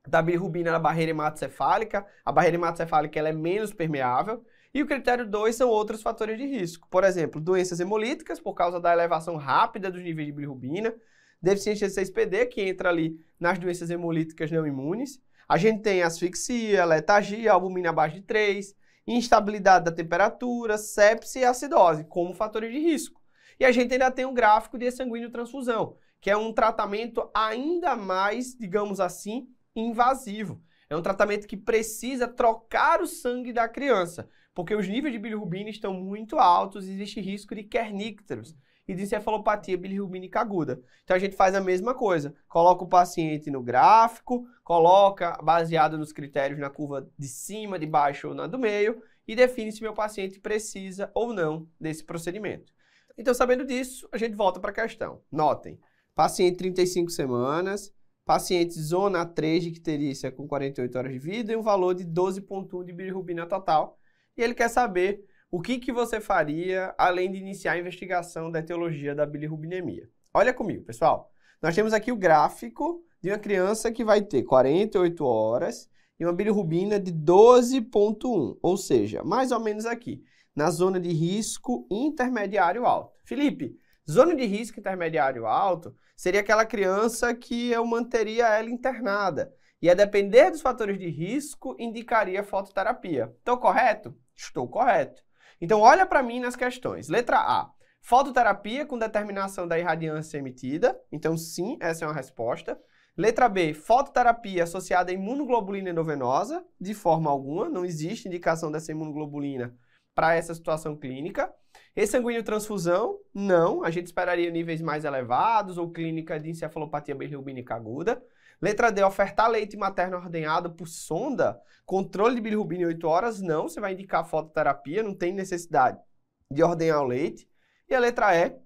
Speaker 1: da bilirrubina na barreira hematocefálica. A barreira hematocefálica ela é menos permeável. E o critério 2 são outros fatores de risco. Por exemplo, doenças hemolíticas, por causa da elevação rápida dos níveis de bilirrubina. Deficiência de 6PD, que entra ali nas doenças hemolíticas não imunes. A gente tem asfixia, letargia, albumina abaixo de 3, instabilidade da temperatura, sepse e acidose como fatores de risco. E a gente ainda tem um gráfico de sanguíneo transfusão, que é um tratamento ainda mais, digamos assim, invasivo. É um tratamento que precisa trocar o sangue da criança, porque os níveis de bilirrubina estão muito altos e existe risco de kernicterus e de encefalopatia bilirrubínica aguda. Então a gente faz a mesma coisa, coloca o paciente no gráfico, coloca baseado nos critérios na curva de cima, de baixo ou na do meio e define se meu paciente precisa ou não desse procedimento. Então sabendo disso, a gente volta para a questão. Notem, paciente 35 semanas, Paciente zona 3 de icterícia com 48 horas de vida e um valor de 12,1 de bilirrubina total. E ele quer saber o que, que você faria além de iniciar a investigação da etiologia da bilirrubinemia. Olha comigo, pessoal. Nós temos aqui o gráfico de uma criança que vai ter 48 horas e uma bilirrubina de 12,1, ou seja, mais ou menos aqui, na zona de risco intermediário alto. Felipe, Zona de risco intermediário alto seria aquela criança que eu manteria ela internada. E a depender dos fatores de risco, indicaria fototerapia. Estou correto? Estou correto. Então, olha para mim nas questões. Letra A. Fototerapia com determinação da irradiância emitida. Então, sim, essa é uma resposta. Letra B, fototerapia associada à imunoglobulina endovenosa, de forma alguma, não existe indicação dessa imunoglobulina para essa situação clínica. Ressanguíneo transfusão, não, a gente esperaria níveis mais elevados ou clínica de encefalopatia bilirrubínica aguda. Letra D, ofertar leite materno ordenhado por sonda, controle de bilirrubina em 8 horas, não, você vai indicar fototerapia, não tem necessidade de ordenhar o leite. E a letra E,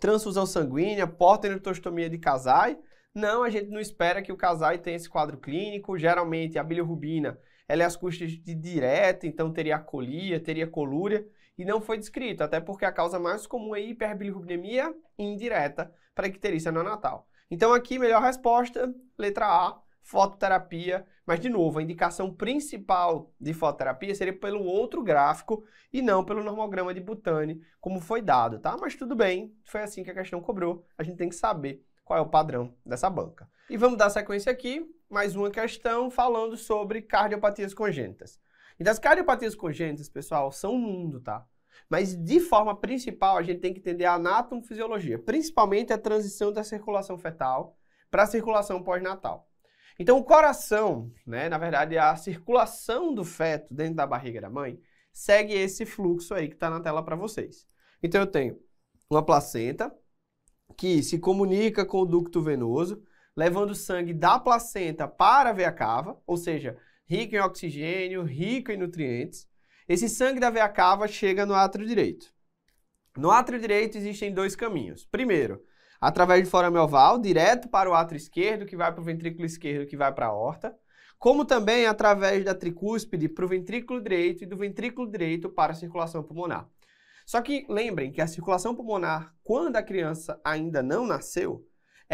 Speaker 1: transfusão sanguínea, porta-neutrostomia de casai, não, a gente não espera que o casai tenha esse quadro clínico, geralmente a bilirrubina ela é as custas de direta, então teria colia, teria colúria, e não foi descrito, até porque a causa mais comum é hiperbilirrubinemia indireta para icterícia neonatal. Então aqui, melhor resposta, letra A, fototerapia, mas de novo, a indicação principal de fototerapia seria pelo outro gráfico e não pelo normograma de Butane, como foi dado, tá? Mas tudo bem, foi assim que a questão cobrou, a gente tem que saber qual é o padrão dessa banca. E vamos dar sequência aqui, mais uma questão falando sobre cardiopatias congênitas. E das cardiopatias congênitas, pessoal, são um mundo, tá? Mas de forma principal, a gente tem que entender a anatomofisiologia, principalmente a transição da circulação fetal para a circulação pós-natal. Então, o coração, né, na verdade, a circulação do feto dentro da barriga da mãe, segue esse fluxo aí que está na tela para vocês. Então, eu tenho uma placenta que se comunica com o ducto venoso, levando sangue da placenta para a veia cava, ou seja, rico em oxigênio, rico em nutrientes. Esse sangue da veia cava chega no átrio direito. No átrio direito existem dois caminhos. Primeiro, através do forame oval, direto para o átrio esquerdo, que vai para o ventrículo esquerdo, que vai para a aorta, como também através da tricúspide para o ventrículo direito e do ventrículo direito para a circulação pulmonar. Só que lembrem que a circulação pulmonar, quando a criança ainda não nasceu,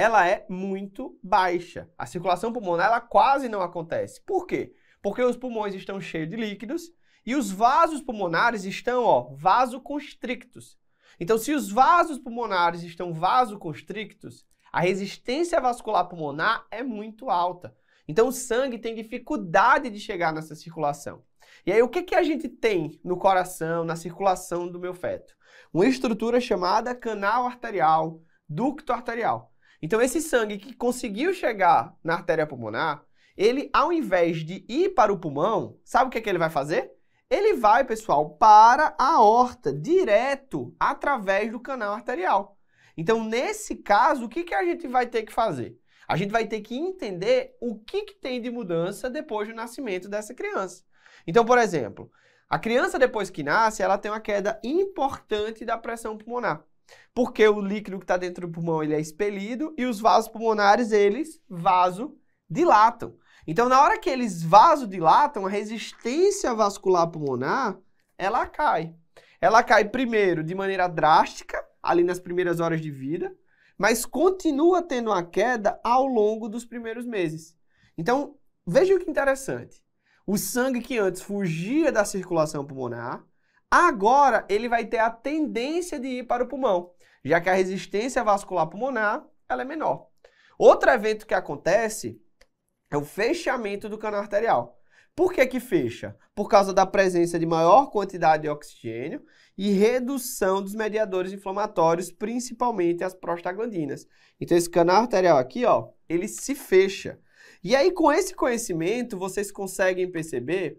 Speaker 1: ela é muito baixa. A circulação pulmonar ela quase não acontece. Por quê? Porque os pulmões estão cheios de líquidos e os vasos pulmonares estão, ó, vasoconstrictos. Então, se os vasos pulmonares estão vasoconstrictos, a resistência vascular pulmonar é muito alta. Então, o sangue tem dificuldade de chegar nessa circulação. E aí, o que, que a gente tem no coração, na circulação do meu feto? Uma estrutura chamada canal arterial, ducto arterial. Então, esse sangue que conseguiu chegar na artéria pulmonar, ele, ao invés de ir para o pulmão, sabe o que, é que ele vai fazer? Ele vai, pessoal, para a horta direto, através do canal arterial. Então, nesse caso, o que, que a gente vai ter que fazer? A gente vai ter que entender o que, que tem de mudança depois do nascimento dessa criança. Então, por exemplo, a criança, depois que nasce, ela tem uma queda importante da pressão pulmonar. Porque o líquido que está dentro do pulmão ele é expelido e os vasos pulmonares eles vasodilatam. Então, na hora que eles vasodilatam, a resistência vascular pulmonar ela cai. Ela cai primeiro de maneira drástica, ali nas primeiras horas de vida, mas continua tendo uma queda ao longo dos primeiros meses. Então, veja que interessante. O sangue que antes fugia da circulação pulmonar, Agora ele vai ter a tendência de ir para o pulmão, já que a resistência vascular pulmonar ela é menor. Outro evento que acontece é o fechamento do canal arterial. Por que que fecha? Por causa da presença de maior quantidade de oxigênio e redução dos mediadores inflamatórios, principalmente as prostaglandinas. Então esse canal arterial aqui, ó, ele se fecha. E aí com esse conhecimento vocês conseguem perceber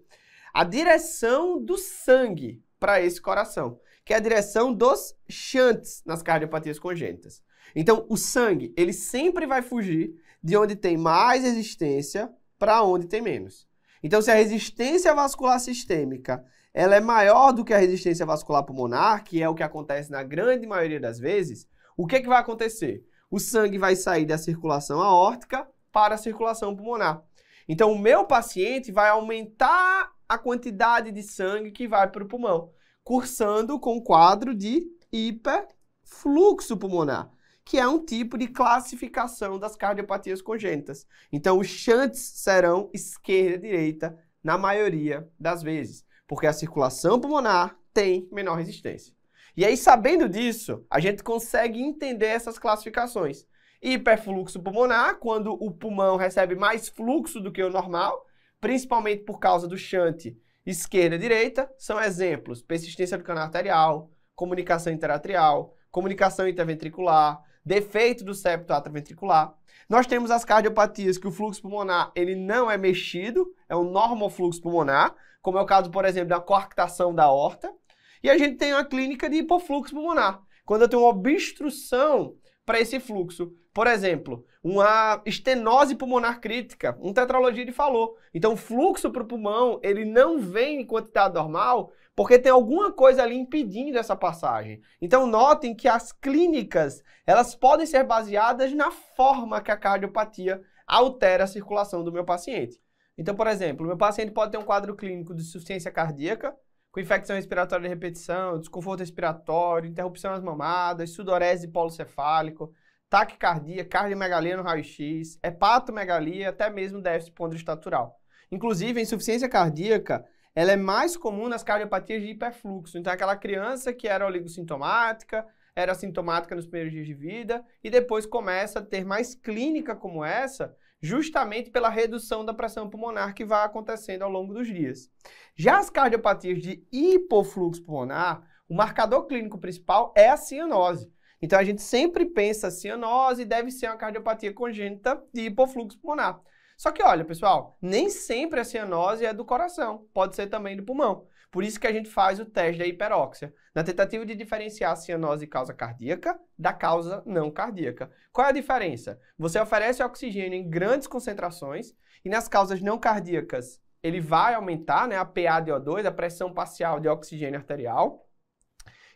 Speaker 1: a direção do sangue para esse coração, que é a direção dos shantes nas cardiopatias congênitas. Então, o sangue, ele sempre vai fugir de onde tem mais resistência para onde tem menos. Então, se a resistência vascular sistêmica ela é maior do que a resistência vascular pulmonar, que é o que acontece na grande maioria das vezes, o que, é que vai acontecer? O sangue vai sair da circulação aórtica para a circulação pulmonar. Então, o meu paciente vai aumentar a quantidade de sangue que vai para o pulmão, cursando com o quadro de hiperfluxo pulmonar, que é um tipo de classificação das cardiopatias congênitas. Então, os chantes serão esquerda e direita na maioria das vezes, porque a circulação pulmonar tem menor resistência. E aí, sabendo disso, a gente consegue entender essas classificações. Hiperfluxo pulmonar, quando o pulmão recebe mais fluxo do que o normal, principalmente por causa do shunt esquerda e direita, são exemplos: persistência do canal arterial, comunicação interatrial, comunicação interventricular, defeito do septo atraventricular. Nós temos as cardiopatias que o fluxo pulmonar ele não é mexido, é um normal fluxo pulmonar, como é o caso, por exemplo, da coarctação da aorta. E a gente tem a clínica de hipofluxo pulmonar, quando eu tenho uma obstrução para esse fluxo por exemplo, uma estenose pulmonar crítica, um tetralogia de falou. Então, o fluxo para o pulmão, ele não vem em quantidade normal, porque tem alguma coisa ali impedindo essa passagem. Então, notem que as clínicas, elas podem ser baseadas na forma que a cardiopatia altera a circulação do meu paciente. Então, por exemplo, meu paciente pode ter um quadro clínico de insuficiência cardíaca, com infecção respiratória de repetição, desconforto respiratório, interrupção às mamadas, sudorese policefálico, taquicardia, cardiomegalia no raio-x, hepatomegalia, é até mesmo déficit pondroestatural. Inclusive, a insuficiência cardíaca, ela é mais comum nas cardiopatias de hiperfluxo. Então, é aquela criança que era oligosintomática, era sintomática nos primeiros dias de vida e depois começa a ter mais clínica como essa, justamente pela redução da pressão pulmonar que vai acontecendo ao longo dos dias. Já as cardiopatias de hipofluxo pulmonar, o marcador clínico principal é a cianose. Então a gente sempre pensa cianose assim, deve ser uma cardiopatia congênita de hipofluxo pulmonar. Só que olha, pessoal, nem sempre assim a cianose é do coração, pode ser também do pulmão. Por isso que a gente faz o teste da hiperóxia, na tentativa de diferenciar a cianose causa cardíaca da causa não cardíaca. Qual é a diferença? Você oferece oxigênio em grandes concentrações e nas causas não cardíacas ele vai aumentar né, a PA de O2, a pressão parcial de oxigênio arterial,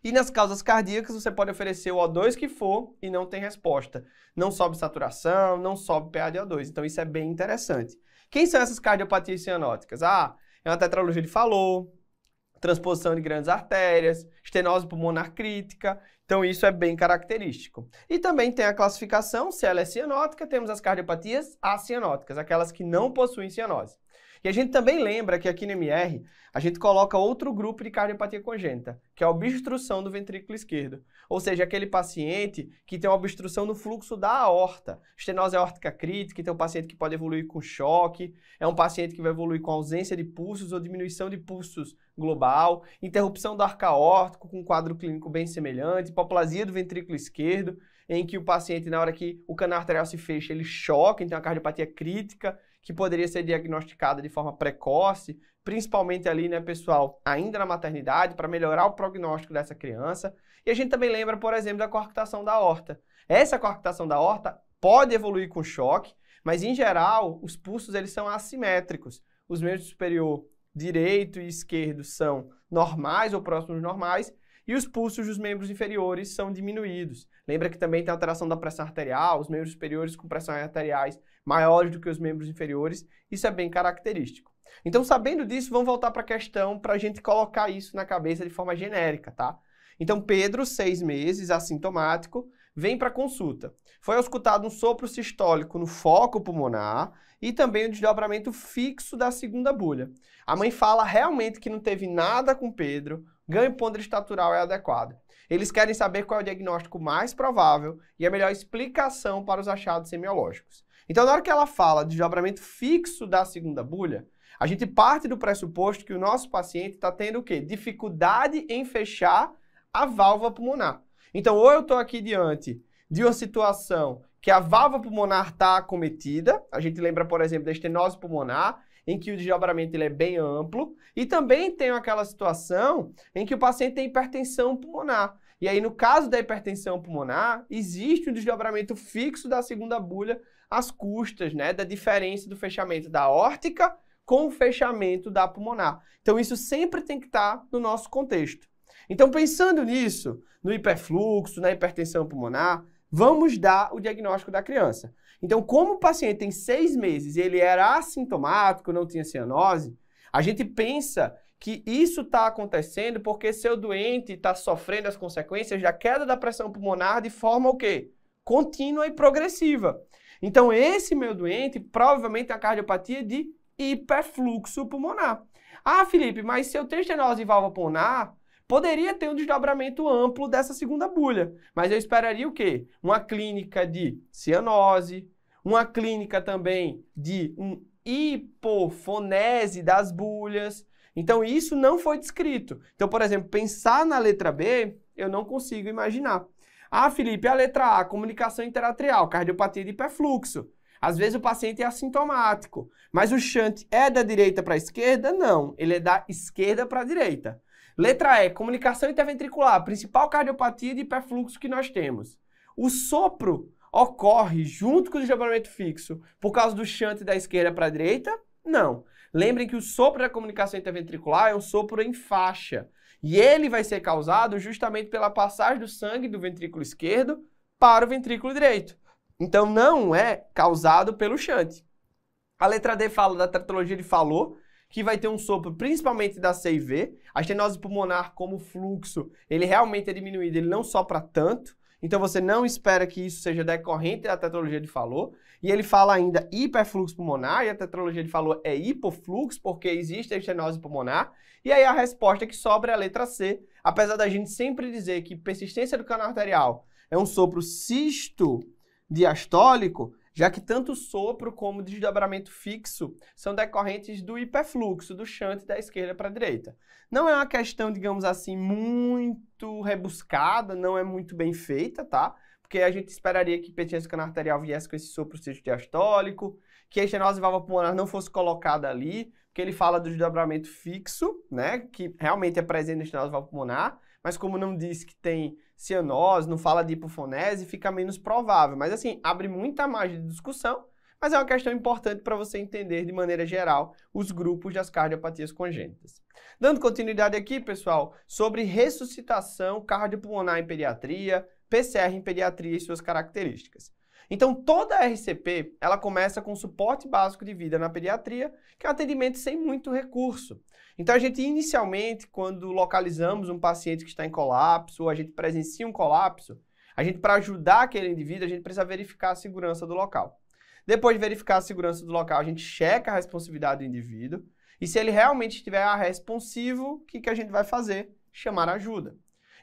Speaker 1: e nas causas cardíacas, você pode oferecer o O2 que for e não tem resposta. Não sobe saturação, não sobe PA de O2. Então, isso é bem interessante. Quem são essas cardiopatias cianóticas? Ah, é uma tetralogia de Fallot, transposição de grandes artérias, estenose pulmonar crítica. Então, isso é bem característico. E também tem a classificação, se ela é cianótica, temos as cardiopatias acianóticas, aquelas que não possuem cianose. E a gente também lembra que aqui no MR a gente coloca outro grupo de cardiopatia congênita, que é a obstrução do ventrículo esquerdo. Ou seja, aquele paciente que tem uma obstrução no fluxo da aorta, estenose aórtica crítica, então é um paciente que pode evoluir com choque, é um paciente que vai evoluir com ausência de pulsos ou diminuição de pulsos global, interrupção do arco aórtico com um quadro clínico bem semelhante, hipoplasia do ventrículo esquerdo, em que o paciente, na hora que o canal arterial se fecha, ele choca, então a cardiopatia crítica, que poderia ser diagnosticada de forma precoce, principalmente ali, né, pessoal, ainda na maternidade, para melhorar o prognóstico dessa criança. E a gente também lembra, por exemplo, da coarctação da horta. Essa coarctação da horta pode evoluir com choque, mas em geral, os pulsos eles são assimétricos. Os membros superior direito e esquerdo são normais ou próximos normais, e os pulsos dos membros inferiores são diminuídos. Lembra que também tem alteração da pressão arterial, os membros superiores com pressões arteriais maiores do que os membros inferiores. Isso é bem característico. Então, sabendo disso, vamos voltar para a questão para a gente colocar isso na cabeça de forma genérica, tá? Então, Pedro, seis meses, assintomático, vem para consulta. Foi auscultado um sopro sistólico no foco pulmonar e também o um desdobramento fixo da segunda bulha. A mãe fala realmente que não teve nada com Pedro, ganho estatural é adequado. Eles querem saber qual é o diagnóstico mais provável e a melhor explicação para os achados semiológicos. Então, na hora que ela fala de desdobramento fixo da segunda bulha, a gente parte do pressuposto que o nosso paciente está tendo o quê? Dificuldade em fechar a válvula pulmonar. Então, ou eu estou aqui diante de uma situação que a válvula pulmonar está acometida, a gente lembra, por exemplo, da estenose pulmonar, em que o desdobramento ele é bem amplo, e também tem aquela situação em que o paciente tem hipertensão pulmonar. E aí, no caso da hipertensão pulmonar, existe um desdobramento fixo da segunda bulha as custas né, da diferença do fechamento da órtica com o fechamento da pulmonar. Então, isso sempre tem que estar tá no nosso contexto. Então, pensando nisso, no hiperfluxo, na hipertensão pulmonar, vamos dar o diagnóstico da criança. Então, como o paciente tem seis meses e ele era assintomático, não tinha cianose, a gente pensa que isso está acontecendo porque seu doente está sofrendo as consequências da queda da pressão pulmonar de forma o quê? Contínua e progressiva. Então, esse meu doente provavelmente é a cardiopatia de hiperfluxo pulmonar. Ah, Felipe, mas se eu tenho estenose válvula pulmonar, poderia ter um desdobramento amplo dessa segunda bulha. Mas eu esperaria o quê? Uma clínica de cianose, uma clínica também de um hipofonese das bulhas. Então, isso não foi descrito. Então, por exemplo, pensar na letra B, eu não consigo imaginar. Ah, Felipe, é a letra A, comunicação interatrial, cardiopatia de hiperfluxo. Às vezes o paciente é assintomático, mas o shunt é da direita para a esquerda? Não, ele é da esquerda para a direita. Letra E, comunicação interventricular, principal cardiopatia de hiperfluxo que nós temos. O sopro ocorre junto com o desdobramento fixo por causa do shunt da esquerda para a direita? Não. Lembrem que o sopro da comunicação interventricular é um sopro em faixa. E ele vai ser causado justamente pela passagem do sangue do ventrículo esquerdo para o ventrículo direito. Então não é causado pelo chante. A letra D fala da tratologia de falou que vai ter um sopro principalmente da CIV. A estenose pulmonar como fluxo, ele realmente é diminuído, ele não sopra tanto. Então você não espera que isso seja decorrente da tetralogia de Fallot. E ele fala ainda hiperfluxo pulmonar, e a tetralogia de Fallot é hipofluxo, porque existe a estenose pulmonar. E aí a resposta é que sobra é a letra C. Apesar da gente sempre dizer que persistência do canal arterial é um sopro cisto diastólico, já que tanto sopro como desdobramento fixo são decorrentes do hiperfluxo do shunt da esquerda para a direita. Não é uma questão, digamos assim, muito rebuscada, não é muito bem feita, tá? Porque a gente esperaria que petência canal arterial viesse com esse sopro diastólico, que a estenose valva pulmonar não fosse colocada ali, porque ele fala do desdobramento fixo, né, que realmente é presente na estenose valva pulmonar, mas como não diz que tem cianose, não fala de hipofonese, fica menos provável. Mas assim, abre muita margem de discussão, mas é uma questão importante para você entender de maneira geral os grupos das cardiopatias congênitas. Dando continuidade aqui, pessoal, sobre ressuscitação cardiopulmonar em pediatria, PCR em pediatria e suas características. Então, toda a RCP, ela começa com suporte básico de vida na pediatria, que é um atendimento sem muito recurso. Então, a gente inicialmente, quando localizamos um paciente que está em colapso, ou a gente presencia um colapso, a gente, para ajudar aquele indivíduo, a gente precisa verificar a segurança do local. Depois de verificar a segurança do local, a gente checa a responsividade do indivíduo, e se ele realmente estiver responsivo, o que, que a gente vai fazer? Chamar ajuda.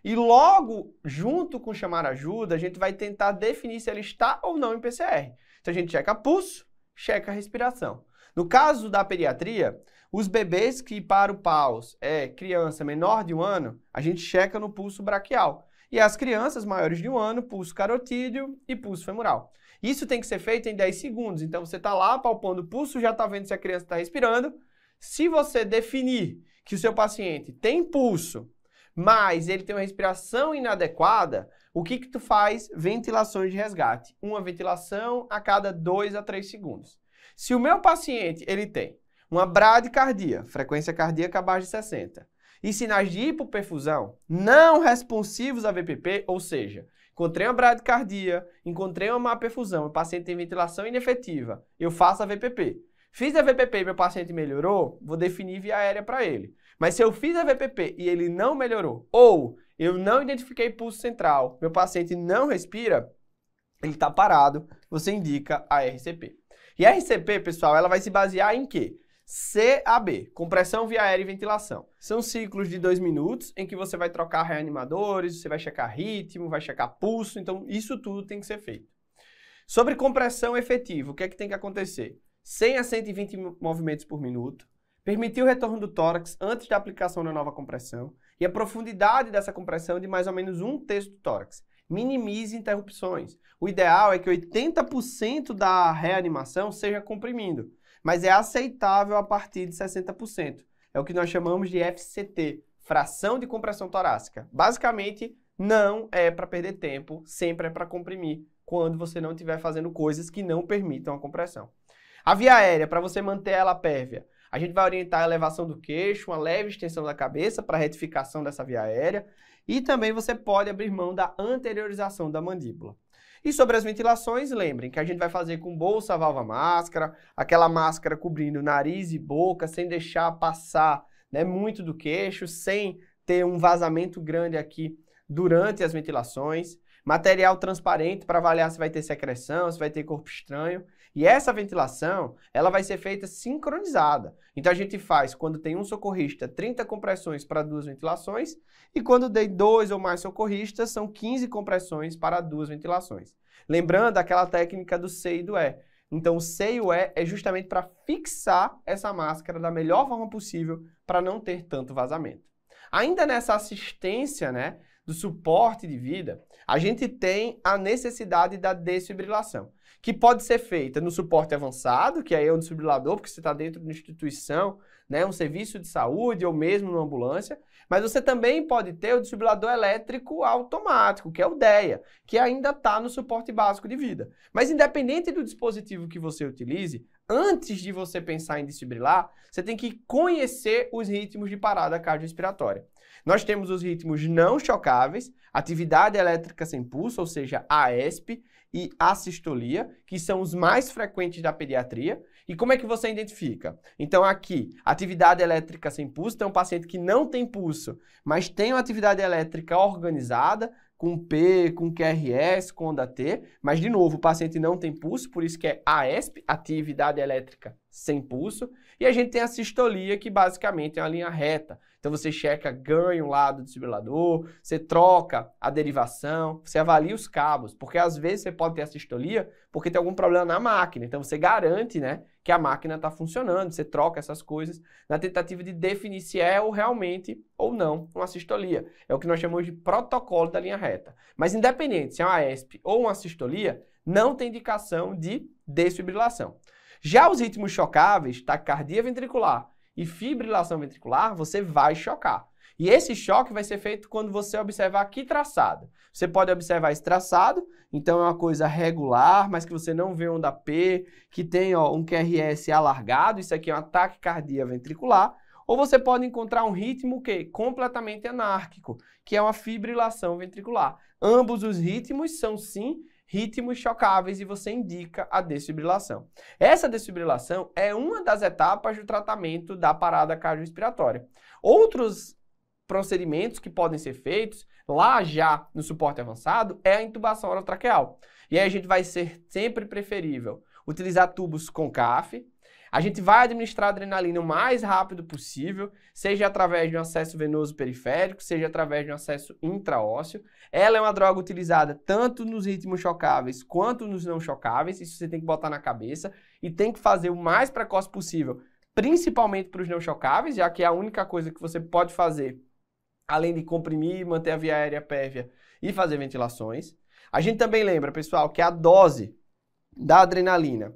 Speaker 1: E logo, junto com chamar ajuda, a gente vai tentar definir se ele está ou não em PCR. Então a gente checa pulso, checa respiração. No caso da pediatria, os bebês que para o PAUS é criança menor de um ano, a gente checa no pulso braquial. E as crianças maiores de um ano, pulso carotídeo e pulso femoral. Isso tem que ser feito em 10 segundos. Então você está lá palpando o pulso, já está vendo se a criança está respirando. Se você definir que o seu paciente tem pulso mas ele tem uma respiração inadequada, o que que tu faz? Ventilações de resgate. Uma ventilação a cada 2 a 3 segundos. Se o meu paciente, ele tem uma bradicardia, frequência cardíaca abaixo de 60, e sinais de hipoperfusão não responsivos a VPP, ou seja, encontrei uma bradicardia, encontrei uma má perfusão, o paciente tem ventilação inefetiva, eu faço a VPP. Fiz a VPP e meu paciente melhorou, vou definir via aérea para ele. Mas se eu fiz a VPP e ele não melhorou, ou eu não identifiquei pulso central, meu paciente não respira, ele está parado, você indica a RCP. E a RCP, pessoal, ela vai se basear em quê? CAB, compressão via aérea e ventilação. São ciclos de dois minutos em que você vai trocar reanimadores, você vai checar ritmo, vai checar pulso, então isso tudo tem que ser feito. Sobre compressão efetiva, o que é que tem que acontecer? 100 a 120 movimentos por minuto, permitir o retorno do tórax antes da aplicação da nova compressão e a profundidade dessa compressão de mais ou menos um terço do tórax. Minimize interrupções. O ideal é que 80% da reanimação seja comprimindo, mas é aceitável a partir de 60%. É o que nós chamamos de FCT, fração de compressão torácica. Basicamente, não é para perder tempo, sempre é para comprimir, quando você não estiver fazendo coisas que não permitam a compressão. A via aérea, para você manter ela pérvia, a gente vai orientar a elevação do queixo, uma leve extensão da cabeça para retificação dessa via aérea. E também você pode abrir mão da anteriorização da mandíbula. E sobre as ventilações, lembrem que a gente vai fazer com bolsa, valva, máscara, aquela máscara cobrindo nariz e boca, sem deixar passar né, muito do queixo, sem ter um vazamento grande aqui durante as ventilações. Material transparente para avaliar se vai ter secreção, se vai ter corpo estranho. E essa ventilação, ela vai ser feita sincronizada. Então a gente faz quando tem um socorrista 30 compressões para duas ventilações e quando tem dois ou mais socorristas são 15 compressões para duas ventilações. Lembrando aquela técnica do C e do E. Então o C e o E é justamente para fixar essa máscara da melhor forma possível para não ter tanto vazamento. Ainda nessa assistência, né, do suporte de vida, a gente tem a necessidade da desfibrilação que pode ser feita no suporte avançado, que aí é o desfibrilador, porque você está dentro de uma instituição, né, um serviço de saúde ou mesmo numa ambulância, mas você também pode ter o desfibrilador elétrico automático, que é o DEA, que ainda está no suporte básico de vida. Mas independente do dispositivo que você utilize, antes de você pensar em desfibrilar, você tem que conhecer os ritmos de parada cardiorrespiratória. Nós temos os ritmos não chocáveis, atividade elétrica sem pulso, ou seja, AESP, e assistolia, que são os mais frequentes da pediatria. E como é que você identifica? Então, aqui, atividade elétrica sem pulso, então, um paciente que não tem pulso, mas tem uma atividade elétrica organizada, com P, com QRS, com ONDA-T, mas, de novo, o paciente não tem pulso, por isso que é AESP, atividade elétrica sem pulso, e a gente tem a sistolia, que basicamente é uma linha reta, então você checa ganho lá do desfibrilador, você troca a derivação, você avalia os cabos, porque às vezes você pode ter a sistolia porque tem algum problema na máquina. Então você garante, né, que a máquina está funcionando, você troca essas coisas na tentativa de definir se é ou realmente ou não uma sistolia. É o que nós chamamos de protocolo da linha reta. Mas independente se é uma ESP ou uma sistolia, não tem indicação de desfibrilação. Já os ritmos chocáveis, taquicardia ventricular, e fibrilação ventricular, você vai chocar. E esse choque vai ser feito quando você observar que traçado. Você pode observar esse traçado, então é uma coisa regular, mas que você não vê onda P, que tem ó, um QRS alargado, isso aqui é um ataque cardíaco ventricular. Ou você pode encontrar um ritmo que completamente anárquico, que é uma fibrilação ventricular. Ambos os ritmos são sim ritmos chocáveis e você indica a desfibrilação. Essa desfibrilação é uma das etapas do tratamento da parada cardiorrespiratória. Outros procedimentos que podem ser feitos lá já no suporte avançado é a intubação orotraqueal. E aí a gente vai ser sempre preferível utilizar tubos com CAF, a gente vai administrar adrenalina o mais rápido possível, seja através de um acesso venoso periférico, seja através de um acesso intraósseo. Ela é uma droga utilizada tanto nos ritmos chocáveis quanto nos não chocáveis, isso você tem que botar na cabeça e tem que fazer o mais precoce possível, principalmente para os não chocáveis, já que é a única coisa que você pode fazer, além de comprimir, manter a via aérea pérvia e fazer ventilações. A gente também lembra, pessoal, que a dose da adrenalina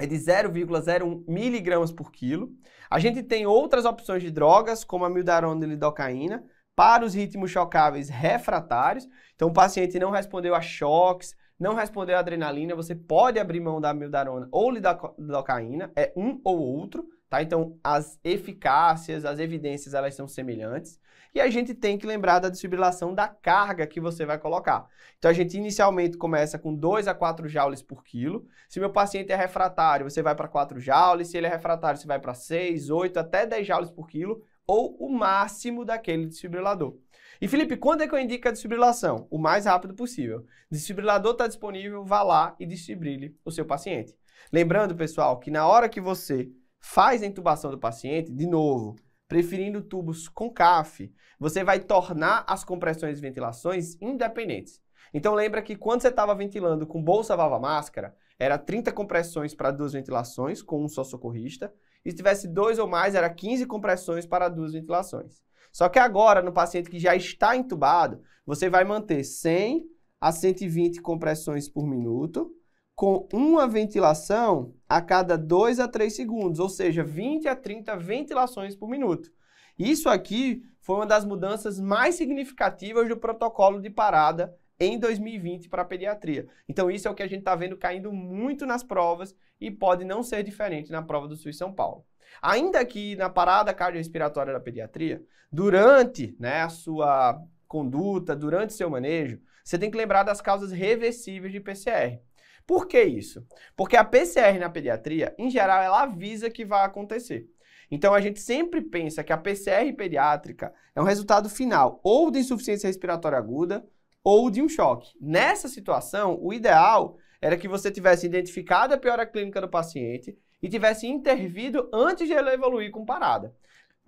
Speaker 1: é de 0,01 miligramas por quilo. A gente tem outras opções de drogas, como a mildarona e lidocaína, para os ritmos chocáveis refratários. Então, o paciente não respondeu a choques, não respondeu a adrenalina, você pode abrir mão da mildarona ou lidocaína, é um ou outro, tá? Então, as eficácias, as evidências, elas são semelhantes. E a gente tem que lembrar da desfibrilação da carga que você vai colocar. Então a gente inicialmente começa com 2 a 4 joules por quilo. Se meu paciente é refratário, você vai para 4 joules. Se ele é refratário, você vai para 6, 8, até 10 joules por quilo ou o máximo daquele desfibrilador. E Felipe, quando é que eu indico a desfibrilação? O mais rápido possível. Desfibrilador está disponível, vá lá e desfibrile o seu paciente. Lembrando, pessoal, que na hora que você faz a intubação do paciente, de novo, preferindo tubos com CAF, você vai tornar as compressões e ventilações independentes. Então lembra que quando você estava ventilando com bolsa, vava máscara, era 30 compressões para duas ventilações com um só socorrista, e se tivesse dois ou mais, era 15 compressões para duas ventilações. Só que agora, no paciente que já está entubado, você vai manter 100 a 120 compressões por minuto, com uma ventilação a cada 2 a 3 segundos, ou seja, 20 a 30 ventilações por minuto. Isso aqui foi uma das mudanças mais significativas do protocolo de parada em 2020 para a pediatria. Então isso é o que a gente está vendo caindo muito nas provas e pode não ser diferente na prova do SUS São Paulo. Ainda que na parada cardiorrespiratória da pediatria, durante né, a sua conduta, durante seu manejo, você tem que lembrar das causas reversíveis de PCR. Por que isso? Porque a PCR na pediatria, em geral, ela avisa que vai acontecer. Então a gente sempre pensa que a PCR pediátrica é um resultado final ou de insuficiência respiratória aguda ou de um choque. Nessa situação, o ideal era que você tivesse identificado a piora clínica do paciente e tivesse intervido antes de ele evoluir com parada.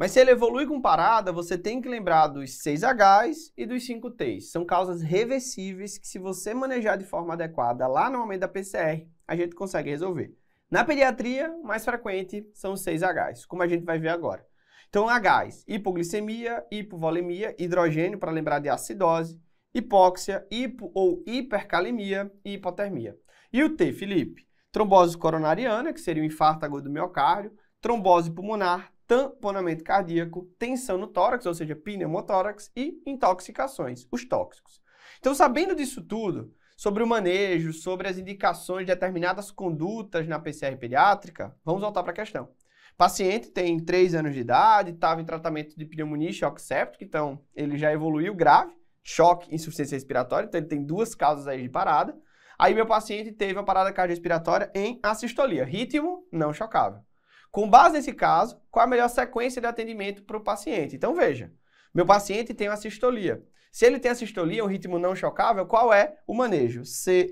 Speaker 1: Mas se ele evolui com parada, você tem que lembrar dos 6Hs e dos 5Ts. São causas reversíveis que, se você manejar de forma adequada lá no momento da PCR, a gente consegue resolver. Na pediatria, o mais frequente são os 6Hs, como a gente vai ver agora. Então, Hs, hipoglicemia, hipovolemia, hidrogênio, para lembrar de acidose, hipóxia, hipo ou hipercalemia e hipotermia. E o T, Felipe? Trombose coronariana, que seria o um infarto agudo do miocárdio, trombose pulmonar, tamponamento cardíaco, tensão no tórax, ou seja, pneumotórax, e intoxicações, os tóxicos. Então, sabendo disso tudo, sobre o manejo, sobre as indicações de determinadas condutas na PCR pediátrica, vamos voltar para a questão. O paciente tem 3 anos de idade, estava em tratamento de pneumonia e choque séptico, então ele já evoluiu grave, choque, insuficiência respiratória, então ele tem duas causas aí de parada. Aí meu paciente teve uma parada cardiorrespiratória em assistolia, ritmo não chocável. Com base nesse caso, qual a melhor sequência de atendimento para o paciente? Então veja, meu paciente tem uma sistolia. Se ele tem a sistolia, um ritmo não chocável, qual é o manejo?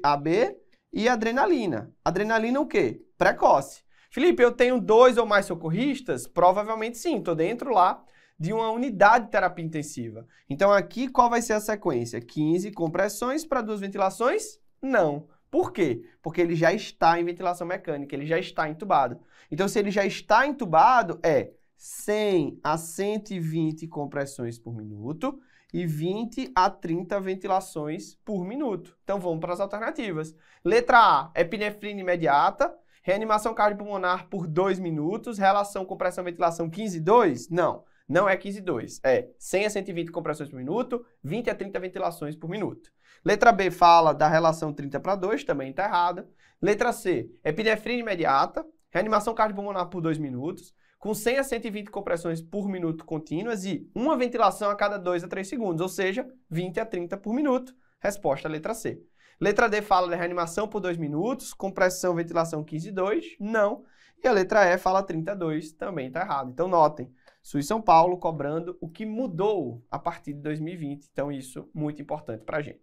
Speaker 1: CAB e adrenalina. Adrenalina o quê? Precoce. Felipe, eu tenho dois ou mais socorristas? Provavelmente sim, estou dentro lá de uma unidade de terapia intensiva. Então aqui qual vai ser a sequência? 15 compressões para duas ventilações? Não. Por quê? Porque ele já está em ventilação mecânica, ele já está entubado. Então, se ele já está entubado, é 100 a 120 compressões por minuto e 20 a 30 ventilações por minuto. Então vamos para as alternativas. Letra A, epinefrina imediata, reanimação cardiopulmonar por 2 minutos, relação compressão-ventilação 15-2? Não, não é 15-2, é 100 a 120 compressões por minuto, 20 a 30 ventilações por minuto. Letra B fala da relação 30 para 2, também está errada. Letra C, epinefrina imediata, reanimação cardiopulmonar por 2 minutos, com 100 a 120 compressões por minuto contínuas e uma ventilação a cada 2 a 3 segundos, ou seja, 20 a 30 por minuto. Resposta letra C. Letra D fala de reanimação por 2 minutos, compressão, ventilação 15 e 2, não. E a letra E fala 32, também está errado. Então notem, SUS São Paulo cobrando o que mudou a partir de 2020. Então isso muito importante para a gente.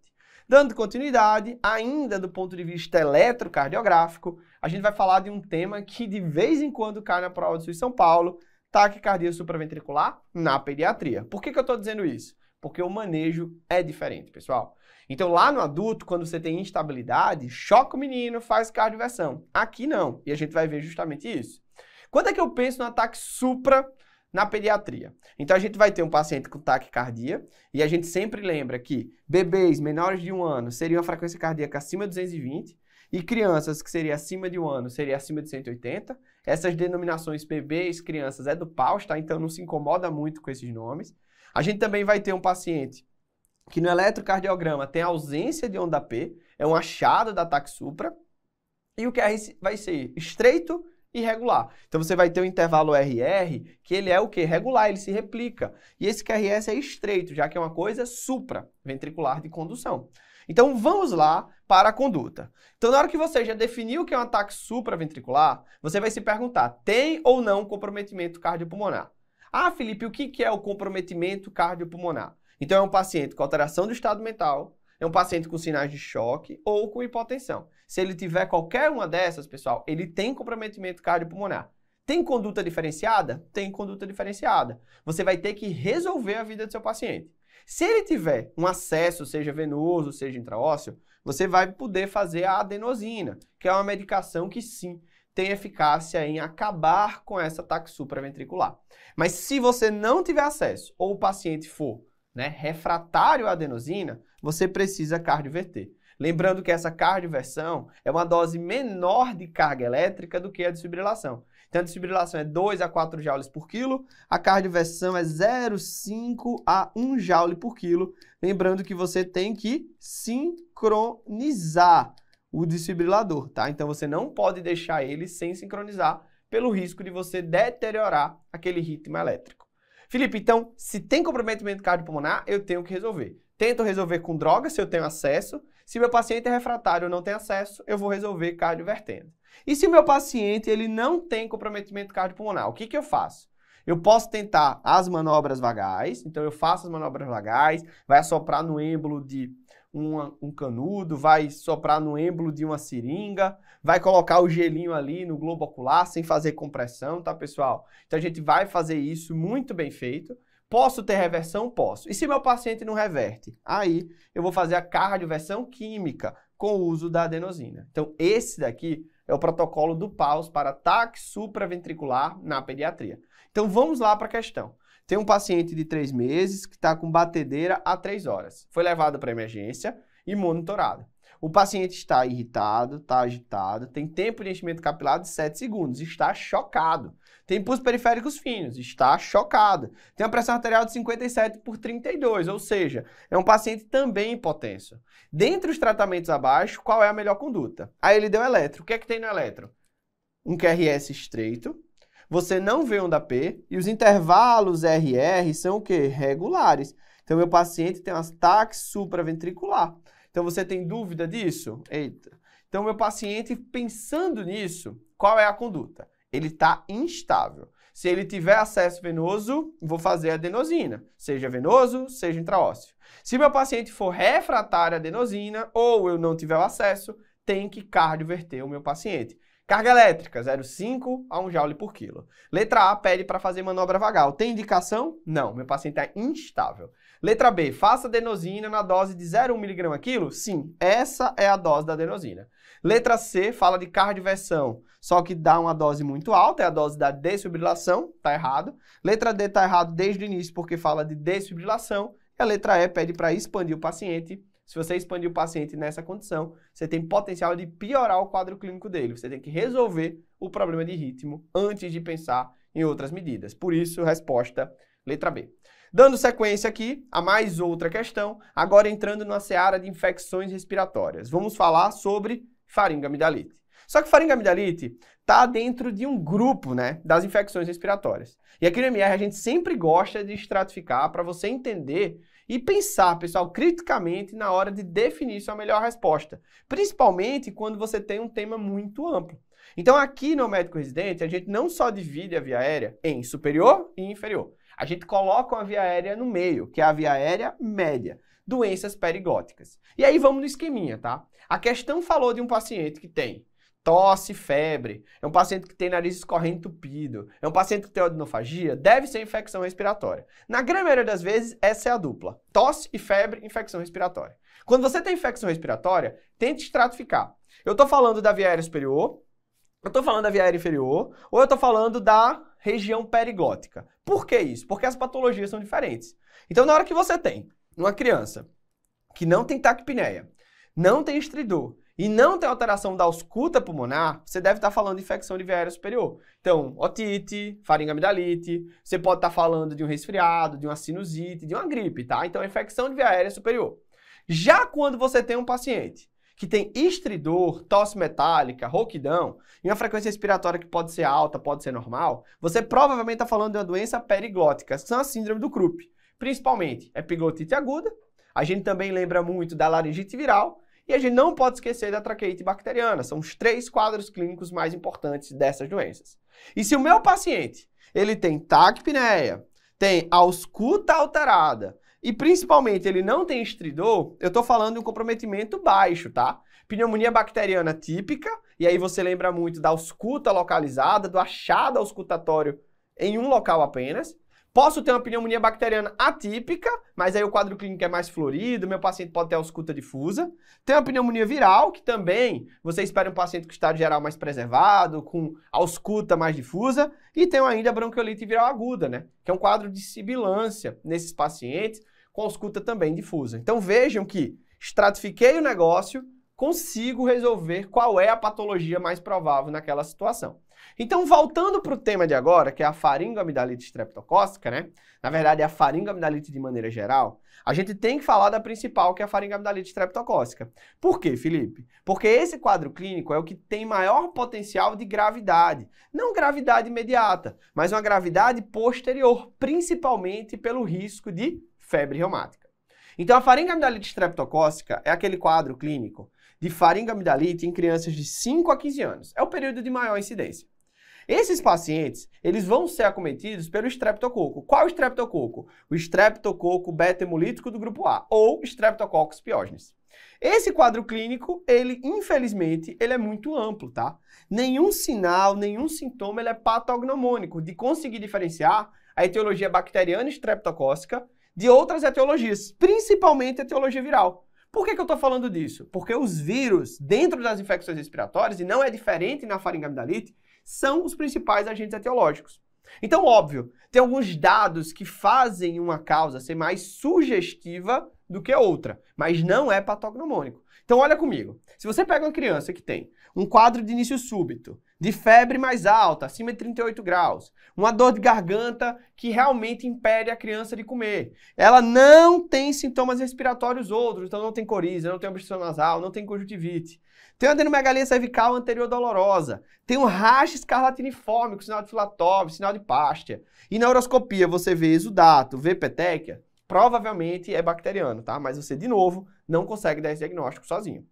Speaker 1: Dando continuidade, ainda do ponto de vista eletrocardiográfico, a gente vai falar de um tema que de vez em quando cai na prova do Sul São Paulo, taquicardia supraventricular na pediatria. Por que, que eu estou dizendo isso? Porque o manejo é diferente, pessoal. Então, lá no adulto, quando você tem instabilidade, choca o menino, faz cardioversão. Aqui não, e a gente vai ver justamente isso. Quando é que eu penso no ataque supra na pediatria? Então, a gente vai ter um paciente com taquicardia, e a gente sempre lembra que bebês menores de um ano seriam a frequência cardíaca acima de 220, e crianças, que seria acima de um ano, seria acima de 180. Essas denominações bebês, crianças, é do PAUS, tá? Então não se incomoda muito com esses nomes. A gente também vai ter um paciente que no eletrocardiograma tem ausência de onda P, é um achado da supra E o QR vai ser estreito e regular. Então você vai ter o um intervalo RR, que ele é o que? Regular, ele se replica. E esse QRS é estreito, já que é uma coisa supraventricular de condução. Então vamos lá para a conduta. Então, na hora que você já definiu o que é um ataque supraventricular, você vai se perguntar: tem ou não comprometimento cardiopulmonar? Ah, Felipe, o que é o comprometimento cardiopulmonar? Então, é um paciente com alteração do estado mental, é um paciente com sinais de choque ou com hipotensão. Se ele tiver qualquer uma dessas, pessoal, ele tem comprometimento cardiopulmonar. Tem conduta diferenciada? Tem conduta diferenciada. Você vai ter que resolver a vida do seu paciente. Se ele tiver um acesso, seja venoso, seja intraósseo, você vai poder fazer a adenosina, que é uma medicação que sim tem eficácia em acabar com essa taxe supraventricular. Mas se você não tiver acesso ou o paciente for né, refratário à adenosina, você precisa cardioverter. Lembrando que essa cardioversão é uma dose menor de carga elétrica do que a desfibrilação. Então, a desfibrilação é 2 a 4 joules por quilo, a cardioversão é 0,5 a 1 joule por quilo. Lembrando que você tem que sincronizar o desfibrilador, tá? Então, você não pode deixar ele sem sincronizar, pelo risco de você deteriorar aquele ritmo elétrico. Felipe, então, se tem comprometimento cardiopulmonar, eu tenho que resolver. Tento resolver com droga, se eu tenho acesso. Se meu paciente é refratário e não tem acesso, eu vou resolver cardiovertendo. E se o meu paciente ele não tem comprometimento cardiopulmonar, o que, que eu faço? Eu posso tentar as manobras vagais, então eu faço as manobras vagais, vai soprar no êmbolo de uma, um canudo, vai soprar no êmbolo de uma seringa, vai colocar o gelinho ali no globo ocular sem fazer compressão, tá pessoal? Então a gente vai fazer isso muito bem feito. Posso ter reversão? Posso. E se meu paciente não reverte? Aí eu vou fazer a cardioversão química com o uso da adenosina. Então esse daqui é o protocolo do PAUS para ataque supraventricular na pediatria. Então vamos lá para a questão. Tem um paciente de 3 meses que está com batedeira há 3 horas. Foi levado para emergência e monitorado. O paciente está irritado, está agitado, tem tempo de enchimento capilar de 7 segundos, está chocado. Tem pulsos periféricos finos, está chocado. Tem uma pressão arterial de 57 por 32, ou seja, é um paciente também hipotenso. Dentre os tratamentos abaixo, qual é a melhor conduta? Aí ele deu eletro. O que é que tem no eletro? Um QRS estreito, você não vê onda P e os intervalos RR são o quê? Regulares. Então, meu paciente tem um ataque supraventricular. Então você tem dúvida disso? Eita. Então, meu paciente, pensando nisso, qual é a conduta? Ele está instável. Se ele tiver acesso venoso, vou fazer adenosina, seja venoso, seja intraósseo. Se meu paciente for refratário à adenosina ou eu não tiver o acesso, tem que cardioverter o meu paciente. Carga elétrica, 0,5 a 1 joule por quilo. Letra A pede para fazer manobra vagal. Tem indicação? Não, meu paciente é instável. Letra B, faça adenosina na dose de 0,1mg quilo? Sim, essa é a dose da adenosina. Letra C, fala de cardioversão, só que dá uma dose muito alta, é a dose da desfibrilação, tá errado. Letra D tá errado desde o início porque fala de desfibrilação. E a letra E pede para expandir o paciente. Se você expandir o paciente nessa condição, você tem potencial de piorar o quadro clínico dele. Você tem que resolver o problema de ritmo antes de pensar em outras medidas. Por isso, resposta letra B. Dando sequência aqui a mais outra questão, agora entrando na seara de infecções respiratórias. Vamos falar sobre faringamidalite. Só que faringamidalite está dentro de um grupo, né, das infecções respiratórias. E aqui no MR a gente sempre gosta de estratificar para você entender e pensar, pessoal, criticamente na hora de definir sua melhor resposta, principalmente quando você tem um tema muito amplo. Então aqui no médico residente, a gente não só divide a via aérea em superior e inferior, a gente coloca uma via aérea no meio, que é a via aérea média. Doenças perigóticas. E aí vamos no esqueminha, tá? A questão falou de um paciente que tem tosse, febre, é um paciente que tem nariz escorrendo entupido, é um paciente que tem odinofagia, deve ser infecção respiratória. Na grande maioria das vezes, essa é a dupla. Tosse e febre, infecção respiratória. Quando você tem infecção respiratória, tente estratificar. Eu tô falando da via aérea superior, eu tô falando da via aérea inferior, ou eu tô falando da região perigótica. Por que isso? Porque as patologias são diferentes. Então, na hora que você tem uma criança que não tem taquipneia, não tem estridor e não tem alteração da ausculta pulmonar, você deve estar falando de infecção de via aérea superior. Então, otite, faringamidalite, você pode estar falando de um resfriado, de uma sinusite, de uma gripe, tá? Então, é infecção de via aérea superior. Já quando você tem um paciente que tem estridor, tosse metálica, rouquidão, e uma frequência respiratória que pode ser alta, pode ser normal, você provavelmente está falando de uma doença periglótica, que são a síndrome do Krupp. Principalmente é epiglotite aguda, a gente também lembra muito da laringite viral, e a gente não pode esquecer da traqueite bacteriana. São os três quadros clínicos mais importantes dessas doenças. E se o meu paciente ele tem taquipneia, tem ausculta alterada, e principalmente ele não tem estridor, eu estou falando de um comprometimento baixo, tá? Pneumonia bacteriana típica, e aí você lembra muito da ausculta localizada, do achado auscultatório em um local apenas. Posso ter uma pneumonia bacteriana atípica, mas aí o quadro clínico é mais florido, meu paciente pode ter ausculta difusa. Tem uma pneumonia viral, que também você espera um paciente com estado geral mais preservado, com ausculta mais difusa. E tem ainda a bronquiolite viral aguda, né? Que é um quadro de sibilância nesses pacientes, com a ausculta também difusa. Então vejam que estratifiquei o negócio, consigo resolver qual é a patologia mais provável naquela situação. Então, voltando para o tema de agora, que é a faringoamidalite streptocócica, né? Na verdade, é a faringoamidalite de maneira geral. A gente tem que falar da principal, que é a faringoamidalite streptocócica. Por quê, Felipe? Porque esse quadro clínico é o que tem maior potencial de gravidade. Não gravidade imediata, mas uma gravidade posterior, principalmente pelo risco de febre reumática. Então, a faringamidalite estreptocócica é aquele quadro clínico de faringamidalite em crianças de 5 a 15 anos. É o período de maior incidência. Esses pacientes, eles vão ser acometidos pelo estreptococo. Qual estreptococo? O estreptococo beta-hemolítico do grupo A, ou Streptococcus piógenes. Esse quadro clínico, ele, infelizmente, ele é muito amplo, tá? Nenhum sinal, nenhum sintoma, ele é patognomônico de conseguir diferenciar a etiologia bacteriana estreptocócica de outras etiologias, principalmente etiologia viral. Por que, que eu estou falando disso? Porque os vírus, dentro das infecções respiratórias, e não é diferente na faringamidalite, são os principais agentes etiológicos. Então, óbvio, tem alguns dados que fazem uma causa ser mais sugestiva do que outra, mas não é patognomônico. Então olha comigo. Se você pega uma criança que tem um quadro de início súbito, de febre mais alta, acima de 38 graus, uma dor de garganta que realmente impede a criança de comer. Ela não tem sintomas respiratórios outros, então não tem coriza, não tem obstrução nasal, não tem conjuntivite. Tem uma adenomegalia cervical anterior dolorosa, tem um racha escarlatiniforme com sinal de filatóvio, sinal de pástia. E na horoscopia você vê exudato, vê petéquia, provavelmente é bacteriano, tá? Mas você, de novo, não consegue dar esse diagnóstico sozinho.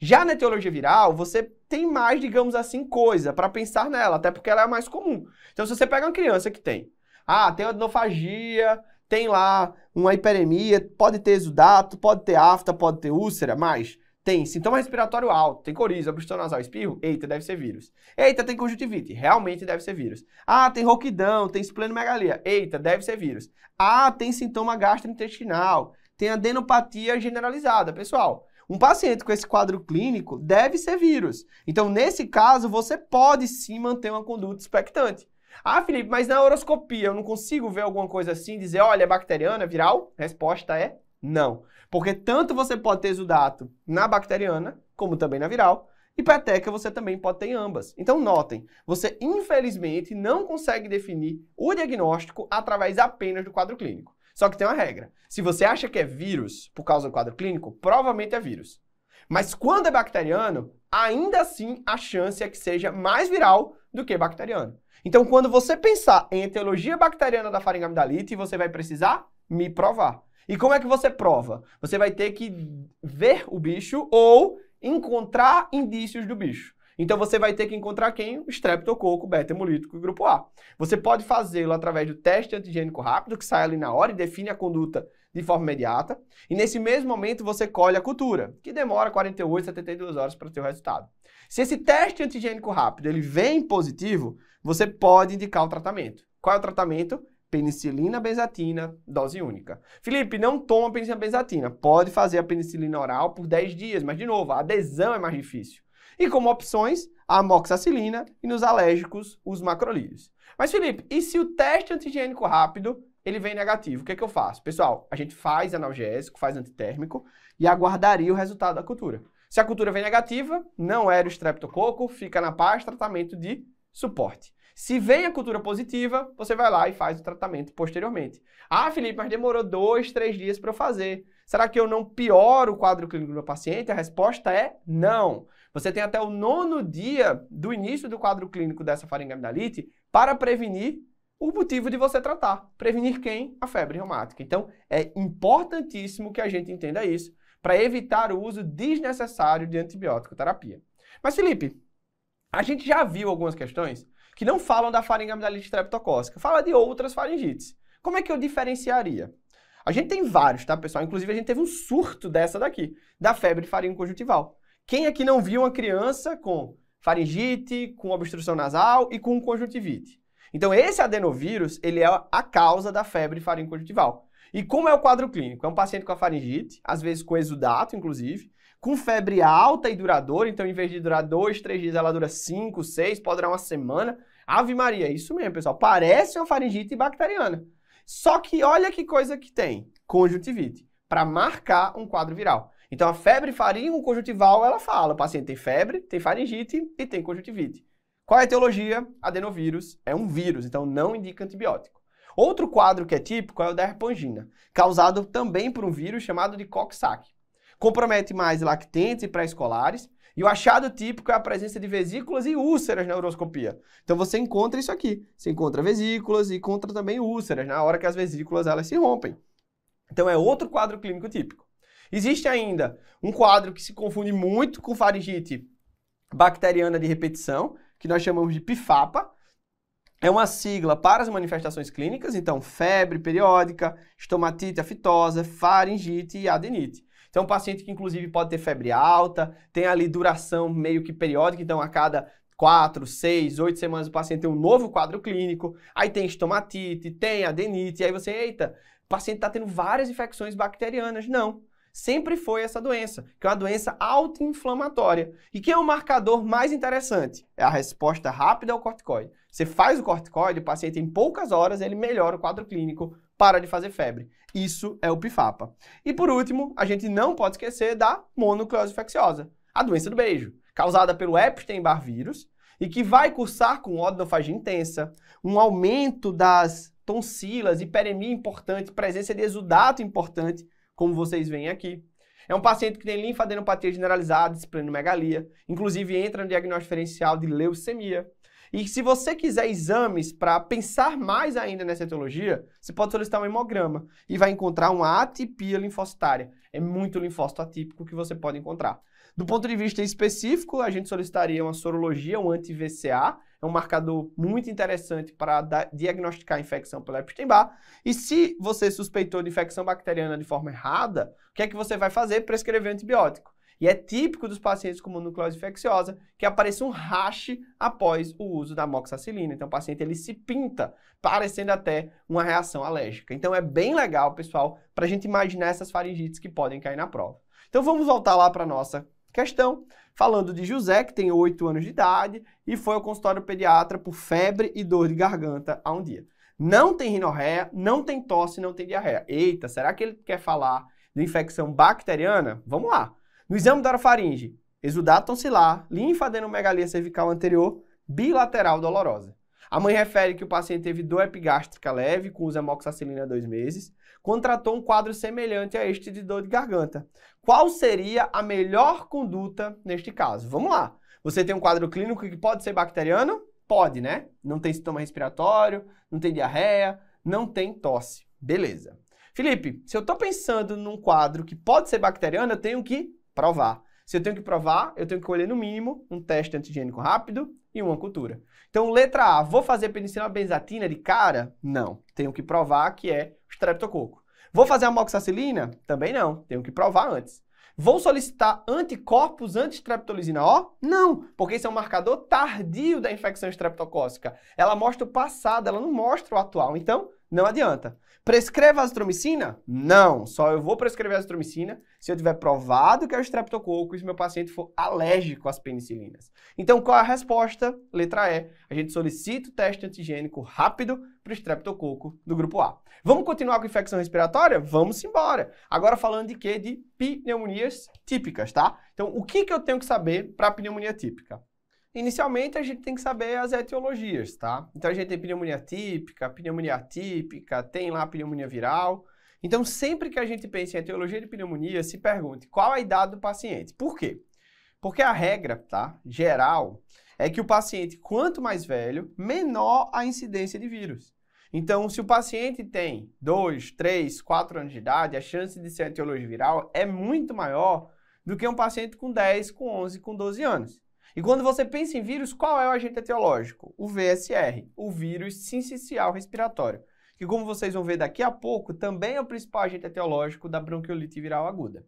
Speaker 1: Já na etiologia viral, você tem mais, digamos assim, coisa para pensar nela, até porque ela é a mais comum. Então, se você pega uma criança que tem, ah, tem adenofagia, tem lá uma hiperemia, pode ter exudato, pode ter afta, pode ter úlcera, mas tem sintoma respiratório alto, tem coriza, obstrução nasal, espirro, eita, deve ser vírus. Eita, tem conjuntivite, realmente deve ser vírus. Ah, tem rouquidão, tem esplenomegalia, eita, deve ser vírus. Ah, tem sintoma gastrointestinal, tem adenopatia generalizada, pessoal. Um paciente com esse quadro clínico deve ser vírus. Então, nesse caso, você pode sim manter uma conduta expectante. Ah, Felipe, mas na horoscopia eu não consigo ver alguma coisa assim, dizer, olha, é bacteriana, é viral? resposta é não. Porque tanto você pode ter exudato na bacteriana, como também na viral, e peteca você também pode ter em ambas. Então notem, você infelizmente não consegue definir o diagnóstico através apenas do quadro clínico. Só que tem uma regra. Se você acha que é vírus por causa do quadro clínico, provavelmente é vírus. Mas quando é bacteriano, ainda assim a chance é que seja mais viral do que bacteriano. Então, quando você pensar em etiologia bacteriana da amidalite, você vai precisar me provar. E como é que você prova? Você vai ter que ver o bicho ou encontrar indícios do bicho. Então você vai ter que encontrar quem? O beta hemolítico e grupo A. Você pode fazê-lo através do teste antigênico rápido, que sai ali na hora e define a conduta de forma imediata. E nesse mesmo momento você colhe a cultura, que demora 48, 72 horas para ter o resultado. Se esse teste antigênico rápido ele vem positivo, você pode indicar o tratamento. Qual é o tratamento? penicilina benzatina, dose única. Felipe, não toma penicilina benzatina. Pode fazer a penicilina oral por 10 dias, mas de novo, a adesão é mais difícil. E como opções, a amoxicilina e nos alérgicos, os macrolídeos. Mas Felipe, e se o teste antigênico rápido ele vem negativo, o que é que eu faço? Pessoal, a gente faz analgésico, faz antitérmico e aguardaria o resultado da cultura. Se a cultura vem negativa, não era o streptococo, fica na paz, tratamento de suporte. Se vem a cultura positiva, você vai lá e faz o tratamento posteriormente. Ah, Felipe, mas demorou dois, três dias para eu fazer. Será que eu não pioro o quadro clínico do meu paciente? A resposta é não. Você tem até o nono dia do início do quadro clínico dessa faringamidalite para prevenir o motivo de você tratar. Prevenir quem? A febre reumática. Então, é importantíssimo que a gente entenda isso para evitar o uso desnecessário de antibiótico terapia. Mas, Felipe, a gente já viu algumas questões que não falam da faringamidalite streptocócica, fala de outras faringites. Como é que eu diferenciaria? A gente tem vários, tá, pessoal? Inclusive, a gente teve um surto dessa daqui, da febre conjuntival. Quem aqui não viu uma criança com faringite, com obstrução nasal e com conjuntivite? Então, esse adenovírus, ele é a causa da febre conjuntival. E como é o quadro clínico? É um paciente com a faringite, às vezes com exudato, inclusive, com febre alta e duradoura, então em vez de durar dois, três dias, ela dura cinco, seis, pode durar uma semana, Ave Maria, isso mesmo, pessoal. Parece uma faringite bacteriana. Só que olha que coisa que tem, conjuntivite, para marcar um quadro viral. Então a febre faringo conjuntival, ela fala, o paciente tem febre, tem faringite e tem conjuntivite. Qual é a etiologia? Adenovírus é um vírus, então não indica antibiótico. Outro quadro que é típico é o da herpangina, causado também por um vírus chamado de Coxsackie. Compromete mais lactentes e pré-escolares, e o achado típico é a presença de vesículas e úlceras na uroscopia. Então você encontra isso aqui. Você encontra vesículas e encontra também úlceras, na hora que as vesículas elas se rompem. Então é outro quadro clínico típico. Existe ainda um quadro que se confunde muito com faringite bacteriana de repetição, que nós chamamos de PIFAPA. É uma sigla para as manifestações clínicas, então febre periódica, estomatite aftosa, faringite e adenite. Então, um paciente que, inclusive, pode ter febre alta, tem ali duração meio que periódica, então a cada quatro, seis, oito semanas o paciente tem um novo quadro clínico, aí tem estomatite, tem adenite, e aí você, eita, o paciente está tendo várias infecções bacterianas. Não. Sempre foi essa doença, que é uma doença autoinflamatória. E quem é o marcador mais interessante? É a resposta rápida ao corticoide. Você faz o corticoide, o paciente em poucas horas ele melhora o quadro clínico, para de fazer febre. Isso é o PIFAPA. E por último, a gente não pode esquecer da mononucleose infecciosa, a doença do beijo, causada pelo Epstein-Barr vírus e que vai cursar com odinofagia intensa, um aumento das tonsilas, hiperemia importante, presença de exudato importante, como vocês veem aqui. É um paciente que tem linfadenopatia generalizada, esplenomegalia, inclusive entra no diagnóstico diferencial de leucemia. E se você quiser exames para pensar mais ainda nessa etiologia, você pode solicitar um hemograma e vai encontrar uma atipia linfocitária. É muito linfócito atípico que você pode encontrar. Do ponto de vista específico, a gente solicitaria uma sorologia, um anti-VCA, é um marcador muito interessante para diagnosticar a infecção pelo Epstein-Barr. E se você suspeitou de infecção bacteriana de forma errada, o que é que você vai fazer? Prescrever antibiótico. E é típico dos pacientes com mononucleose infecciosa que apareça um rache após o uso da amoxicilina. Então o paciente ele se pinta, parecendo até uma reação alérgica. Então é bem legal, pessoal, para a gente imaginar essas faringites que podem cair na prova. Então vamos voltar lá para nossa questão, falando de José, que tem 8 anos de idade e foi ao consultório pediatra por febre e dor de garganta há um dia. Não tem rinorreia, não tem tosse, não tem diarreia. Eita, será que ele quer falar de infecção bacteriana? Vamos lá. No exame da orofaringe, exudato tonsilar, linfadenomegalia cervical anterior, bilateral dolorosa. A mãe refere que o paciente teve dor epigástrica leve com uso amoxicilina há dois meses, contratou um quadro semelhante a este de dor de garganta. Qual seria a melhor conduta neste caso? Vamos lá. Você tem um quadro clínico que pode ser bacteriano? Pode, né? Não tem sintoma respiratório, não tem diarreia, não tem tosse. Beleza. Felipe, se eu estou pensando num quadro que pode ser bacteriano, eu tenho que provar. Se eu tenho que provar, eu tenho que colher no mínimo um teste antigênico rápido e uma cultura. Então, letra A, vou fazer penicilina benzatina de cara? Não. Tenho que provar que é streptococo. Vou fazer amoxicilina? Também não. Tenho que provar antes. Vou solicitar anticorpos anti estreptolisina O? Não, porque isso é um marcador tardio da infecção estreptocócica. Ela mostra o passado, ela não mostra o atual. Então, não adianta. Prescreva azitromicina? Não, só eu vou prescrever azitromicina se eu tiver provado que é o estreptococo e se meu paciente for alérgico às penicilinas. Então, qual é a resposta? Letra E. A gente solicita o teste antigênico rápido para o estreptococo do grupo A. Vamos continuar com infecção respiratória? Vamos embora. Agora falando de quê? De pneumonias típicas, tá? Então, o que, que eu tenho que saber para a pneumonia típica? Inicialmente, a gente tem que saber as etiologias, tá? Então, a gente tem pneumonia típica, pneumonia atípica, tem lá pneumonia viral. Então, sempre que a gente pensa em etiologia de pneumonia, se pergunte qual a idade do paciente. Por quê? Porque a regra, tá? Geral, é que o paciente, quanto mais velho, menor a incidência de vírus. Então, se o paciente tem 2, 3, 4 anos de idade, a chance de ser etiologia viral é muito maior do que um paciente com 10, com 11, com 12 anos. E quando você pensa em vírus, qual é o agente etiológico? O VSR, o vírus sincicial respiratório, que como vocês vão ver daqui a pouco, também é o principal agente etiológico da bronquiolite viral aguda.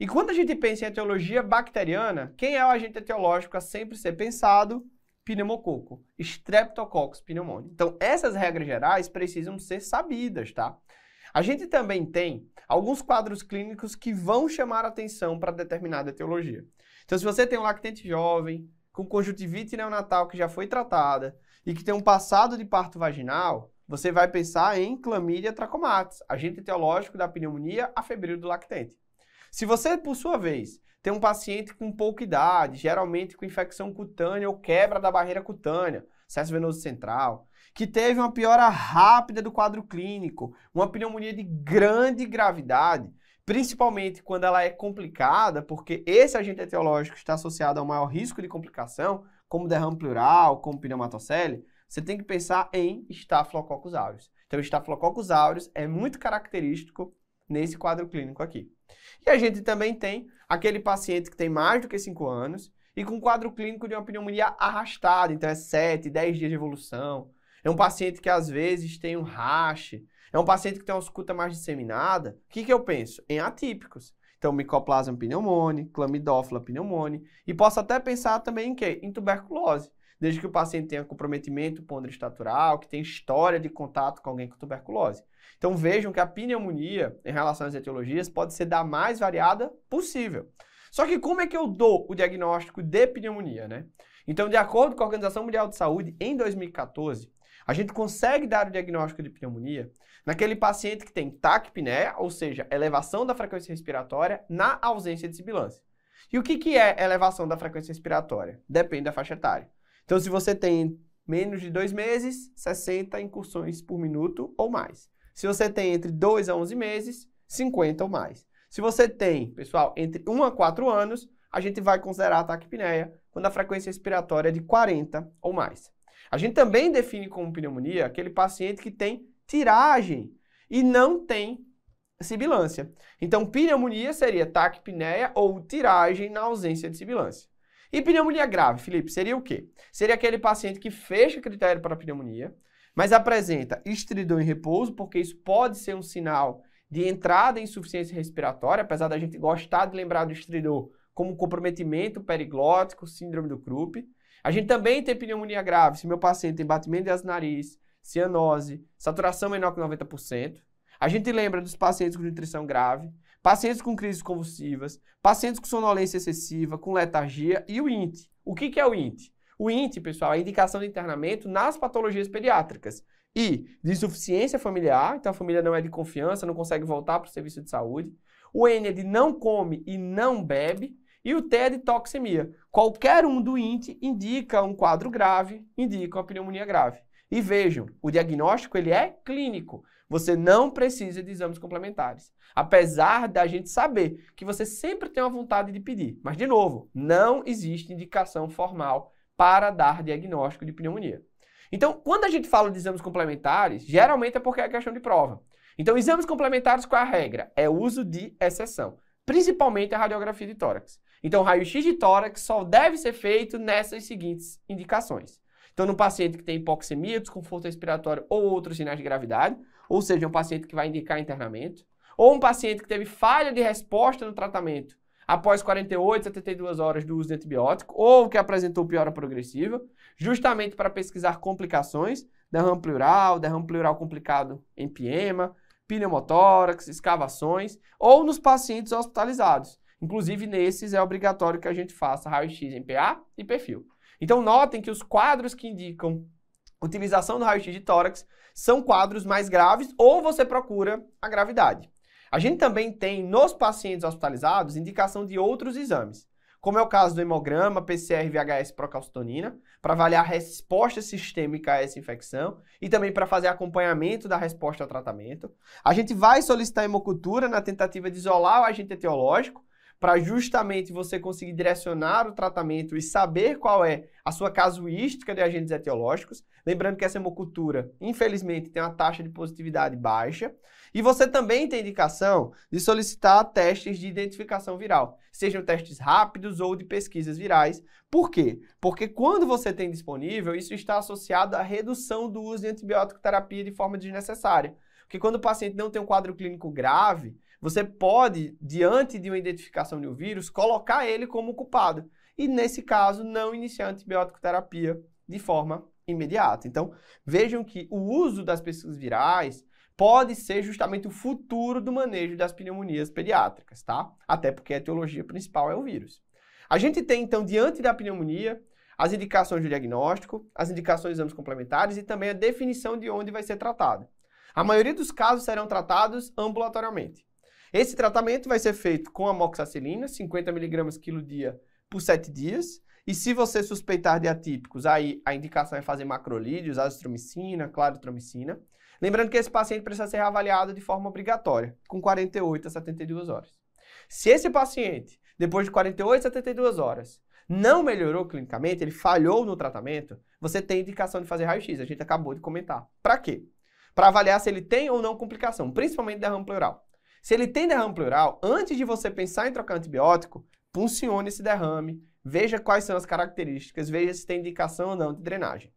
Speaker 1: E quando a gente pensa em etiologia bacteriana, quem é o agente etiológico a sempre ser pensado? Pneumococo, Streptococcus pneumoniae. Então, essas regras gerais precisam ser sabidas, tá? A gente também tem alguns quadros clínicos que vão chamar atenção para determinada etiologia. Então, se você tem um lactente jovem, com conjuntivite neonatal que já foi tratada e que tem um passado de parto vaginal, você vai pensar em clamídia trachomatis, agente etiológico da pneumonia a febril do lactente. Se você, por sua vez, tem um paciente com pouca idade, geralmente com infecção cutânea ou quebra da barreira cutânea, excesso venoso central, que teve uma piora rápida do quadro clínico, uma pneumonia de grande gravidade, principalmente quando ela é complicada, porque esse agente etiológico está associado ao maior risco de complicação, como derrame pleural, como pneumatocele, você tem que pensar em Staphylococcus aureus. Então, Staphylococcus aureus é muito característico nesse quadro clínico aqui. E a gente também tem aquele paciente que tem mais do que 5 anos e com quadro clínico de uma pneumonia arrastada, então é 7, 10 dias de evolução. É um paciente que às vezes tem um rash, é um paciente que tem uma escuta mais disseminada. O que, que eu penso? Em atípicos. Então, micoplasma pneumone, clamidófila pneumone. E posso até pensar também em quê? Em tuberculose. Desde que o paciente tenha comprometimento pondroestatural, que tenha história de contato com alguém com tuberculose. Então, vejam que a pneumonia, em relação às etiologias, pode ser da mais variada possível. Só que como é que eu dou o diagnóstico de pneumonia, né? Então, de acordo com a Organização Mundial de Saúde, em 2014, a gente consegue dar o diagnóstico de pneumonia Naquele paciente que tem taquipneia, né, ou seja, elevação da frequência respiratória na ausência de sibilância. E o que, que é elevação da frequência respiratória? Depende da faixa etária. Então, se você tem menos de dois meses, 60 incursões por minuto ou mais. Se você tem entre 2 a 11 meses, 50 ou mais. Se você tem, pessoal, entre 1 a 4 anos, a gente vai considerar a taquipneia quando a frequência respiratória é de 40 ou mais. A gente também define como pneumonia aquele paciente que tem tiragem e não tem sibilância. Então, pneumonia seria taquipneia ou tiragem na ausência de sibilância. E pneumonia grave, Felipe, seria o quê? Seria aquele paciente que fecha critério para pneumonia, mas apresenta estridão em repouso, porque isso pode ser um sinal de entrada em insuficiência respiratória, apesar da gente gostar de lembrar do estridor como comprometimento periglótico, síndrome do Krupp. A gente também tem pneumonia grave, se meu paciente tem batimento das nariz, cianose, saturação menor que 90%. A gente lembra dos pacientes com nutrição grave, pacientes com crises convulsivas, pacientes com sonolência excessiva, com letargia e o INT. O que, que é o INT? O INT, pessoal, é a indicação de internamento nas patologias pediátricas. E de insuficiência familiar, então a família não é de confiança, não consegue voltar para o serviço de saúde. O N é de não come e não bebe. E o T é de toxemia. Qualquer um do INT indica um quadro grave, indica uma pneumonia grave. E vejam, o diagnóstico ele é clínico. Você não precisa de exames complementares. Apesar da gente saber que você sempre tem uma vontade de pedir. Mas, de novo, não existe indicação formal para dar diagnóstico de pneumonia. Então, quando a gente fala de exames complementares, geralmente é porque é questão de prova. Então, exames complementares com é a regra é uso de exceção, principalmente a radiografia de tórax. Então, raio-x de tórax só deve ser feito nessas seguintes indicações: então, no paciente que tem hipoxemia, desconforto respiratório ou outros sinais de gravidade, ou seja, um paciente que vai indicar internamento, ou um paciente que teve falha de resposta no tratamento após 48, 72 horas do uso de antibiótico, ou que apresentou piora progressiva, justamente para pesquisar complicações, derrame pleural, derrame pleural complicado em piema, pneumotórax, escavações, ou nos pacientes hospitalizados. Inclusive, nesses é obrigatório que a gente faça raio-x em PA e perfil. Então notem que os quadros que indicam utilização do raio-x de tórax são quadros mais graves ou você procura a gravidade. A gente também tem nos pacientes hospitalizados indicação de outros exames, como é o caso do hemograma, PCR, VHS, procalcitonina, para avaliar a resposta sistêmica a essa infecção e também para fazer acompanhamento da resposta ao tratamento. A gente vai solicitar hemocultura na tentativa de isolar o agente etiológico para justamente você conseguir direcionar o tratamento e saber qual é a sua casuística de agentes etiológicos. Lembrando que essa hemocultura, infelizmente, tem uma taxa de positividade baixa. E você também tem indicação de solicitar testes de identificação viral, sejam testes rápidos ou de pesquisas virais. Por quê? Porque quando você tem disponível, isso está associado à redução do uso de antibiótico terapia de forma desnecessária. Porque quando o paciente não tem um quadro clínico grave, você pode, diante de uma identificação de um vírus, colocar ele como culpado. E nesse caso, não iniciar antibiótico terapia de forma imediata. Então, vejam que o uso das pesquisas virais pode ser justamente o futuro do manejo das pneumonias pediátricas, tá? Até porque a etiologia principal é o vírus. A gente tem, então, diante da pneumonia, as indicações de diagnóstico, as indicações de exames complementares e também a definição de onde vai ser tratado. A maioria dos casos serão tratados ambulatoriamente. Esse tratamento vai ser feito com amoxicilina, 50mg quilo dia por 7 dias. E se você suspeitar de atípicos, aí a indicação é fazer macrolídeos, azitromicina, claritromicina. Lembrando que esse paciente precisa ser avaliado de forma obrigatória, com 48 a 72 horas. Se esse paciente, depois de 48 a 72 horas, não melhorou clinicamente, ele falhou no tratamento, você tem indicação de fazer raio-x, a gente acabou de comentar. Para quê? Para avaliar se ele tem ou não complicação, principalmente derrame pleural. Se ele tem derrame pleural, antes de você pensar em trocar antibiótico, puncione esse derrame, veja quais são as características, veja se tem indicação ou não de drenagem.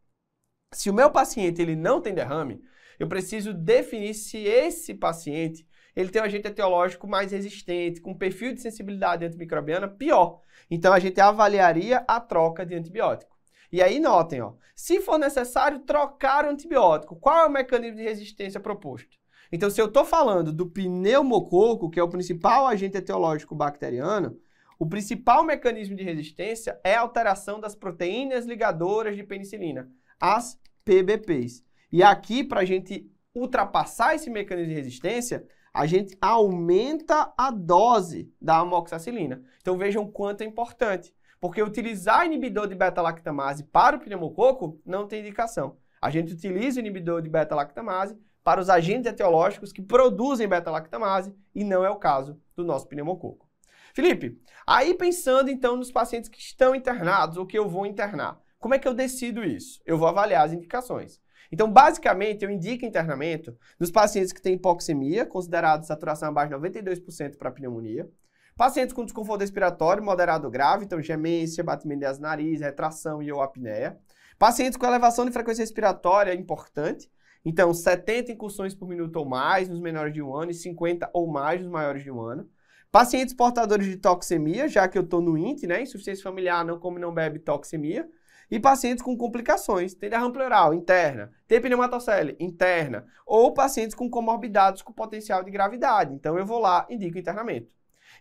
Speaker 1: Se o meu paciente ele não tem derrame, eu preciso definir se esse paciente ele tem um agente etiológico mais resistente, com perfil de sensibilidade antimicrobiana pior. Então a gente avaliaria a troca de antibiótico. E aí notem, ó, se for necessário trocar o antibiótico, qual é o mecanismo de resistência proposto? Então, se eu estou falando do pneumococo, que é o principal agente etiológico bacteriano, o principal mecanismo de resistência é a alteração das proteínas ligadoras de penicilina, as PBPs. E aqui, para a gente ultrapassar esse mecanismo de resistência, a gente aumenta a dose da amoxicilina. Então vejam quanto é importante. Porque utilizar inibidor de beta-lactamase para o pneumococo não tem indicação. A gente utiliza inibidor de beta-lactamase para os agentes etiológicos que produzem beta-lactamase e não é o caso do nosso pneumococo. Felipe, aí pensando então nos pacientes que estão internados ou que eu vou internar, como é que eu decido isso? Eu vou avaliar as indicações. Então, basicamente, eu indico internamento nos pacientes que têm hipoxemia, considerado saturação abaixo de 92% para pneumonia, pacientes com desconforto respiratório moderado grave, então gemência, batimento das nariz, retração e ou apneia, pacientes com elevação de frequência respiratória importante, então, 70 incursões por minuto ou mais nos menores de um ano e 50 ou mais nos maiores de um ano. Pacientes portadores de toxemia, já que eu estou no INT, né? Insuficiência familiar, não come, não bebe, toxemia. E pacientes com complicações, tem derrame pleural, interna, tem pneumatocele, interna. Ou pacientes com comorbidades com potencial de gravidade. Então, eu vou lá, indico internamento.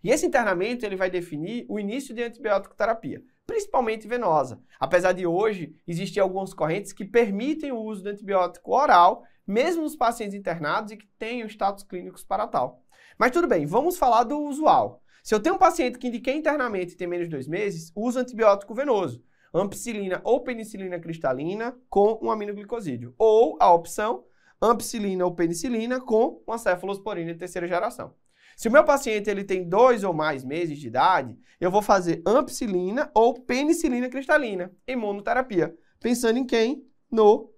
Speaker 1: E esse internamento, ele vai definir o início de antibiótico terapia principalmente venosa. Apesar de hoje existir algumas correntes que permitem o uso do antibiótico oral, mesmo nos pacientes internados e que tenham status clínicos para tal. Mas tudo bem, vamos falar do usual. Se eu tenho um paciente que indiquei internamente e tem menos de dois meses, uso antibiótico venoso, ampicilina ou penicilina cristalina com um aminoglicosídeo. Ou a opção, ampicilina ou penicilina com uma cefalosporina de terceira geração. Se o meu paciente ele tem dois ou mais meses de idade, eu vou fazer ampicilina ou penicilina cristalina em monoterapia, pensando em quem? No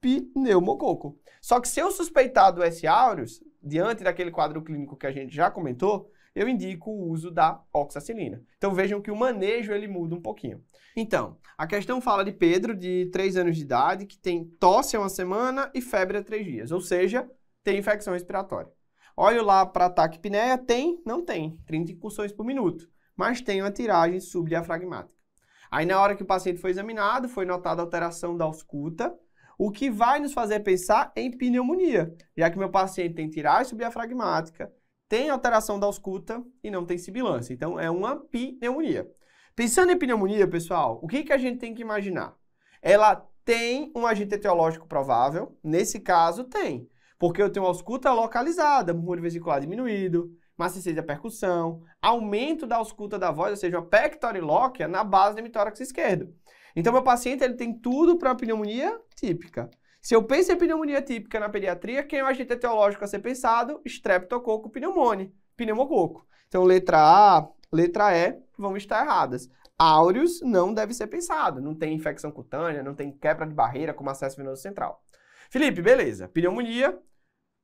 Speaker 1: pneumococo. Só que se eu suspeitar do S. aureus, diante daquele quadro clínico que a gente já comentou, eu indico o uso da oxacilina. Então vejam que o manejo ele muda um pouquinho. Então, a questão fala de Pedro, de 3 anos de idade, que tem tosse há uma semana e febre há 3 dias, ou seja, tem infecção respiratória. Olho lá para ataque pneia, tem? Não tem. 30 incursões por minuto. Mas tem uma tiragem subdiafragmática. Aí na hora que o paciente foi examinado, foi notada alteração da ausculta, o que vai nos fazer pensar em pneumonia, já que meu paciente tem tiragem subdiafragmática, tem alteração da ausculta e não tem sibilância. Então é uma pneumonia. Pensando em pneumonia, pessoal, o que, que a gente tem que imaginar? Ela tem um agente etiológico provável? Nesse caso, tem. Porque eu tenho ausculta localizada, murmúrio vesicular diminuído, maciçez da percussão, aumento da ausculta da voz, ou seja, uma pectorilóquia é na base do hemitórax esquerdo. Então, meu paciente ele tem tudo para uma pneumonia típica. Se eu penso em pneumonia típica na pediatria, quem é o agente etiológico a ser pensado? Streptococo pneumone, pneumococo. Então, letra A, letra E vão estar erradas. Áureos não deve ser pensado. Não tem infecção cutânea, não tem quebra de barreira como acesso venoso central. Felipe, beleza, pneumonia,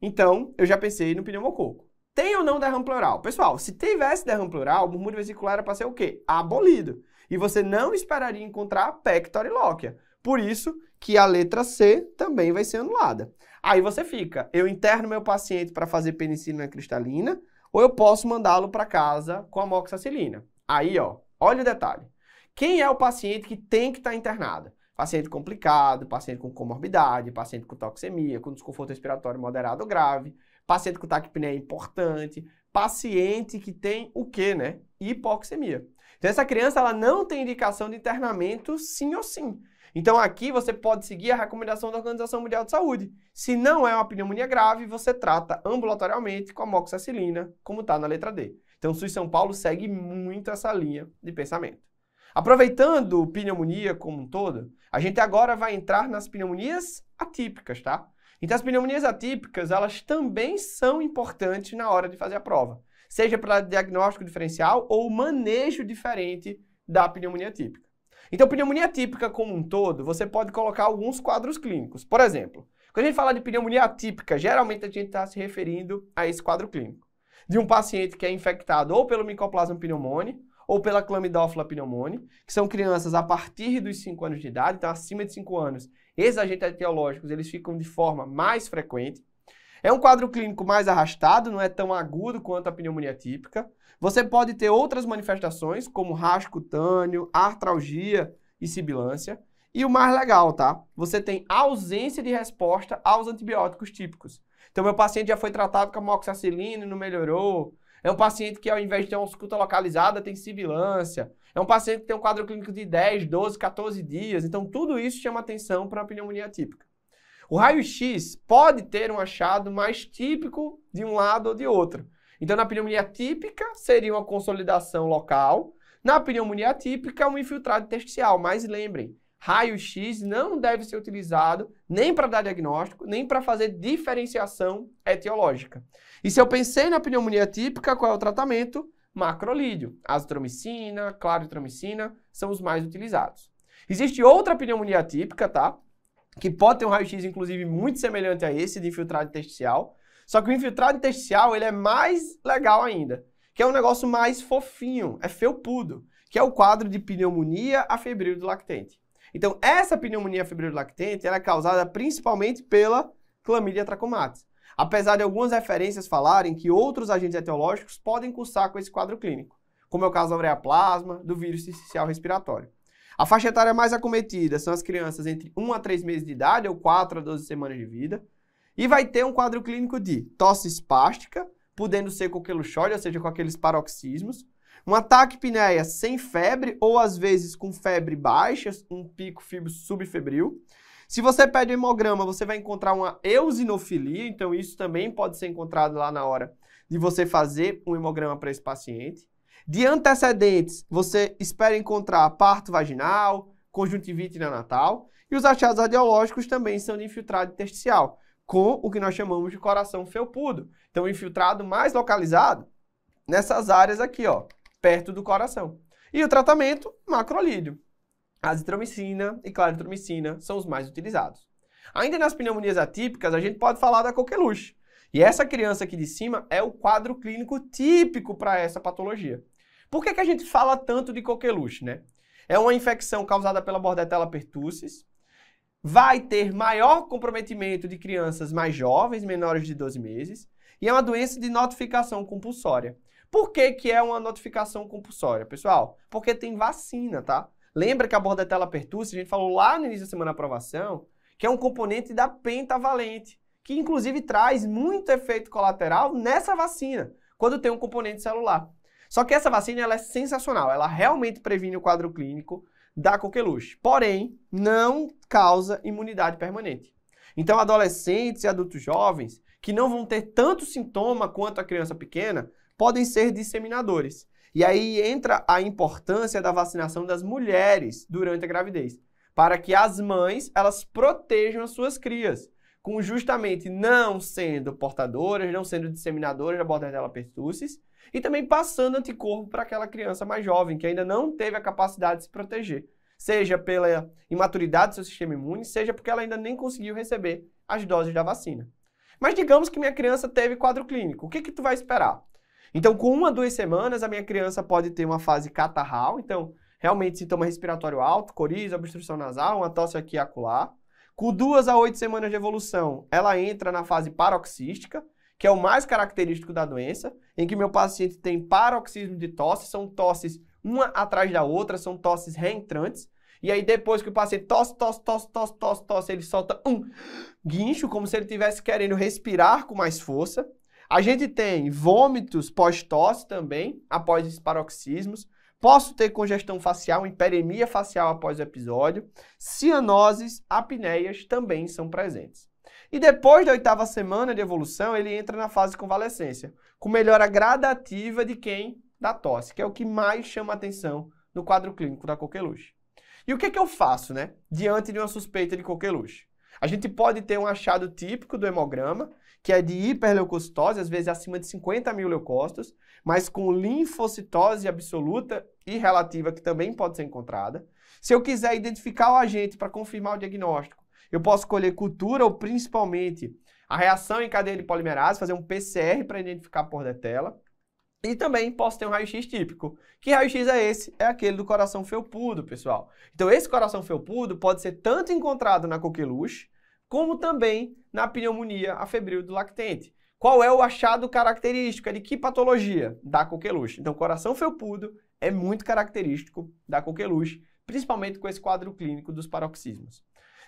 Speaker 1: então eu já pensei no pneumococo. Tem ou não derrame pleural? Pessoal, se tivesse derrame pleural, o murmúrio vesicular era para ser o quê? Abolido. E você não esperaria encontrar pectorilóquia. Por isso que a letra C também vai ser anulada. Aí você fica, eu interno meu paciente para fazer penicilina cristalina ou eu posso mandá-lo para casa com amoxicilina. Aí, ó, olha o detalhe. Quem é o paciente que tem que estar tá internado? Paciente complicado, paciente com comorbidade, paciente com toxemia, com desconforto respiratório moderado ou grave, paciente com taquipneia é importante, paciente que tem o quê, né? Hipoxemia. Então essa criança ela não tem indicação de internamento sim ou sim. Então aqui você pode seguir a recomendação da Organização Mundial de Saúde. Se não é uma pneumonia grave, você trata ambulatorialmente com amoxicilina, como está na letra D. Então o SUS São Paulo segue muito essa linha de pensamento. Aproveitando pneumonia como um todo, a gente agora vai entrar nas pneumonias atípicas, tá? Então, as pneumonias atípicas, elas também são importantes na hora de fazer a prova, seja para diagnóstico diferencial ou manejo diferente da pneumonia típica. Então, pneumonia típica como um todo, você pode colocar alguns quadros clínicos. Por exemplo, quando a gente fala de pneumonia atípica, geralmente a gente está se referindo a esse quadro clínico de um paciente que é infectado ou pelo Mycoplasma pneumoniae ou pela clamidófila pneumoniae, que são crianças a partir dos 5 anos de idade, então acima de 5 anos, esses agentes etiológicos eles ficam de forma mais frequente. É um quadro clínico mais arrastado, não é tão agudo quanto a pneumonia típica. Você pode ter outras manifestações, como rasgo cutâneo, artralgia e sibilância. E o mais legal, tá? Você tem ausência de resposta aos antibióticos típicos. Então, meu paciente já foi tratado com amoxicilina e não melhorou. É um paciente que, ao invés de ter uma ausculta localizada, tem sibilância. É um paciente que tem um quadro clínico de 10, 12, 14 dias. Então, tudo isso chama atenção para a pneumonia típica. O raio-x pode ter um achado mais típico de um lado ou de outro. Então, na pneumonia típica, seria uma consolidação local. Na pneumonia atípica, um infiltrado intersticial. Mas lembrem, raio-x não deve ser utilizado nem para dar diagnóstico, nem para fazer diferenciação etiológica. E se eu pensei na pneumonia típica, qual é o tratamento? Macrolídeo. Azitromicina, claritromicina são os mais utilizados. Existe outra pneumonia típica, tá? Que pode ter um raio-x, inclusive, muito semelhante a esse de infiltrado intersticial. Só que o infiltrado intersticial, ele é mais legal ainda. Que é um negócio mais fofinho, é felpudo. Que é o quadro de pneumonia a febril do lactente. Então, essa pneumonia febril do lactente, ela é causada principalmente pela clamídia trachomatis apesar de algumas referências falarem que outros agentes etiológicos podem cursar com esse quadro clínico, como é o caso da plasma, do vírus sincicial respiratório. A faixa etária mais acometida são as crianças entre 1 a 3 meses de idade ou 4 a 12 semanas de vida, e vai ter um quadro clínico de tosse espástica, podendo ser com queluxóide, ou seja, com aqueles paroxismos, um ataque pneia sem febre ou às vezes com febre baixa, um pico subfebril, se você pede um hemograma, você vai encontrar uma eusinofilia. então isso também pode ser encontrado lá na hora de você fazer um hemograma para esse paciente. De antecedentes, você espera encontrar parto vaginal, conjuntivite neonatal. E os achados radiológicos também são de infiltrado intersticial, com o que nós chamamos de coração felpudo. Então, infiltrado mais localizado nessas áreas aqui, ó, perto do coração. E o tratamento, macrolídeo azitromicina e claritromicina são os mais utilizados. Ainda nas pneumonias atípicas, a gente pode falar da coqueluche. E essa criança aqui de cima é o quadro clínico típico para essa patologia. Por que, que a gente fala tanto de coqueluche, né? É uma infecção causada pela Bordetella pertussis, vai ter maior comprometimento de crianças mais jovens, menores de 12 meses, e é uma doença de notificação compulsória. Por que, que é uma notificação compulsória, pessoal? Porque tem vacina, tá? Lembra que a tela pertussis, a gente falou lá no início da semana da aprovação, que é um componente da pentavalente, que inclusive traz muito efeito colateral nessa vacina, quando tem um componente celular. Só que essa vacina ela é sensacional, ela realmente previne o quadro clínico da coqueluche, porém não causa imunidade permanente. Então, adolescentes e adultos jovens que não vão ter tanto sintoma quanto a criança pequena podem ser disseminadores. E aí entra a importância da vacinação das mulheres durante a gravidez, para que as mães elas protejam as suas crias, com justamente não sendo portadoras, não sendo disseminadoras da Bordetella pertussis, e também passando anticorpo para aquela criança mais jovem que ainda não teve a capacidade de se proteger, seja pela imaturidade do seu sistema imune, seja porque ela ainda nem conseguiu receber as doses da vacina. Mas digamos que minha criança teve quadro clínico, o que que tu vai esperar? Então, com uma, duas semanas, a minha criança pode ter uma fase catarral, então, realmente sintoma respiratório alto, coriza, obstrução nasal, uma tosse aqui Com duas a oito semanas de evolução, ela entra na fase paroxística, que é o mais característico da doença, em que meu paciente tem paroxismo de tosse, são tosses uma atrás da outra, são tosses reentrantes. E aí depois que o paciente tosse, tosse, tosse, tosse, tosse, tosse, ele solta um guincho, como se ele estivesse querendo respirar com mais força. A gente tem vômitos pós-tosse também, após esses paroxismos. Posso ter congestão facial, hiperemia facial após o episódio. Cianoses, apneias também são presentes. E depois da oitava semana de evolução, ele entra na fase de convalescência, com melhora gradativa de quem? Da tosse, que é o que mais chama atenção no quadro clínico da coqueluche. E o que, é que eu faço, né? Diante de uma suspeita de coqueluche? A gente pode ter um achado típico do hemograma, que é de hiperleucocitose, às vezes acima de 50 mil leucócitos, mas com linfocitose absoluta e relativa, que também pode ser encontrada. Se eu quiser identificar o agente para confirmar o diagnóstico, eu posso escolher cultura ou principalmente a reação em cadeia de polimerase, fazer um PCR para identificar por detela. E também posso ter um raio-x típico. Que raio-x é esse? É aquele do coração felpudo, pessoal. Então, esse coração felpudo pode ser tanto encontrado na coqueluche, como também na pneumonia afebril do lactente. Qual é o achado característico? É de que patologia? Da coqueluche. Então, coração felpudo é muito característico da coqueluche, principalmente com esse quadro clínico dos paroxismos.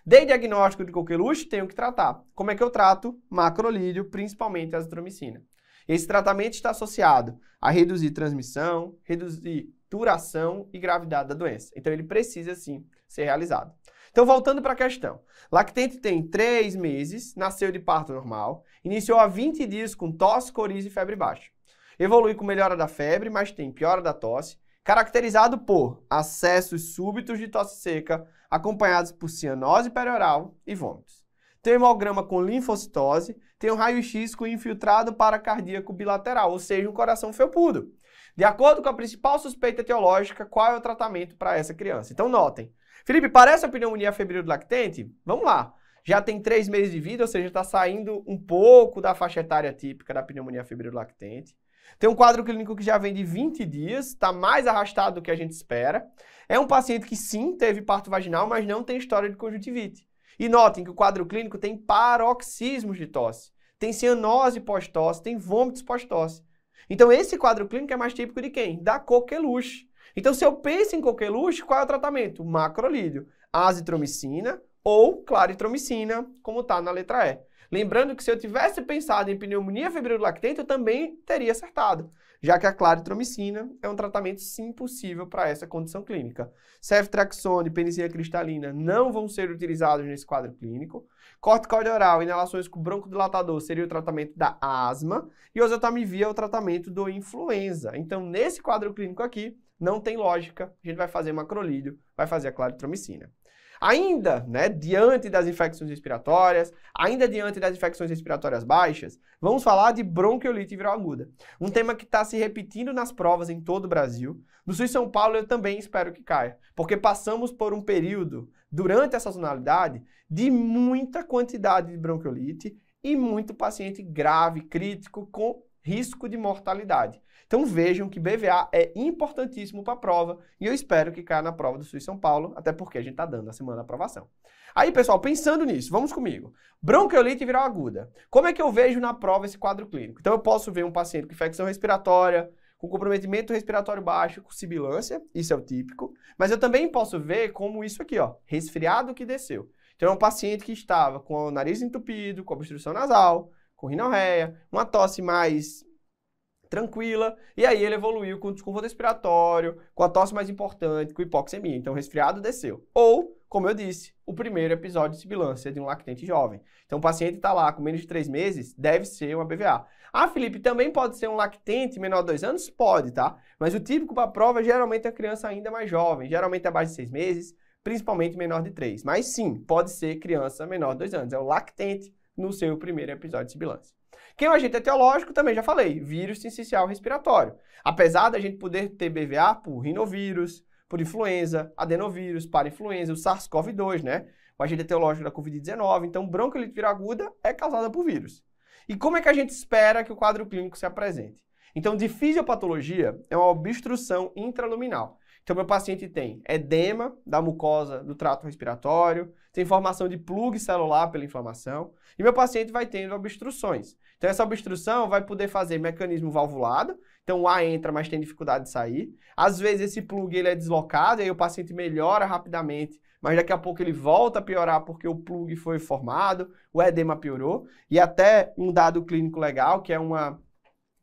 Speaker 1: Dei diagnóstico de coqueluche, tenho que tratar. Como é que eu trato? Macrolídeo, principalmente azitromicina. Esse tratamento está associado a reduzir transmissão, reduzir duração e gravidade da doença. Então ele precisa sim ser realizado. Então, voltando para a questão. Lactente tem 3 meses, nasceu de parto normal, iniciou há 20 dias com tosse, coriza e febre baixa. Evolui com melhora da febre, mas tem piora da tosse, caracterizado por acessos súbitos de tosse seca, acompanhados por cianose perioral e vômitos. Tem hemograma com linfocitose, tem um raio-x com infiltrado paracardíaco bilateral, ou seja, um coração felpudo. De acordo com a principal suspeita etiológica, qual é o tratamento para essa criança? Então, notem, Felipe, parece a pneumonia febril lactente? Vamos lá. Já tem três meses de vida, ou seja, está saindo um pouco da faixa etária típica da pneumonia febril lactente. Tem um quadro clínico que já vem de 20 dias, está mais arrastado do que a gente espera. É um paciente que sim teve parto vaginal, mas não tem história de conjuntivite. E notem que o quadro clínico tem paroxismos de tosse, tem cianose pós-tosse, tem vômitos pós-tosse. Então esse quadro clínico é mais típico de quem? Da coqueluche. Então, se eu penso em coqueluche, qual é o tratamento? Macrolídeo, azitromicina ou claritromicina, como está na letra E. Lembrando que se eu tivesse pensado em pneumonia febril lactente, eu também teria acertado, já que a claritromicina é um tratamento sim possível para essa condição clínica. Ceftraxone e penicilina cristalina não vão ser utilizados nesse quadro clínico. Corticóide oral, inalações com broncodilatador seria o tratamento da asma e oseltamivir é o tratamento do influenza. Então, nesse quadro clínico aqui, não tem lógica, a gente vai fazer macrolídeo, vai fazer a claritromicina. Ainda, né, diante das infecções respiratórias, ainda diante das infecções respiratórias baixas, vamos falar de bronquiolite viral aguda. Um tema que está se repetindo nas provas em todo o Brasil. No Sul e São Paulo eu também espero que caia, porque passamos por um período, durante a sazonalidade, de muita quantidade de bronquiolite e muito paciente grave, crítico, com risco de mortalidade. Então vejam que BVA é importantíssimo para a prova e eu espero que caia na prova do SUS São Paulo, até porque a gente está dando a semana da aprovação. Aí, pessoal, pensando nisso, vamos comigo. Bronquiolite viral aguda. Como é que eu vejo na prova esse quadro clínico? Então eu posso ver um paciente com infecção respiratória, com comprometimento respiratório baixo, com sibilância, isso é o típico, mas eu também posso ver como isso aqui, ó, resfriado que desceu. Então é um paciente que estava com o nariz entupido, com obstrução nasal, com rinorreia, uma tosse mais tranquila, e aí ele evoluiu com desconforto respiratório, com a tosse mais importante, com hipoxemia. Então, o resfriado desceu. Ou, como eu disse, o primeiro episódio de sibilância de um lactente jovem. Então, o paciente está lá com menos de 3 meses, deve ser uma BVA. Ah, Felipe, também pode ser um lactente menor de 2 anos? Pode, tá? Mas o típico para a prova é geralmente a criança ainda mais jovem, geralmente abaixo de 6 meses, principalmente menor de 3. Mas sim, pode ser criança menor de 2 anos. É o lactente no seu primeiro episódio de sibilância. Quem é o agente etiológico, também já falei, vírus sincicial respiratório. Apesar da gente poder ter BVA por rinovírus, por influenza, adenovírus, para influenza, o SARS-CoV-2, né? O agente etiológico da Covid-19. Então, bronquiolite aguda é causada por vírus. E como é que a gente espera que o quadro clínico se apresente? Então, de fisiopatologia é uma obstrução intraluminal. Então, meu paciente tem edema da mucosa do trato respiratório, tem formação de plugue celular pela inflamação, e meu paciente vai tendo obstruções. Então, essa obstrução vai poder fazer mecanismo valvulado, então o ar entra, mas tem dificuldade de sair. Às vezes, esse plugue ele é deslocado, e aí o paciente melhora rapidamente, mas daqui a pouco ele volta a piorar porque o plugue foi formado, o edema piorou, e até um dado clínico legal, que é uma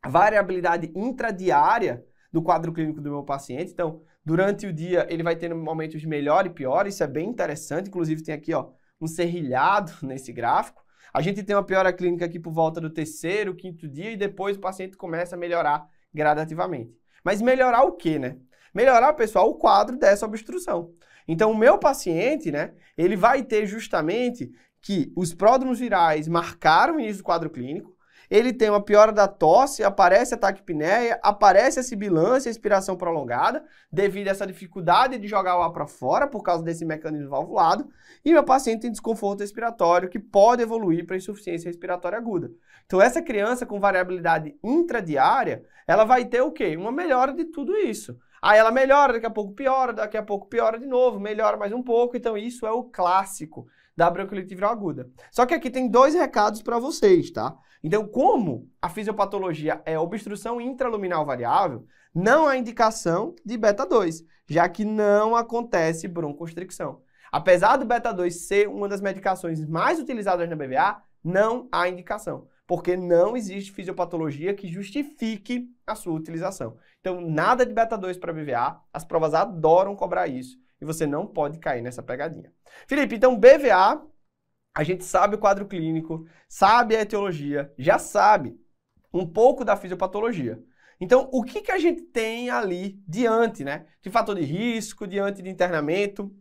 Speaker 1: variabilidade intradiária do quadro clínico do meu paciente. Então, Durante o dia, ele vai tendo momentos melhor e pior, isso é bem interessante. Inclusive, tem aqui ó, um serrilhado nesse gráfico. A gente tem uma piora clínica aqui por volta do terceiro, quinto dia, e depois o paciente começa a melhorar gradativamente. Mas melhorar o quê, né? Melhorar, pessoal, o quadro dessa obstrução. Então, o meu paciente, né, ele vai ter justamente que os pródromos virais marcaram o início do quadro clínico, ele tem uma piora da tosse, aparece ataque taquipneia, aparece a sibilância, a expiração prolongada, devido a essa dificuldade de jogar o ar para fora por causa desse mecanismo valvulado, e meu paciente tem desconforto respiratório que pode evoluir para insuficiência respiratória aguda. Então essa criança com variabilidade intradiária, ela vai ter o quê? Uma melhora de tudo isso. Aí ela melhora, daqui a pouco piora, daqui a pouco piora de novo, melhora mais um pouco. Então isso é o clássico da bronquiolite viral aguda. Só que aqui tem dois recados para vocês, tá? Então, como a fisiopatologia é obstrução intraluminal variável, não há indicação de beta 2, já que não acontece bronconstricção. Apesar do beta 2 ser uma das medicações mais utilizadas na BVA, não há indicação, porque não existe fisiopatologia que justifique a sua utilização. Então, nada de beta 2 para BVA, as provas adoram cobrar isso e você não pode cair nessa pegadinha. Felipe, então BVA a gente sabe o quadro clínico, sabe a etiologia, já sabe um pouco da fisiopatologia. Então, o que, que a gente tem ali diante, né? De fator de risco, diante de internamento,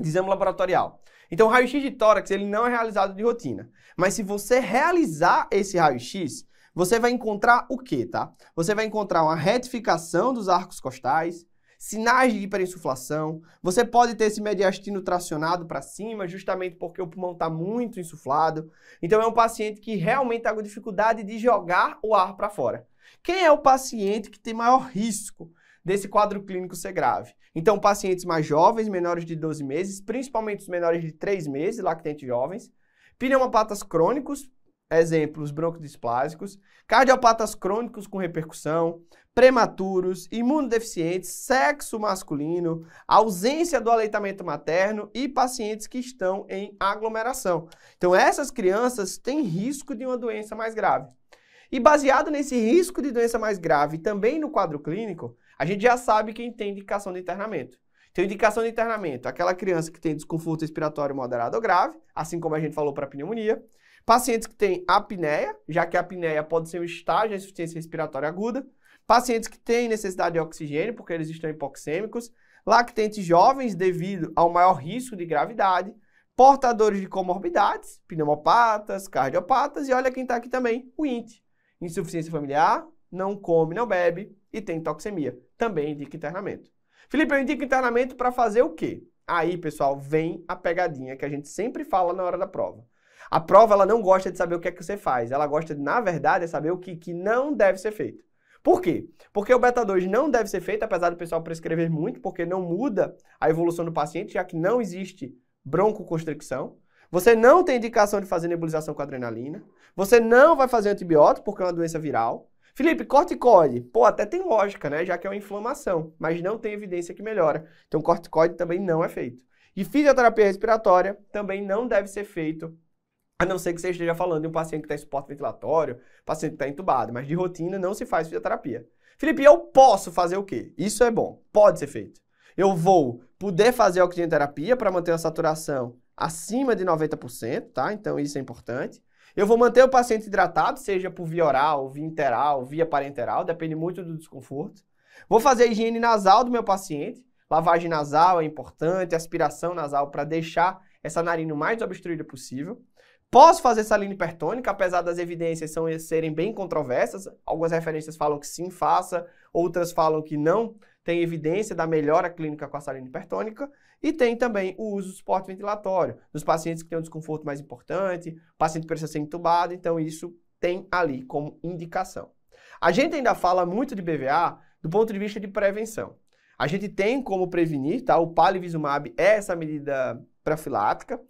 Speaker 1: de exame laboratorial. Então, o raio-x de tórax, ele não é realizado de rotina. Mas se você realizar esse raio-x, você vai encontrar o quê, tá? Você vai encontrar uma retificação dos arcos costais, sinais de hiperinsuflação. Você pode ter esse mediastino tracionado para cima, justamente porque o pulmão está muito insuflado. Então é um paciente que realmente está com dificuldade de jogar o ar para fora. Quem é o paciente que tem maior risco desse quadro clínico ser grave? Então, pacientes mais jovens, menores de 12 meses, principalmente os menores de 3 meses, lactentes jovens, pneumopatas crônicos, exemplos broncodisplásicos, cardiopatas crônicos com repercussão, prematuros, imunodeficientes, sexo masculino, ausência do aleitamento materno e pacientes que estão em aglomeração. Então, essas crianças têm risco de uma doença mais grave. E baseado nesse risco de doença mais grave, também no quadro clínico, a gente já sabe quem tem indicação de internamento. Então, indicação de internamento, aquela criança que tem desconforto respiratório moderado ou grave, assim como a gente falou para a pneumonia. Pacientes que têm apneia, já que a apneia pode ser um estágio de insuficiência respiratória aguda pacientes que têm necessidade de oxigênio, porque eles estão hipoxêmicos, lactentes jovens devido ao maior risco de gravidade, portadores de comorbidades, pneumopatas, cardiopatas e olha quem está aqui também, o INT. Insuficiência familiar, não come, não bebe e tem toxemia. Também indica internamento. Felipe, eu indico internamento para fazer o quê? Aí, pessoal, vem a pegadinha que a gente sempre fala na hora da prova. A prova, ela não gosta de saber o que é que você faz. Ela gosta, na verdade, de é saber o que, que não deve ser feito. Por quê? Porque o beta 2 não deve ser feito, apesar do pessoal prescrever muito, porque não muda a evolução do paciente, já que não existe broncoconstricção. Você não tem indicação de fazer nebulização com adrenalina. Você não vai fazer antibiótico, porque é uma doença viral. Felipe, corticoide. Pô, até tem lógica, né? Já que é uma inflamação, mas não tem evidência que melhora. Então, corticoide também não é feito. E fisioterapia respiratória também não deve ser feito a não ser que você esteja falando de um paciente que está em suporte ventilatório, paciente que está entubado, mas de rotina não se faz fisioterapia. Felipe, eu posso fazer o quê? Isso é bom, pode ser feito. Eu vou poder fazer oxigenoterapia para manter a saturação acima de 90%, tá? Então isso é importante. Eu vou manter o paciente hidratado, seja por via oral, via interal, via parenteral, depende muito do desconforto. Vou fazer a higiene nasal do meu paciente. Lavagem nasal é importante, aspiração nasal para deixar essa narina o mais obstruída possível. Posso fazer salina hipertônica, apesar das evidências são, serem bem controversas. Algumas referências falam que sim, faça, outras falam que não. Tem evidência da melhora clínica com a salina hipertônica. E tem também o uso do suporte ventilatório, nos pacientes que têm um desconforto mais importante, paciente que precisa ser entubado, então isso tem ali como indicação. A gente ainda fala muito de BVA do ponto de vista de prevenção. A gente tem como prevenir, tá? O palivizumab é essa medida profilática.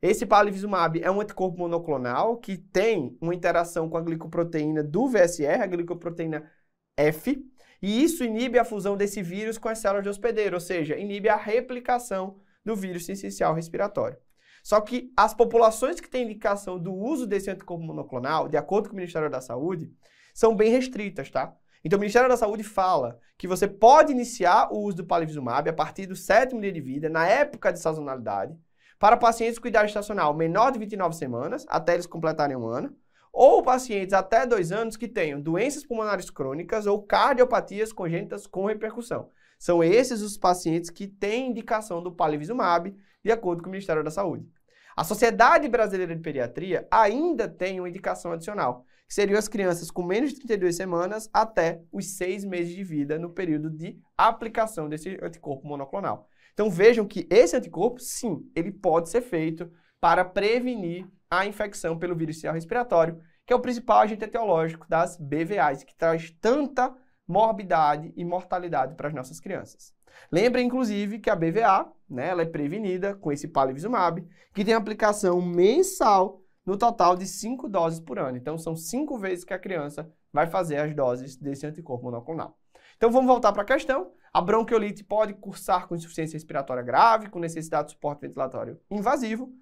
Speaker 1: Esse palivizumab é um anticorpo monoclonal que tem uma interação com a glicoproteína do VSR, a glicoproteína F, e isso inibe a fusão desse vírus com as células de hospedeiro, ou seja, inibe a replicação do vírus essencial respiratório. Só que as populações que têm indicação do uso desse anticorpo monoclonal, de acordo com o Ministério da Saúde, são bem restritas, tá? Então, o Ministério da Saúde fala que você pode iniciar o uso do palivizumab a partir do sétimo dia de vida, na época de sazonalidade, para pacientes com cuidado estacional menor de 29 semanas, até eles completarem um ano, ou pacientes até dois anos que tenham doenças pulmonares crônicas ou cardiopatias congênitas com repercussão. São esses os pacientes que têm indicação do palivizumab, de acordo com o Ministério da Saúde. A Sociedade Brasileira de Pediatria ainda tem uma indicação adicional, que seriam as crianças com menos de 32 semanas até os seis meses de vida no período de aplicação desse anticorpo monoclonal. Então vejam que esse anticorpo, sim, ele pode ser feito para prevenir a infecção pelo vírus respiratório, que é o principal agente etiológico das BVAs, que traz tanta morbidade e mortalidade para as nossas crianças. Lembre, inclusive, que a BVA né, ela é prevenida com esse palivizumab, que tem aplicação mensal no total de 5 doses por ano. Então, são 5 vezes que a criança vai fazer as doses desse anticorpo monoclonal. Então, vamos voltar para a questão. A bronquiolite pode cursar com insuficiência respiratória grave, com necessidade de suporte ventilatório invasivo.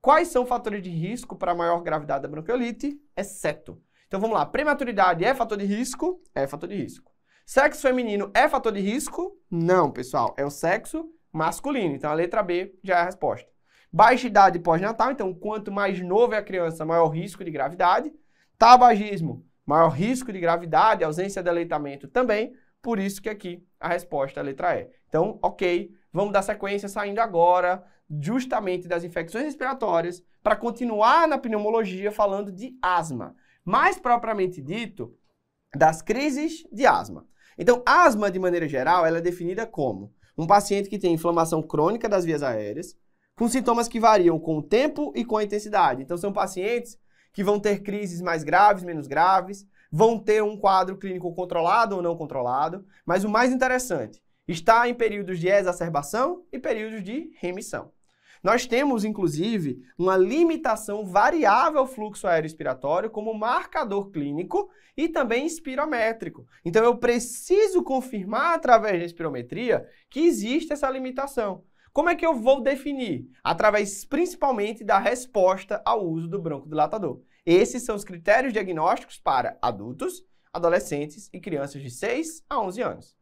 Speaker 1: Quais são fatores de risco para maior gravidade da bronquiolite? Exceto. Então vamos lá, prematuridade é fator de risco? É fator de risco. Sexo feminino é fator de risco? Não, pessoal, é o sexo masculino. Então a letra B já é a resposta. Baixa idade pós-natal, então quanto mais novo é a criança, maior risco de gravidade. Tabagismo, maior risco de gravidade, ausência de aleitamento também. Por isso que aqui a resposta é a letra E. Então, ok, vamos dar sequência saindo agora justamente das infecções respiratórias para continuar na pneumologia falando de asma. Mais propriamente dito, das crises de asma. Então, asma, de maneira geral, ela é definida como um paciente que tem inflamação crônica das vias aéreas, com sintomas que variam com o tempo e com a intensidade. Então, são pacientes que vão ter crises mais graves, menos graves, vão ter um quadro clínico controlado ou não controlado, mas o mais interessante, está em períodos de exacerbação e períodos de remissão. Nós temos, inclusive, uma limitação variável fluxo aeroexpiratório como marcador clínico e também espirométrico. Então, eu preciso confirmar através da espirometria que existe essa limitação. Como é que eu vou definir? Através, principalmente, da resposta ao uso do broncodilatador. Esses são os critérios diagnósticos para adultos, adolescentes e crianças de 6 a 11 anos.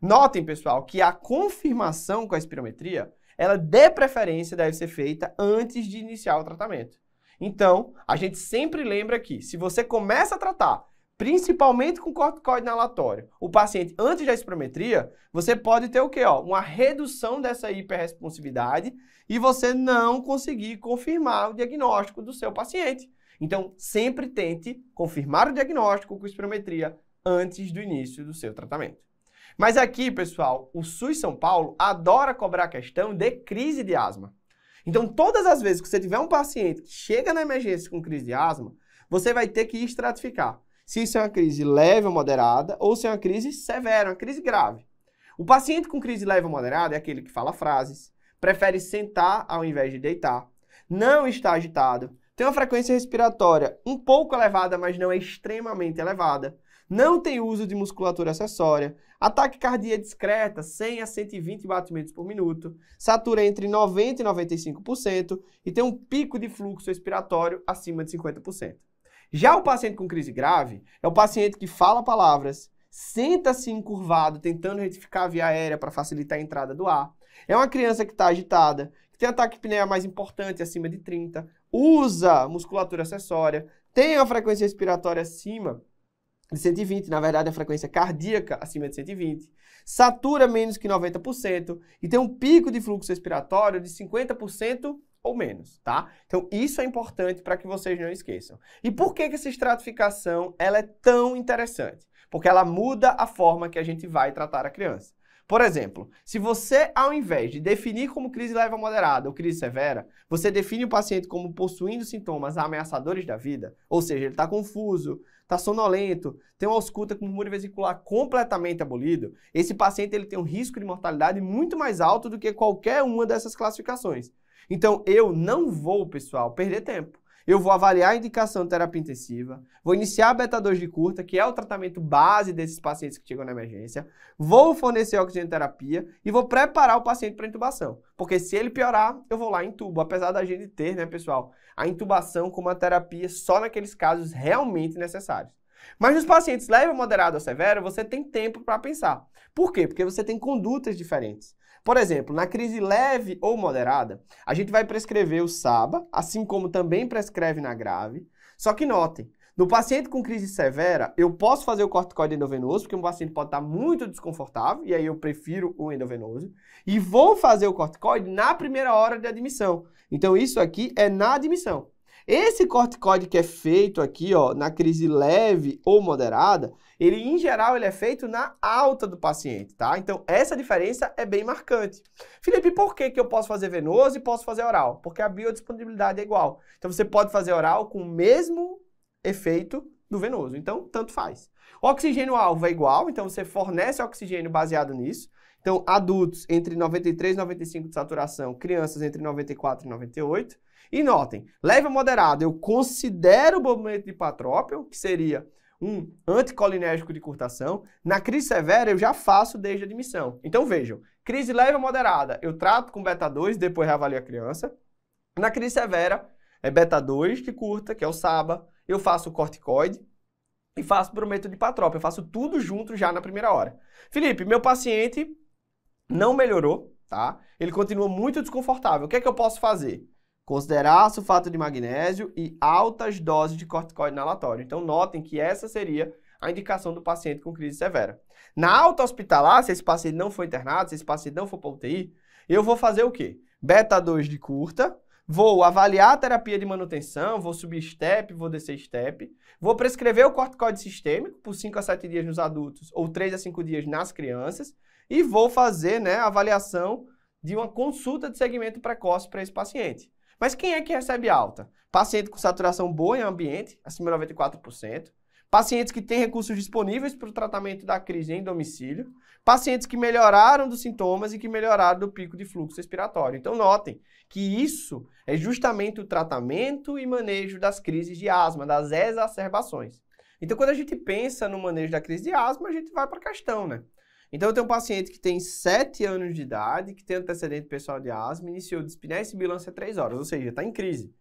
Speaker 1: Notem, pessoal, que a confirmação com a espirometria, ela de preferência deve ser feita antes de iniciar o tratamento. Então, a gente sempre lembra que se você começa a tratar, principalmente com corticoide inalatório, o paciente antes da espirometria, você pode ter o quê? Ó, uma redução dessa hiperresponsividade e você não conseguir confirmar o diagnóstico do seu paciente. Então, sempre tente confirmar o diagnóstico com espirometria antes do início do seu tratamento. Mas aqui, pessoal, o SUS São Paulo adora cobrar a questão de crise de asma. Então, todas as vezes que você tiver um paciente que chega na emergência com crise de asma, você vai ter que estratificar se isso é uma crise leve ou moderada ou se é uma crise severa, uma crise grave. O paciente com crise leve ou moderada é aquele que fala frases, prefere sentar ao invés de deitar, não está agitado, tem uma frequência respiratória um pouco elevada, mas não é extremamente elevada. Não tem uso de musculatura acessória. Ataque cardíaco discreta, 100 a 120 batimentos por minuto. Satura entre 90% e 95% e tem um pico de fluxo respiratório acima de 50%. Já o paciente com crise grave é o paciente que fala palavras, senta-se encurvado, tentando retificar a via aérea para facilitar a entrada do ar. É uma criança que está agitada, tem ataque pneu mais importante, acima de 30, usa musculatura acessória, tem a frequência respiratória acima de 120, na verdade a frequência cardíaca acima de 120, satura menos que 90% e tem um pico de fluxo respiratório de 50% ou menos, tá? Então isso é importante para que vocês não esqueçam. E por que, que essa estratificação ela é tão interessante? Porque ela muda a forma que a gente vai tratar a criança. Por exemplo, se você, ao invés de definir como crise leve a moderada ou crise severa, você define o paciente como possuindo sintomas ameaçadores da vida, ou seja, ele está confuso, está sonolento, tem uma ausculta com o murmúrio vesicular completamente abolido, esse paciente ele tem um risco de mortalidade muito mais alto do que qualquer uma dessas classificações. Então, eu não vou, pessoal, perder tempo eu vou avaliar a indicação de terapia intensiva, vou iniciar a beta 2 de curta, que é o tratamento base desses pacientes que chegam na emergência, vou fornecer oxigênio terapia e vou preparar o paciente para intubação. Porque se ele piorar, eu vou lá em tubo, apesar da gente ter, né, pessoal, a intubação como uma terapia só naqueles casos realmente necessários. Mas nos pacientes leve, moderado ou severo, você tem tempo para pensar. Por quê? Porque você tem condutas diferentes. Por exemplo, na crise leve ou moderada, a gente vai prescrever o SABA, assim como também prescreve na grave. Só que notem, no paciente com crise severa, eu posso fazer o corticoide endovenoso, porque um paciente pode estar muito desconfortável, e aí eu prefiro o endovenoso, e vou fazer o corticoide na primeira hora de admissão. Então isso aqui é na admissão. Esse corticoide que é feito aqui, ó, na crise leve ou moderada, ele em geral ele é feito na alta do paciente, tá? Então essa diferença é bem marcante. Felipe, por que, que eu posso fazer venoso e posso fazer oral? Porque a biodisponibilidade é igual. Então você pode fazer oral com o mesmo efeito do venoso. Então, tanto faz. O oxigênio alvo é igual, então você fornece oxigênio baseado nisso. Então, adultos entre 93 e 95 de saturação, crianças entre 94 e 98. E notem, leve moderado, eu considero o bombeamento de patrópio, que seria um anticolinérgico de curtação. Na crise severa, eu já faço desde a admissão. Então vejam, crise leve ou moderada, eu trato com beta 2, depois reavalio a criança. Na crise severa, é beta 2 que curta, que é o SABA, eu faço corticoide e faço brometo de patrópia. Eu faço tudo junto já na primeira hora. Felipe, meu paciente não melhorou, tá? Ele continua muito desconfortável. O que é que eu posso fazer? Considerar-se o fato de magnésio e altas doses de corticoide inalatório. Então, notem que essa seria a indicação do paciente com crise severa. Na alta hospitalar, se esse paciente não for internado, se esse paciente não for para UTI, eu vou fazer o quê? Beta 2 de curta, vou avaliar a terapia de manutenção, vou subir step, vou descer step, vou prescrever o corticoide sistêmico por 5 a 7 dias nos adultos ou 3 a 5 dias nas crianças e vou fazer né, a avaliação de uma consulta de segmento precoce para esse paciente. Mas quem é que recebe alta? Paciente com saturação boa em ambiente, acima de 94%. Pacientes que têm recursos disponíveis para o tratamento da crise em domicílio. Pacientes que melhoraram dos sintomas e que melhoraram do pico de fluxo respiratório. Então, notem que isso é justamente o tratamento e manejo das crises de asma, das exacerbações. Então, quando a gente pensa no manejo da crise de asma, a gente vai para a questão, né? Então, eu tenho um paciente que tem 7 anos de idade, que tem antecedente pessoal de asma, iniciou dispneia e bilância 3 é horas, ou seja, está em crise.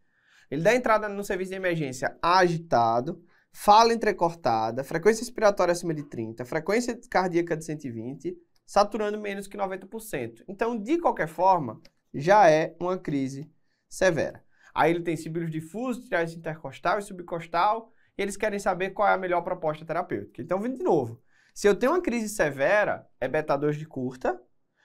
Speaker 1: Ele dá entrada no serviço de emergência agitado, fala entrecortada, frequência respiratória acima de 30, frequência cardíaca de 120, saturando menos que 90%. Então, de qualquer forma, já é uma crise severa. Aí ele tem síbilos difusos, triagem intercostal e subcostal, e eles querem saber qual é a melhor proposta terapêutica. Então, vindo de novo. Se eu tenho uma crise severa, é beta 2 de curta,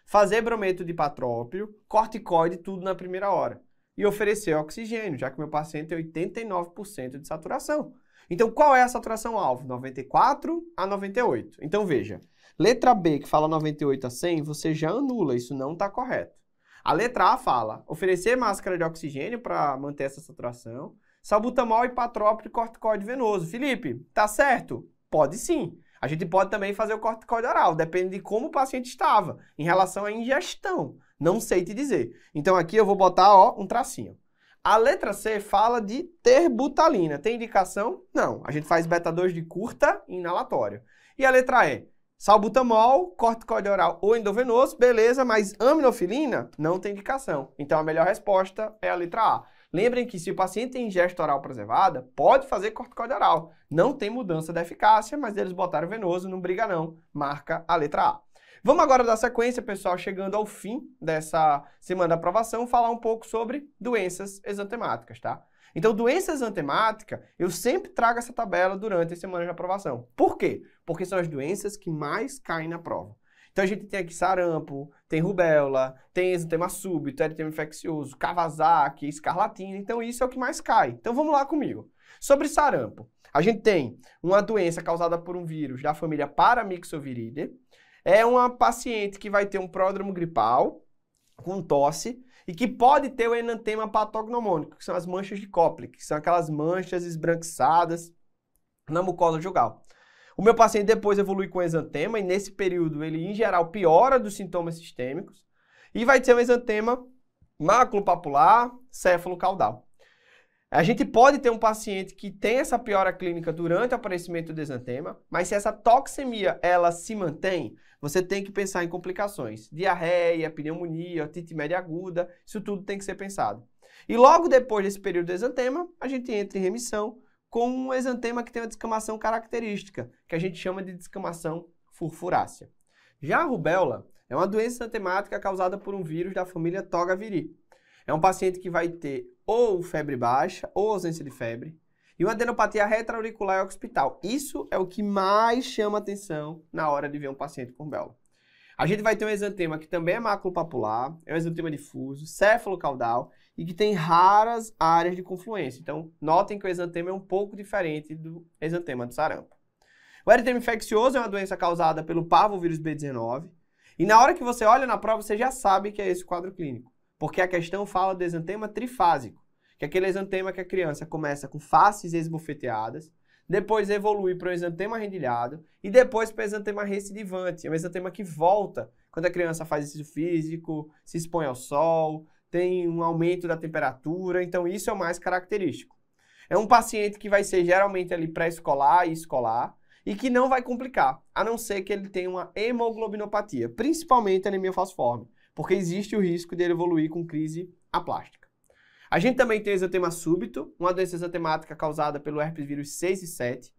Speaker 1: fazer brometo de patrópio, corticoide, tudo na primeira hora. E oferecer oxigênio, já que meu paciente é tem 89% de saturação. Então, qual é a saturação alvo? 94 a 98. Então, veja, letra B, que fala 98 a 100, você já anula, isso não está correto. A letra A fala oferecer máscara de oxigênio para manter essa saturação, salbutamol, hipatrópico e corticoide venoso. Felipe, tá certo? Pode sim. A gente pode também fazer o corticoide oral, depende de como o paciente estava, em relação à ingestão. Não sei te dizer. Então aqui eu vou botar ó, um tracinho. A letra C fala de terbutalina. Tem indicação? Não. A gente faz beta 2 de curta inalatório. E a letra E? Salbutamol, corticoide oral ou endovenoso, beleza, mas aminofilina não tem indicação. Então a melhor resposta é a letra A. Lembrem que se o paciente tem ingesta oral preservada, pode fazer corticóide oral. Não tem mudança da eficácia, mas eles botaram venoso, não briga não. Marca a letra A. Vamos agora dar sequência, pessoal, chegando ao fim dessa semana da aprovação, falar um pouco sobre doenças exantemáticas, tá? Então, doenças exantemáticas, eu sempre trago essa tabela durante as semanas de aprovação. Por quê? Porque são as doenças que mais caem na prova. Então a gente tem aqui sarampo, tem rubéola, tem exantema súbito, eritema infeccioso, Kawasaki, escarlatina. Então isso é o que mais cai. Então vamos lá comigo. Sobre sarampo, a gente tem uma doença causada por um vírus da família Paramyxoviridae. É uma paciente que vai ter um pródromo gripal com tosse e que pode ter o enantema patognomônico, que são as manchas de Koplik, que são aquelas manchas esbranquiçadas na mucosa jugal. O meu paciente depois evolui com exantema e nesse período ele, em geral, piora dos sintomas sistêmicos e vai ter um exantema maculopapular, céfalo-caudal. A gente pode ter um paciente que tem essa piora clínica durante o aparecimento do exantema, mas se essa toxemia ela se mantém, você tem que pensar em complicações. Diarreia, pneumonia, otite média aguda, isso tudo tem que ser pensado. E logo depois desse período do exantema, a gente entra em remissão com um exantema que tem uma descamação característica, que a gente chama de descamação furfurácea. Já a rubéola é uma doença exantemática causada por um vírus da família Togaviri. É um paciente que vai ter ou febre baixa ou ausência de febre e uma adenopatia e occipital. Isso é o que mais chama atenção na hora de ver um paciente com rubéola. A gente vai ter um exantema que também é maculopapular, é um exantema difuso, céfalo caudal e que tem raras áreas de confluência. Então, notem que o exantema é um pouco diferente do exantema do sarampo. O eritema infeccioso é uma doença causada pelo parvovírus B19. E na hora que você olha na prova, você já sabe que é esse o quadro clínico. Porque a questão fala do exantema trifásico, que é aquele exantema que a criança começa com faces esbofeteadas, depois evolui para o exantema rendilhado e depois para o exantema recidivante. É um exantema que volta quando a criança faz exercício físico, se expõe ao sol, tem um aumento da temperatura, então isso é o mais característico. É um paciente que vai ser geralmente ali pré-escolar e escolar e que não vai complicar, a não ser que ele tenha uma hemoglobinopatia, principalmente anemia falciforme, porque existe o risco ele evoluir com crise aplástica. A gente também tem exotema súbito, uma doença exotemática causada pelo herpes vírus 6 e 7,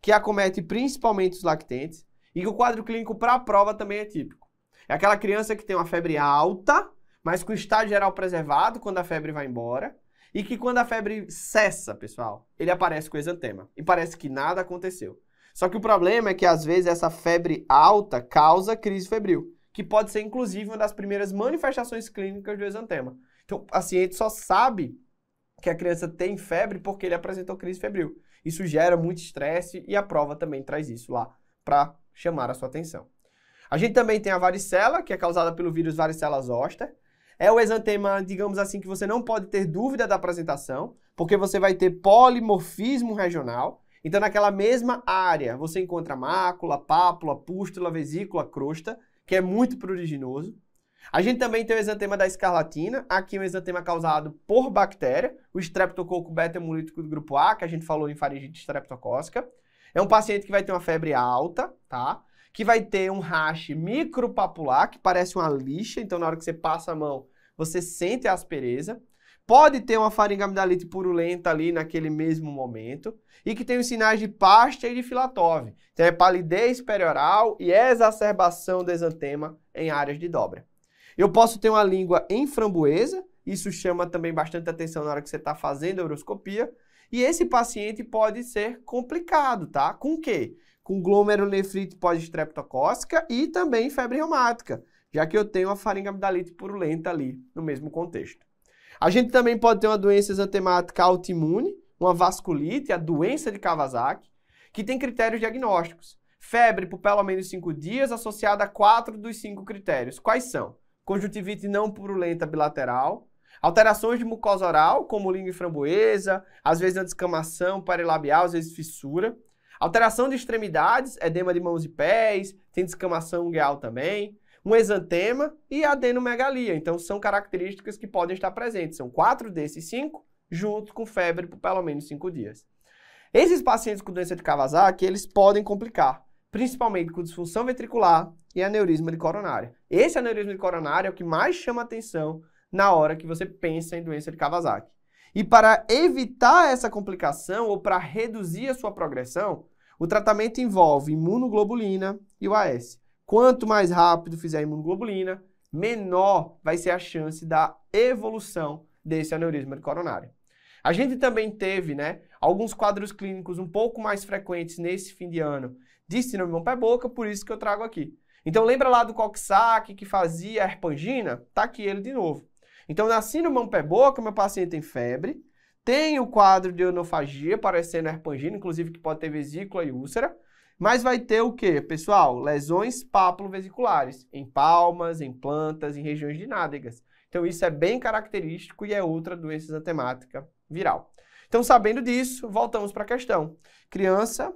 Speaker 1: que acomete principalmente os lactentes e que o quadro clínico para a prova também é típico. É aquela criança que tem uma febre alta, mas com o estado geral preservado quando a febre vai embora e que quando a febre cessa, pessoal, ele aparece com exantema e parece que nada aconteceu. Só que o problema é que às vezes essa febre alta causa crise febril, que pode ser inclusive uma das primeiras manifestações clínicas do exantema. Então, o paciente só sabe que a criança tem febre porque ele apresentou crise febril. Isso gera muito estresse e a prova também traz isso lá para chamar a sua atenção. A gente também tem a varicela, que é causada pelo vírus varicela zoster, é o exantema, digamos assim, que você não pode ter dúvida da apresentação, porque você vai ter polimorfismo regional. Então, naquela mesma área, você encontra mácula, pápula, pústula, vesícula, crosta, que é muito pruriginoso. A gente também tem o exantema da escarlatina, aqui é um exantema causado por bactéria, o estreptococo beta-hemolítico do grupo A, que a gente falou em faringite estreptocócica. É um paciente que vai ter uma febre alta, tá? que vai ter um hash micropapular, que parece uma lixa, então na hora que você passa a mão, você sente a aspereza. Pode ter uma faringamidalite purulenta ali naquele mesmo momento e que tem os sinais de pasta e de filatov. Então é palidez perioral e exacerbação do exantema em áreas de dobra. Eu posso ter uma língua em framboesa, isso chama também bastante atenção na hora que você está fazendo a uroscopia. E esse paciente pode ser complicado, tá? Com o quê? com glomerulonefrite pós-estreptocócica e também febre reumática, já que eu tenho a faringamidalite purulenta ali no mesmo contexto. A gente também pode ter uma doença exantemática autoimune, uma vasculite, a doença de Kawasaki, que tem critérios diagnósticos. Febre por pelo menos 5 dias associada a 4 dos 5 critérios. Quais são? Conjuntivite não purulenta bilateral, alterações de mucosa oral, como língua e framboesa, às vezes a descamação, parelabial, às vezes fissura, Alteração de extremidades, edema de mãos e pés, tem descamação ungueal também, um exantema e adenomegalia. Então, são características que podem estar presentes. São quatro desses cinco, junto com febre por pelo menos cinco dias. Esses pacientes com doença de Kawasaki, eles podem complicar, principalmente com disfunção ventricular e aneurisma de coronária. Esse aneurisma de coronária é o que mais chama atenção na hora que você pensa em doença de Kawasaki. E para evitar essa complicação ou para reduzir a sua progressão, o tratamento envolve imunoglobulina e o AS. Quanto mais rápido fizer a imunoglobulina, menor vai ser a chance da evolução desse aneurisma de coronário. A gente também teve, né, alguns quadros clínicos um pouco mais frequentes nesse fim de ano de síndrome mão pé boca, por isso que eu trago aqui. Então lembra lá do Coxsack que fazia herpangina? Tá aqui ele de novo. Então na síndrome mão pé boca, meu paciente tem febre, tem o quadro de onofagia parecendo herpangina, inclusive que pode ter vesícula e úlcera. Mas vai ter o quê, pessoal? Lesões papulovesiculares em palmas, em plantas, em regiões de nádegas. Então isso é bem característico e é outra doença exantemática viral. Então sabendo disso, voltamos para a questão. Criança,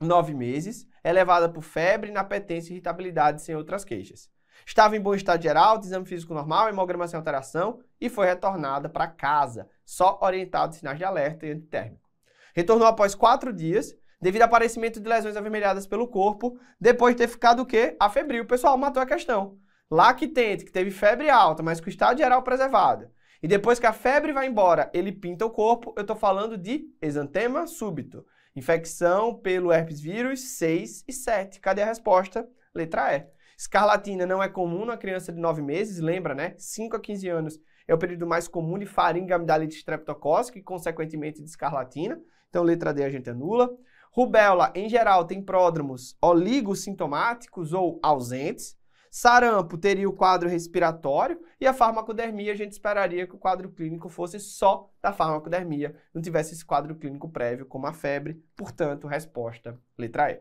Speaker 1: 9 meses, é levada por febre, inapetência, irritabilidade sem outras queixas. Estava em bom estado geral, de exame físico normal, hemograma sem alteração e foi retornada para casa, só orientado sinais de alerta e antitérmico. Retornou após quatro dias, devido ao aparecimento de lesões avermelhadas pelo corpo, depois de ter ficado o quê? Afebril. O pessoal matou a questão. Lactente, que teve febre alta, mas com estado geral preservado. E depois que a febre vai embora, ele pinta o corpo, eu estou falando de exantema súbito. Infecção pelo herpes vírus 6 e 7. Cadê a resposta? Letra E. Escarlatina não é comum na criança de 9 meses, lembra, né? 5 a 15 anos é o período mais comum de faringa amidalite streptocócica e, consequentemente, de escarlatina. Então, letra D a gente anula. Rubéola, em geral, tem pródromos oligosintomáticos ou ausentes. Sarampo teria o quadro respiratório e a farmacodermia a gente esperaria que o quadro clínico fosse só da farmacodermia, não tivesse esse quadro clínico prévio como a febre. Portanto, resposta letra E.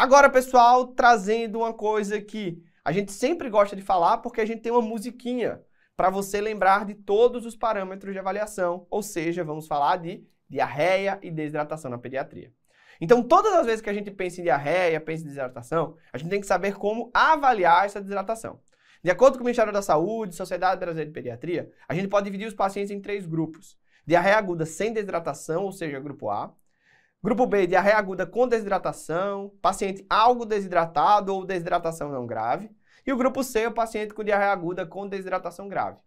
Speaker 1: Agora, pessoal, trazendo uma coisa que a gente sempre gosta de falar porque a gente tem uma musiquinha para você lembrar de todos os parâmetros de avaliação, ou seja, vamos falar de diarreia e desidratação na pediatria. Então, todas as vezes que a gente pensa em diarreia, pensa em desidratação, a gente tem que saber como avaliar essa desidratação. De acordo com o Ministério da Saúde, Sociedade Brasileira de Pediatria, a gente pode dividir os pacientes em três grupos. Diarreia aguda sem desidratação, ou seja, grupo A. Grupo B, diarreia aguda com desidratação, paciente algo desidratado ou desidratação não grave. E o grupo C, o paciente com diarreia aguda com desidratação grave.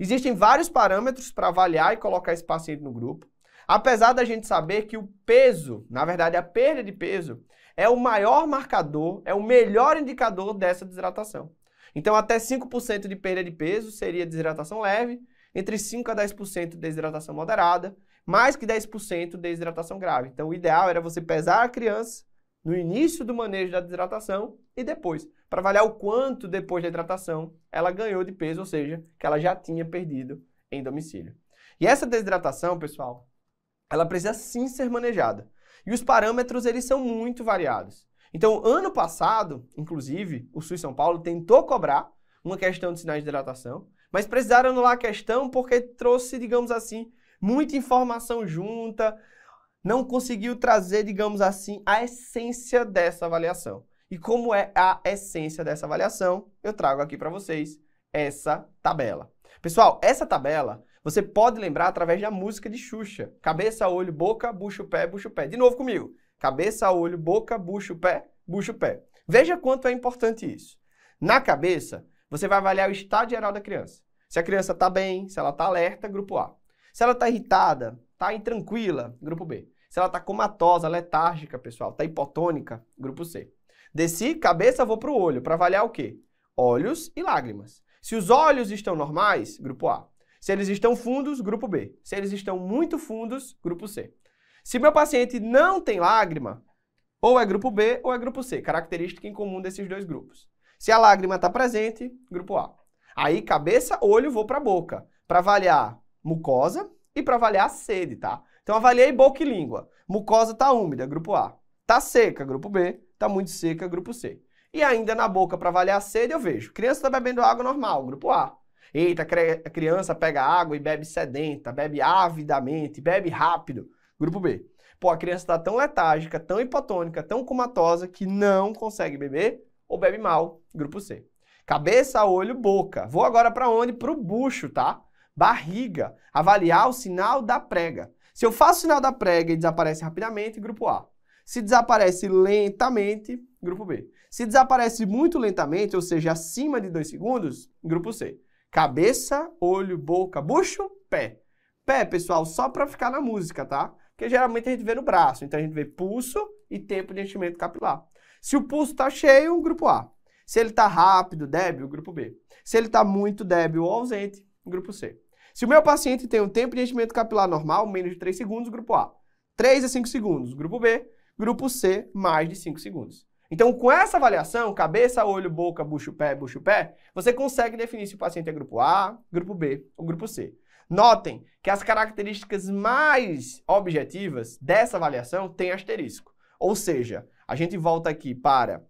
Speaker 1: Existem vários parâmetros para avaliar e colocar esse paciente no grupo. Apesar da gente saber que o peso, na verdade a perda de peso, é o maior marcador, é o melhor indicador dessa desidratação. Então até 5% de perda de peso seria desidratação leve, entre 5 a 10% de desidratação moderada mais que 10% de desidratação grave. Então, o ideal era você pesar a criança no início do manejo da desidratação e depois, para avaliar o quanto depois da hidratação ela ganhou de peso, ou seja, que ela já tinha perdido em domicílio. E essa desidratação, pessoal, ela precisa sim ser manejada. E os parâmetros, eles são muito variados. Então, ano passado, inclusive, o SUS São Paulo tentou cobrar uma questão de sinais de hidratação, mas precisaram anular a questão porque trouxe, digamos assim, muita informação junta, não conseguiu trazer, digamos assim, a essência dessa avaliação. E como é a essência dessa avaliação, eu trago aqui para vocês essa tabela. Pessoal, essa tabela você pode lembrar através da música de Xuxa. Cabeça, olho, boca, bucho, pé, bucho, pé. De novo comigo. Cabeça, olho, boca, bucho, pé, bucho, pé. Veja quanto é importante isso. Na cabeça, você vai avaliar o estado geral da criança. Se a criança está bem, se ela está alerta, grupo A. Se ela está irritada, está intranquila, grupo B. Se ela está comatosa, letárgica, pessoal, está hipotônica, grupo C. Desci, cabeça, vou para o olho, para avaliar o quê? Olhos e lágrimas. Se os olhos estão normais, grupo A. Se eles estão fundos, grupo B. Se eles estão muito fundos, grupo C. Se meu paciente não tem lágrima, ou é grupo B ou é grupo C, característica em comum desses dois grupos. Se a lágrima está presente, grupo A. Aí, cabeça, olho, vou para a boca, para avaliar mucosa, e para avaliar a sede, tá? Então avaliei boca e língua. Mucosa tá úmida, grupo A. Tá seca, grupo B. Tá muito seca, grupo C. E ainda na boca, para avaliar a sede, eu vejo. Criança está bebendo água normal, grupo A. Eita, a criança pega água e bebe sedenta, bebe avidamente, bebe rápido, grupo B. Pô, a criança está tão letárgica, tão hipotônica, tão comatosa que não consegue beber ou bebe mal, grupo C. Cabeça, olho, boca. Vou agora para onde? Para o bucho, tá? barriga, avaliar o sinal da prega. Se eu faço o sinal da prega e desaparece rapidamente, grupo A. Se desaparece lentamente, grupo B. Se desaparece muito lentamente, ou seja, acima de 2 segundos, grupo C. Cabeça, olho, boca, bucho, pé. Pé, pessoal, só para ficar na música, tá? Porque geralmente a gente vê no braço, então a gente vê pulso e tempo de enchimento capilar. Se o pulso está cheio, grupo A. Se ele está rápido, débil, grupo B. Se ele está muito débil ou ausente, grupo C. Se o meu paciente tem um tempo de enchimento capilar normal, menos de 3 segundos, grupo A. 3 a 5 segundos, grupo B. Grupo C, mais de 5 segundos. Então, com essa avaliação, cabeça, olho, boca, bucho, pé, bucho, pé, você consegue definir se o paciente é grupo A, grupo B ou grupo C. Notem que as características mais objetivas dessa avaliação têm asterisco. Ou seja, a gente volta aqui para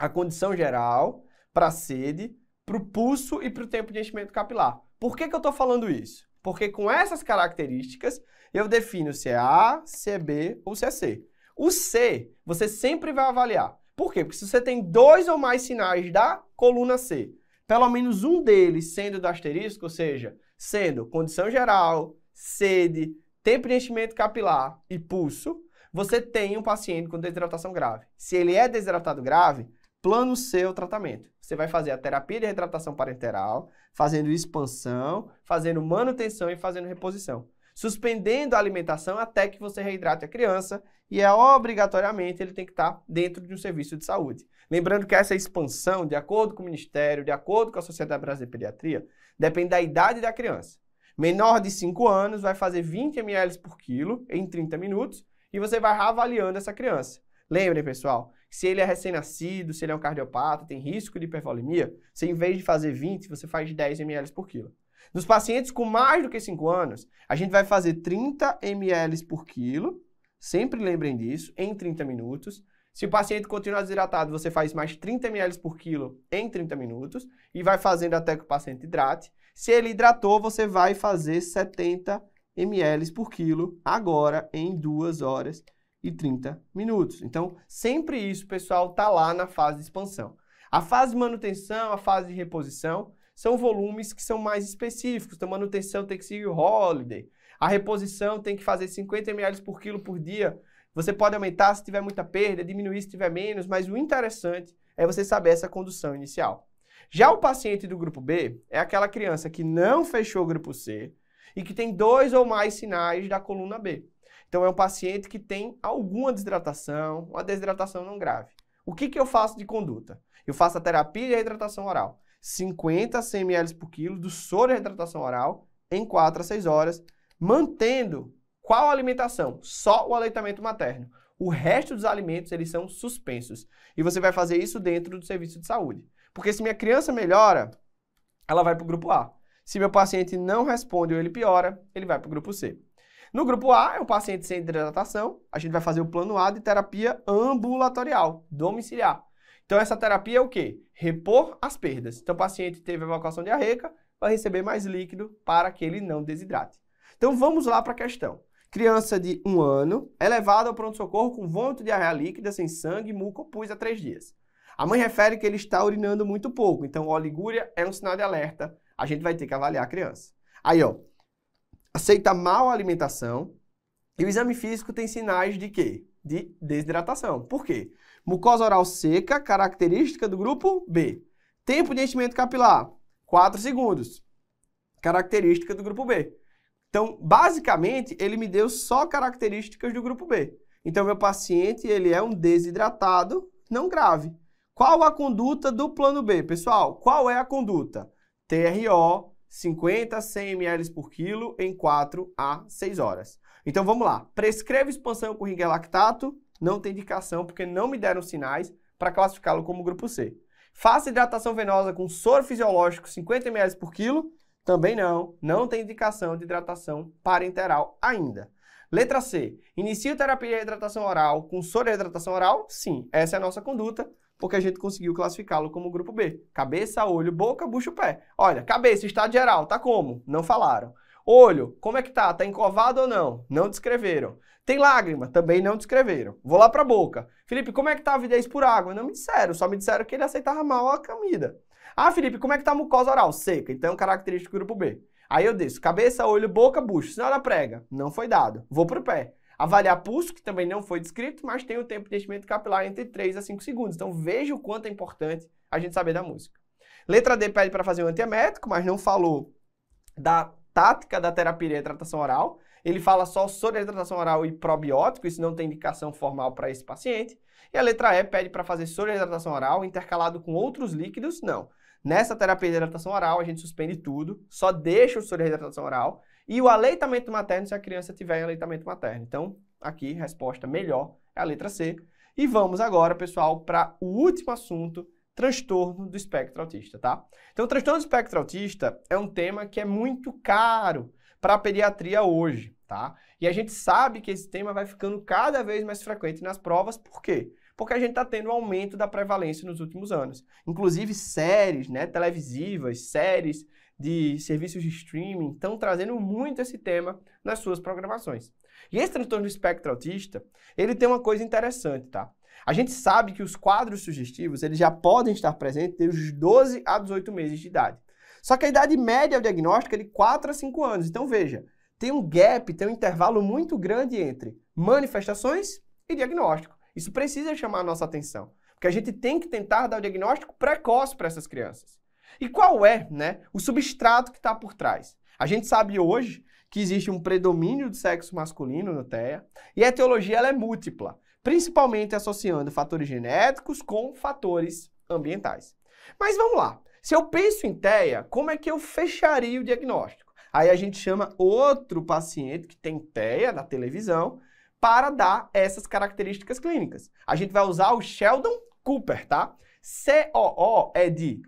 Speaker 1: a condição geral, para a sede, para o pulso e para o tempo de enchimento capilar. Por que, que eu estou falando isso? Porque com essas características, eu defino se é A, se é B ou se é C. O C, você sempre vai avaliar. Por quê? Porque se você tem dois ou mais sinais da coluna C, pelo menos um deles sendo do asterisco, ou seja, sendo condição geral, sede, tem preenchimento capilar e pulso, você tem um paciente com desidratação grave. Se ele é desidratado grave, plano C é o tratamento. Você vai fazer a terapia de retratação parenteral, fazendo expansão, fazendo manutenção e fazendo reposição. Suspendendo a alimentação até que você reidrate a criança e é obrigatoriamente ele tem que estar tá dentro de um serviço de saúde. Lembrando que essa expansão, de acordo com o Ministério, de acordo com a Sociedade Brasileira de Pediatria, depende da idade da criança. Menor de 5 anos vai fazer 20 ml por quilo em 30 minutos e você vai avaliando essa criança. Lembrem, pessoal, se ele é recém-nascido, se ele é um cardiopata, tem risco de hipervolemia, você em vez de fazer 20, você faz 10 ml por quilo. Nos pacientes com mais do que 5 anos, a gente vai fazer 30 ml por quilo, sempre lembrem disso, em 30 minutos. Se o paciente continuar desidratado, você faz mais 30 ml por quilo em 30 minutos e vai fazendo até que o paciente hidrate. Se ele hidratou, você vai fazer 70 ml por quilo agora em 2 horas e 30 minutos. Então, sempre isso, pessoal, está lá na fase de expansão. A fase de manutenção, a fase de reposição, são volumes que são mais específicos. Então, manutenção tem que seguir o holiday. A reposição tem que fazer 50 ml por quilo por dia. Você pode aumentar se tiver muita perda, diminuir se tiver menos, mas o interessante é você saber essa condução inicial. Já o paciente do grupo B é aquela criança que não fechou o grupo C e que tem dois ou mais sinais da coluna B. Então, é um paciente que tem alguma desidratação, uma desidratação não grave. O que, que eu faço de conduta? Eu faço a terapia e a hidratação oral. 50 ml por quilo do soro de hidratação oral em 4 a 6 horas, mantendo qual alimentação? Só o aleitamento materno. O resto dos alimentos, eles são suspensos. E você vai fazer isso dentro do serviço de saúde. Porque se minha criança melhora, ela vai para o grupo A. Se meu paciente não responde ou ele piora, ele vai para o grupo C. No grupo A, é o paciente sem hidratação, a gente vai fazer o plano A de terapia ambulatorial, domiciliar. Então, essa terapia é o quê? Repor as perdas. Então, o paciente teve evacuação diarreica, vai receber mais líquido para que ele não desidrate. Então, vamos lá para a questão. Criança de 1 um ano é levada ao pronto-socorro com vômito de diarreia líquida, sem sangue, muco pus há 3 dias. A mãe refere que ele está urinando muito pouco, então oligúria é um sinal de alerta. A gente vai ter que avaliar a criança. Aí, ó, aceita mal a alimentação e o exame físico tem sinais de quê? De desidratação. Por quê? Mucosa oral seca, característica do grupo B. Tempo de enchimento capilar, 4 segundos. Característica do grupo B. Então, basicamente, ele me deu só características do grupo B. Então, meu paciente, ele é um desidratado não grave. Qual a conduta do plano B? Pessoal, qual é a conduta? TRO, 50 a 100 ml por quilo em 4 a 6 horas. Então vamos lá. Prescrevo expansão com ringue lactato? Não tem indicação porque não me deram sinais para classificá-lo como grupo C. Faça hidratação venosa com soro fisiológico 50 ml por quilo? Também não. Não tem indicação de hidratação parenteral ainda. Letra C. Inicio terapia de hidratação oral com soro e hidratação oral? Sim, essa é a nossa conduta porque a gente conseguiu classificá-lo como grupo B. Cabeça, olho, boca, bucho, pé. Olha, cabeça, estado geral, tá como? Não falaram. Olho, como é que tá? Tá encovado ou não? Não descreveram. Tem lágrima? Também não descreveram. Vou lá pra boca. Felipe, como é que tá a avidez por água? Não me disseram, só me disseram que ele aceitava mal a comida. Ah, Felipe, como é que tá a mucosa oral? Seca, então é característico do grupo B. Aí eu desço, cabeça, olho, boca, bucho. Senhora prega. Não foi dado. Vou pro pé. Avaliar pulso, que também não foi descrito, mas tem o tempo de enchimento capilar entre 3 a 5 segundos. Então veja o quanto é importante a gente saber da música. Letra D pede para fazer um antiemétrico, mas não falou da tática da terapia e hidratação oral. Ele fala só sobre hidratação oral e probiótico, isso não tem indicação formal para esse paciente. E a letra E pede para fazer sobre hidratação oral intercalado com outros líquidos, não. Nessa terapia de hidratação oral, a gente suspende tudo, só deixa o soro de hidratação oral e o aleitamento materno se a criança tiver aleitamento materno. Então, aqui, resposta melhor é a letra C. E vamos agora, pessoal, para o último assunto, transtorno do espectro autista, tá? Então, transtorno do espectro autista é um tema que é muito caro para a pediatria hoje, tá? E a gente sabe que esse tema vai ficando cada vez mais frequente nas provas, por quê? Porque a gente está tendo um aumento da prevalência nos últimos anos. Inclusive séries né, televisivas, séries de serviços de streaming estão trazendo muito esse tema nas suas programações. E esse transtorno do espectro autista, ele tem uma coisa interessante, tá? A gente sabe que os quadros sugestivos, eles já podem estar presentes desde os 12 a 18 meses de idade. Só que a idade média do diagnóstico é de 4 a 5 anos. Então veja, tem um gap, tem um intervalo muito grande entre manifestações e diagnóstico. Isso precisa chamar a nossa atenção, porque a gente tem que tentar dar o diagnóstico precoce para essas crianças. E qual é né, o substrato que está por trás? A gente sabe hoje que existe um predomínio do sexo masculino no TEA e a etiologia ela é múltipla, principalmente associando fatores genéticos com fatores ambientais. Mas vamos lá. Se eu penso em TEA, como é que eu fecharia o diagnóstico? Aí a gente chama outro paciente que tem TEA na televisão para dar essas características clínicas. A gente vai usar o Sheldon Cooper, tá? COO é de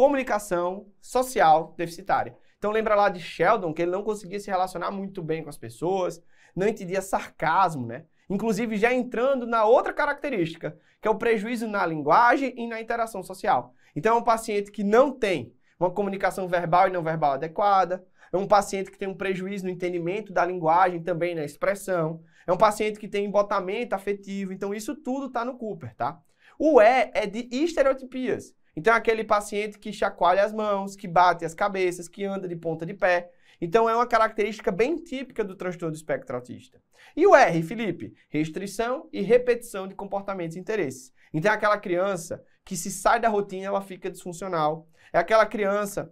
Speaker 1: comunicação social deficitária. Então lembra lá de Sheldon que ele não conseguia se relacionar muito bem com as pessoas, não entendia sarcasmo, né? Inclusive já entrando na outra característica, que é o prejuízo na linguagem e na interação social. Então é um paciente que não tem uma comunicação verbal e não verbal adequada, é um paciente que tem um prejuízo no entendimento da linguagem também na expressão, é um paciente que tem embotamento afetivo, então isso tudo está no Cooper, tá? O E é de estereotipias, então, é aquele paciente que chacoalha as mãos, que bate as cabeças, que anda de ponta de pé. Então, é uma característica bem típica do transtorno do espectro autista. E o R, Felipe? Restrição e repetição de comportamentos e interesses. Então, é aquela criança que se sai da rotina, ela fica disfuncional. É aquela criança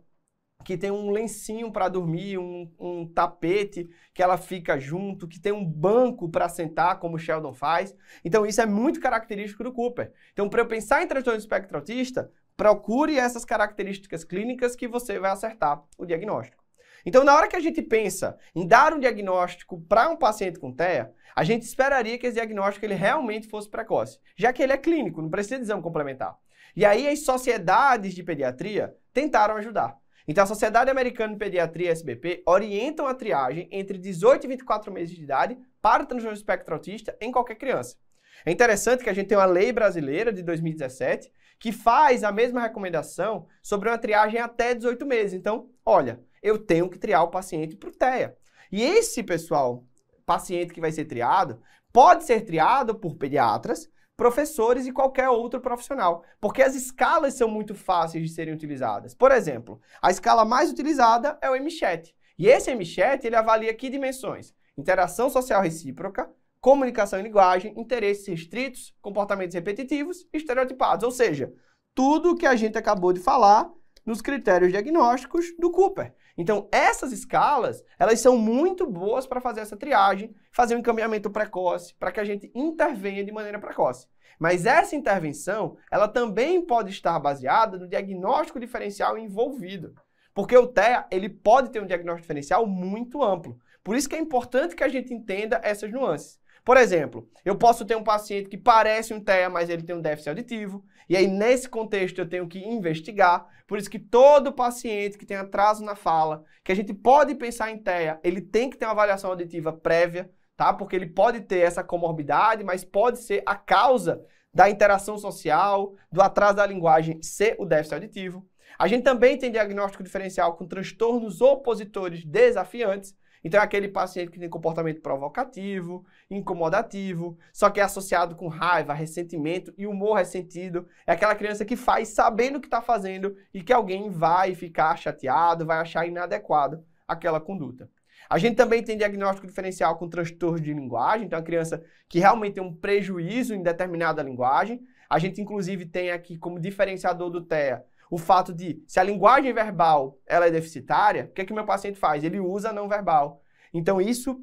Speaker 1: que tem um lencinho para dormir, um, um, tapete que ela fica junto, que tem um banco para sentar, como o Sheldon faz. Então, isso é muito característico do Cooper. Então, para eu pensar em transtorno do espectro autista, procure essas características clínicas que você vai acertar o diagnóstico. Então, na hora que a gente pensa em dar um diagnóstico para um paciente com TEA, a gente esperaria que esse diagnóstico ele realmente fosse precoce, já que ele é clínico, não precisa de exame complementar. E aí as sociedades de pediatria tentaram ajudar. Então, a Sociedade Americana de Pediatria, SBP, orientam a triagem entre 18 e 24 meses de idade para o transtorno espectro autista em qualquer criança. É interessante que a gente tem uma lei brasileira de 2017 que faz a mesma recomendação sobre uma triagem até 18 meses. Então, olha, eu tenho que triar o paciente para o TEA. E esse, pessoal, paciente que vai ser triado, pode ser triado por pediatras, professores e qualquer outro profissional, porque as escalas são muito fáceis de serem utilizadas. Por exemplo, a escala mais utilizada é o MCHAT. E esse MCHAT, ele avalia que dimensões? Interação social recíproca, comunicação e linguagem, interesses restritos, comportamentos repetitivos estereotipados. Ou seja, tudo o que a gente acabou de falar nos critérios diagnósticos do Cooper. Então, essas escalas, elas são muito boas para fazer essa triagem, fazer um encaminhamento precoce, para que a gente intervenha de maneira precoce. Mas essa intervenção, ela também pode estar baseada no diagnóstico diferencial envolvido. Porque o TEA, ele pode ter um diagnóstico diferencial muito amplo. Por isso que é importante que a gente entenda essas nuances. Por exemplo, eu posso ter um paciente que parece um TEA, mas ele tem um déficit auditivo, e aí nesse contexto eu tenho que investigar. Por isso que todo paciente que tem atraso na fala, que a gente pode pensar em TEA, ele tem que ter uma avaliação auditiva prévia, tá? Porque ele pode ter essa comorbidade, mas pode ser a causa da interação social, do atraso da linguagem ser o déficit auditivo. A gente também tem diagnóstico diferencial com transtornos opositores desafiantes, então é aquele paciente que tem comportamento provocativo, incomodativo, só que é associado com raiva, ressentimento e humor ressentido. É aquela criança que faz sabendo o que está fazendo e que alguém vai ficar chateado, vai achar inadequado aquela conduta. A gente também tem diagnóstico diferencial com transtorno de linguagem, então é a criança que realmente tem um prejuízo em determinada linguagem. A gente inclusive tem aqui como diferenciador do TEA o fato de, se a linguagem verbal ela é deficitária, o que, é que meu paciente faz? Ele usa não verbal. Então, isso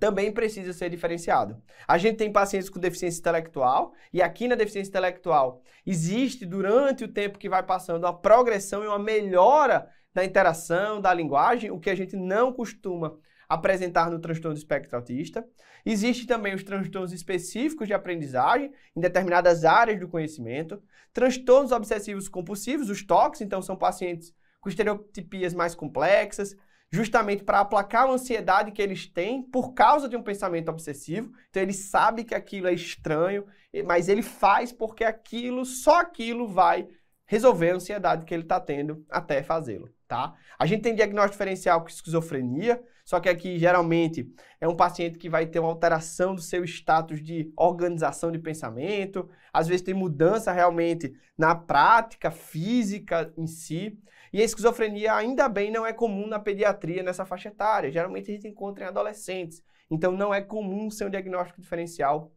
Speaker 1: também precisa ser diferenciado. A gente tem pacientes com deficiência intelectual, e aqui na deficiência intelectual existe, durante o tempo que vai passando, uma progressão e uma melhora da interação, da linguagem, o que a gente não costuma apresentar no transtorno do espectro autista. Existem também os transtornos específicos de aprendizagem em determinadas áreas do conhecimento. Transtornos obsessivos compulsivos, os TOCs, então são pacientes com estereotipias mais complexas, justamente para aplacar a ansiedade que eles têm por causa de um pensamento obsessivo. Então ele sabe que aquilo é estranho, mas ele faz porque aquilo, só aquilo vai resolver a ansiedade que ele está tendo até fazê-lo tá? A gente tem diagnóstico diferencial com esquizofrenia, só que aqui geralmente é um paciente que vai ter uma alteração do seu status de organização de pensamento, às vezes tem mudança realmente na prática física em si. E a esquizofrenia ainda bem não é comum na pediatria nessa faixa etária, geralmente a gente encontra em adolescentes. Então não é comum ser um diagnóstico diferencial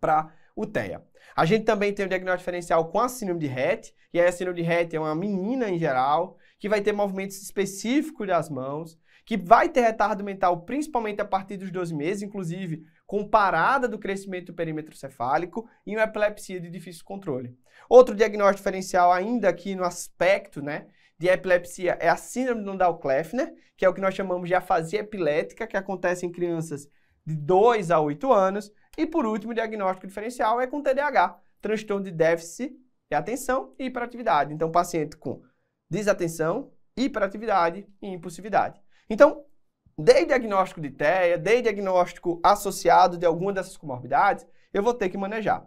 Speaker 1: para o TEA. A gente também tem o diagnóstico diferencial com a síndrome de Rett, e aí a síndrome de Rett é uma menina em geral, que vai ter movimentos específicos das mãos, que vai ter retardo mental principalmente a partir dos 12 meses, inclusive com parada do crescimento do perímetro cefálico e uma epilepsia de difícil controle. Outro diagnóstico diferencial ainda aqui no aspecto, né, de epilepsia é a síndrome de Landau-Kleffner, que é o que nós chamamos de afasia epilética, que acontece em crianças de 2 a 8 anos. E por último, o diagnóstico diferencial é com TDAH, transtorno de déficit de atenção e hiperatividade. Então, paciente com desatenção, hiperatividade e impulsividade. Então, dei diagnóstico de TEA, dei diagnóstico associado de alguma dessas comorbidades, eu vou ter que manejar.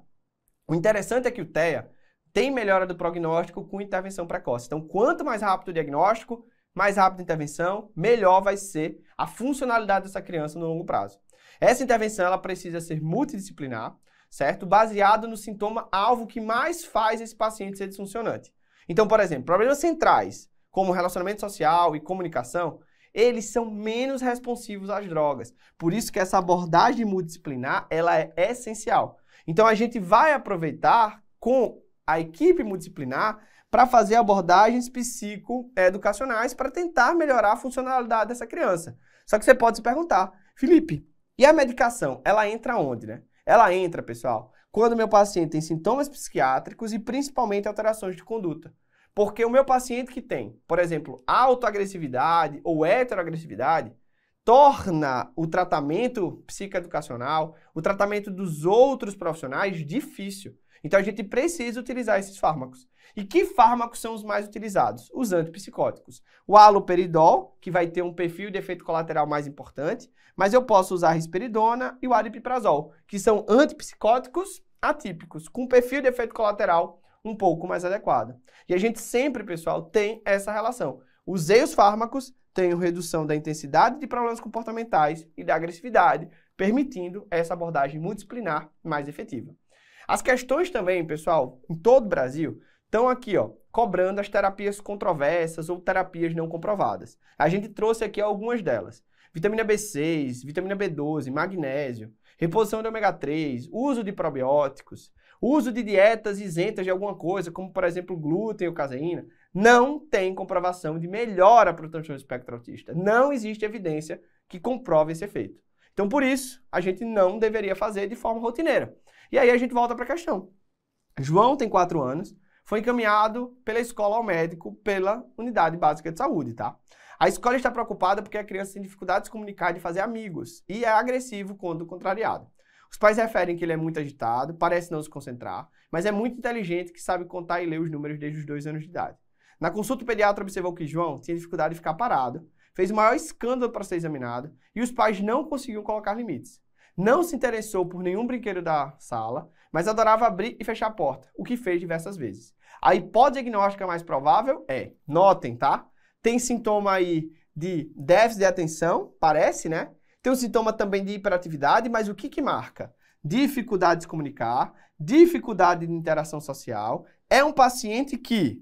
Speaker 1: O interessante é que o TEA tem melhora do prognóstico com intervenção precoce. Então, quanto mais rápido o diagnóstico, mais rápido a intervenção, melhor vai ser a funcionalidade dessa criança no longo prazo. Essa intervenção ela precisa ser multidisciplinar, certo? Baseado no sintoma alvo que mais faz esse paciente ser disfuncionante. Então, por exemplo, problemas centrais, como relacionamento social e comunicação, eles são menos responsivos às drogas. Por isso que essa abordagem multidisciplinar, ela é essencial. Então a gente vai aproveitar com a equipe multidisciplinar para fazer abordagens psicoeducacionais para tentar melhorar a funcionalidade dessa criança. Só que você pode se perguntar, Felipe, e a medicação, ela entra onde, né? Ela entra, pessoal, quando meu paciente tem sintomas psiquiátricos e principalmente alterações de conduta. Porque o meu paciente que tem, por exemplo, autoagressividade ou heteroagressividade, torna o tratamento psicoeducacional, o tratamento dos outros profissionais difícil. Então a gente precisa utilizar esses fármacos. E que fármacos são os mais utilizados? Os antipsicóticos. O aloperidol, que vai ter um perfil de efeito colateral mais importante, mas eu posso usar a risperidona e o aripiprazol, que são antipsicóticos atípicos, com perfil de efeito colateral um pouco mais adequado. E a gente sempre, pessoal, tem essa relação. Usei os fármacos, tenho redução da intensidade de problemas comportamentais e da agressividade, permitindo essa abordagem multidisciplinar mais efetiva. As questões também, pessoal, em todo o Brasil, estão aqui, ó, cobrando as terapias controversas ou terapias não comprovadas. A gente trouxe aqui algumas delas. Vitamina B6, vitamina B12, magnésio, reposição de ômega 3, uso de probióticos, uso de dietas isentas de alguma coisa, como por exemplo glúten ou caseína, não tem comprovação de melhora para o transtorno espectro autista. Não existe evidência que comprove esse efeito. Então, por isso, a gente não deveria fazer de forma rotineira. E aí a gente volta para a questão. João tem 4 anos, foi encaminhado pela escola ao médico pela unidade básica de saúde, tá? A escola está preocupada porque a criança tem dificuldade de se comunicar e de fazer amigos e é agressivo quando contrariado. Os pais referem que ele é muito agitado, parece não se concentrar, mas é muito inteligente que sabe contar e ler os números desde os dois anos de idade. Na consulta, o pediatra observou que João tinha dificuldade de ficar parado, fez o maior escândalo para ser examinado e os pais não conseguiam colocar limites não se interessou por nenhum brinquedo da sala, mas adorava abrir e fechar a porta, o que fez diversas vezes. A hipótese diagnóstica mais provável é, notem, tá? Tem sintoma aí de déficit de atenção, parece, né? Tem um sintoma também de hiperatividade, mas o que que marca? Dificuldade de se comunicar, dificuldade de interação social. É um paciente que,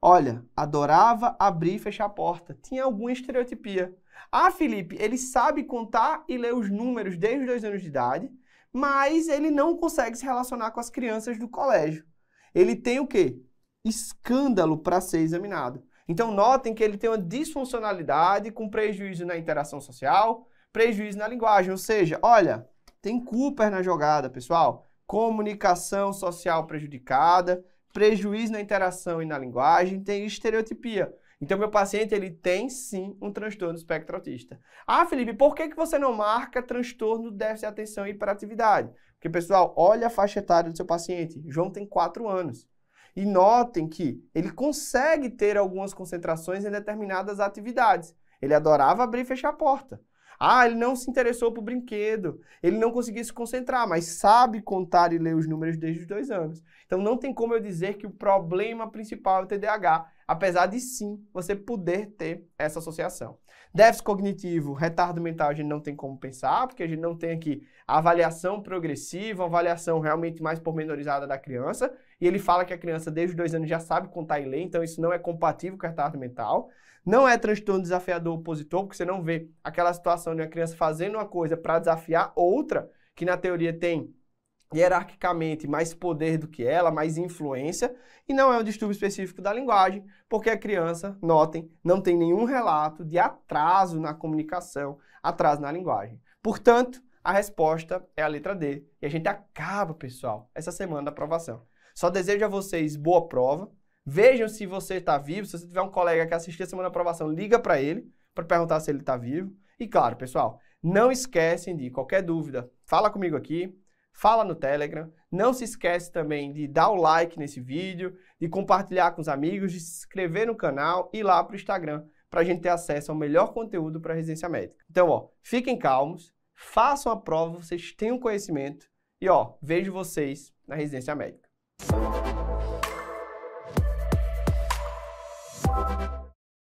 Speaker 1: olha, adorava abrir e fechar a porta. Tinha alguma estereotipia. Ah, Felipe, ele sabe contar e ler os números desde os dois anos de idade, mas ele não consegue se relacionar com as crianças do colégio. Ele tem o quê? Escândalo para ser examinado. Então, notem que ele tem uma disfuncionalidade com prejuízo na interação social, prejuízo na linguagem. Ou seja, olha, tem Cooper na jogada, pessoal. Comunicação social prejudicada, prejuízo na interação e na linguagem, tem estereotipia. Então, meu paciente, ele tem sim um transtorno espectro autista. Ah, Felipe, por que, que você não marca transtorno, déficit de atenção e hiperatividade? Porque, pessoal, olha a faixa etária do seu paciente. João tem 4 anos. E notem que ele consegue ter algumas concentrações em determinadas atividades. Ele adorava abrir e fechar a porta. Ah, ele não se interessou por brinquedo, ele não conseguia se concentrar, mas sabe contar e ler os números desde os dois anos. Então não tem como eu dizer que o problema principal é o TDAH, apesar de sim você poder ter essa associação. Déficit cognitivo, retardo mental, a gente não tem como pensar, porque a gente não tem aqui avaliação progressiva, avaliação realmente mais pormenorizada da criança, e ele fala que a criança desde os dois anos já sabe contar e ler, então isso não é compatível com retardo mental. Não é transtorno desafiador opositor, porque você não vê aquela situação de uma criança fazendo uma coisa para desafiar outra, que na teoria tem hierarquicamente mais poder do que ela, mais influência, e não é um distúrbio específico da linguagem, porque a criança, notem, não tem nenhum relato de atraso na comunicação, atraso na linguagem. Portanto, a resposta é a letra D. E a gente acaba, pessoal, essa semana da aprovação. Só desejo a vocês boa prova. Vejam se você está vivo. Se você tiver um colega que assistiu a semana da aprovação, liga para ele para perguntar se ele está vivo. E claro, pessoal, não esquecem de qualquer dúvida, fala comigo aqui fala no Telegram. Não se esquece também de dar o like nesse vídeo, de compartilhar com os amigos, de se inscrever no canal e ir lá para o Instagram para a gente ter acesso ao melhor conteúdo para a residência médica. Então, ó, fiquem calmos, façam a prova, vocês têm o um conhecimento e ó, vejo vocês na residência médica.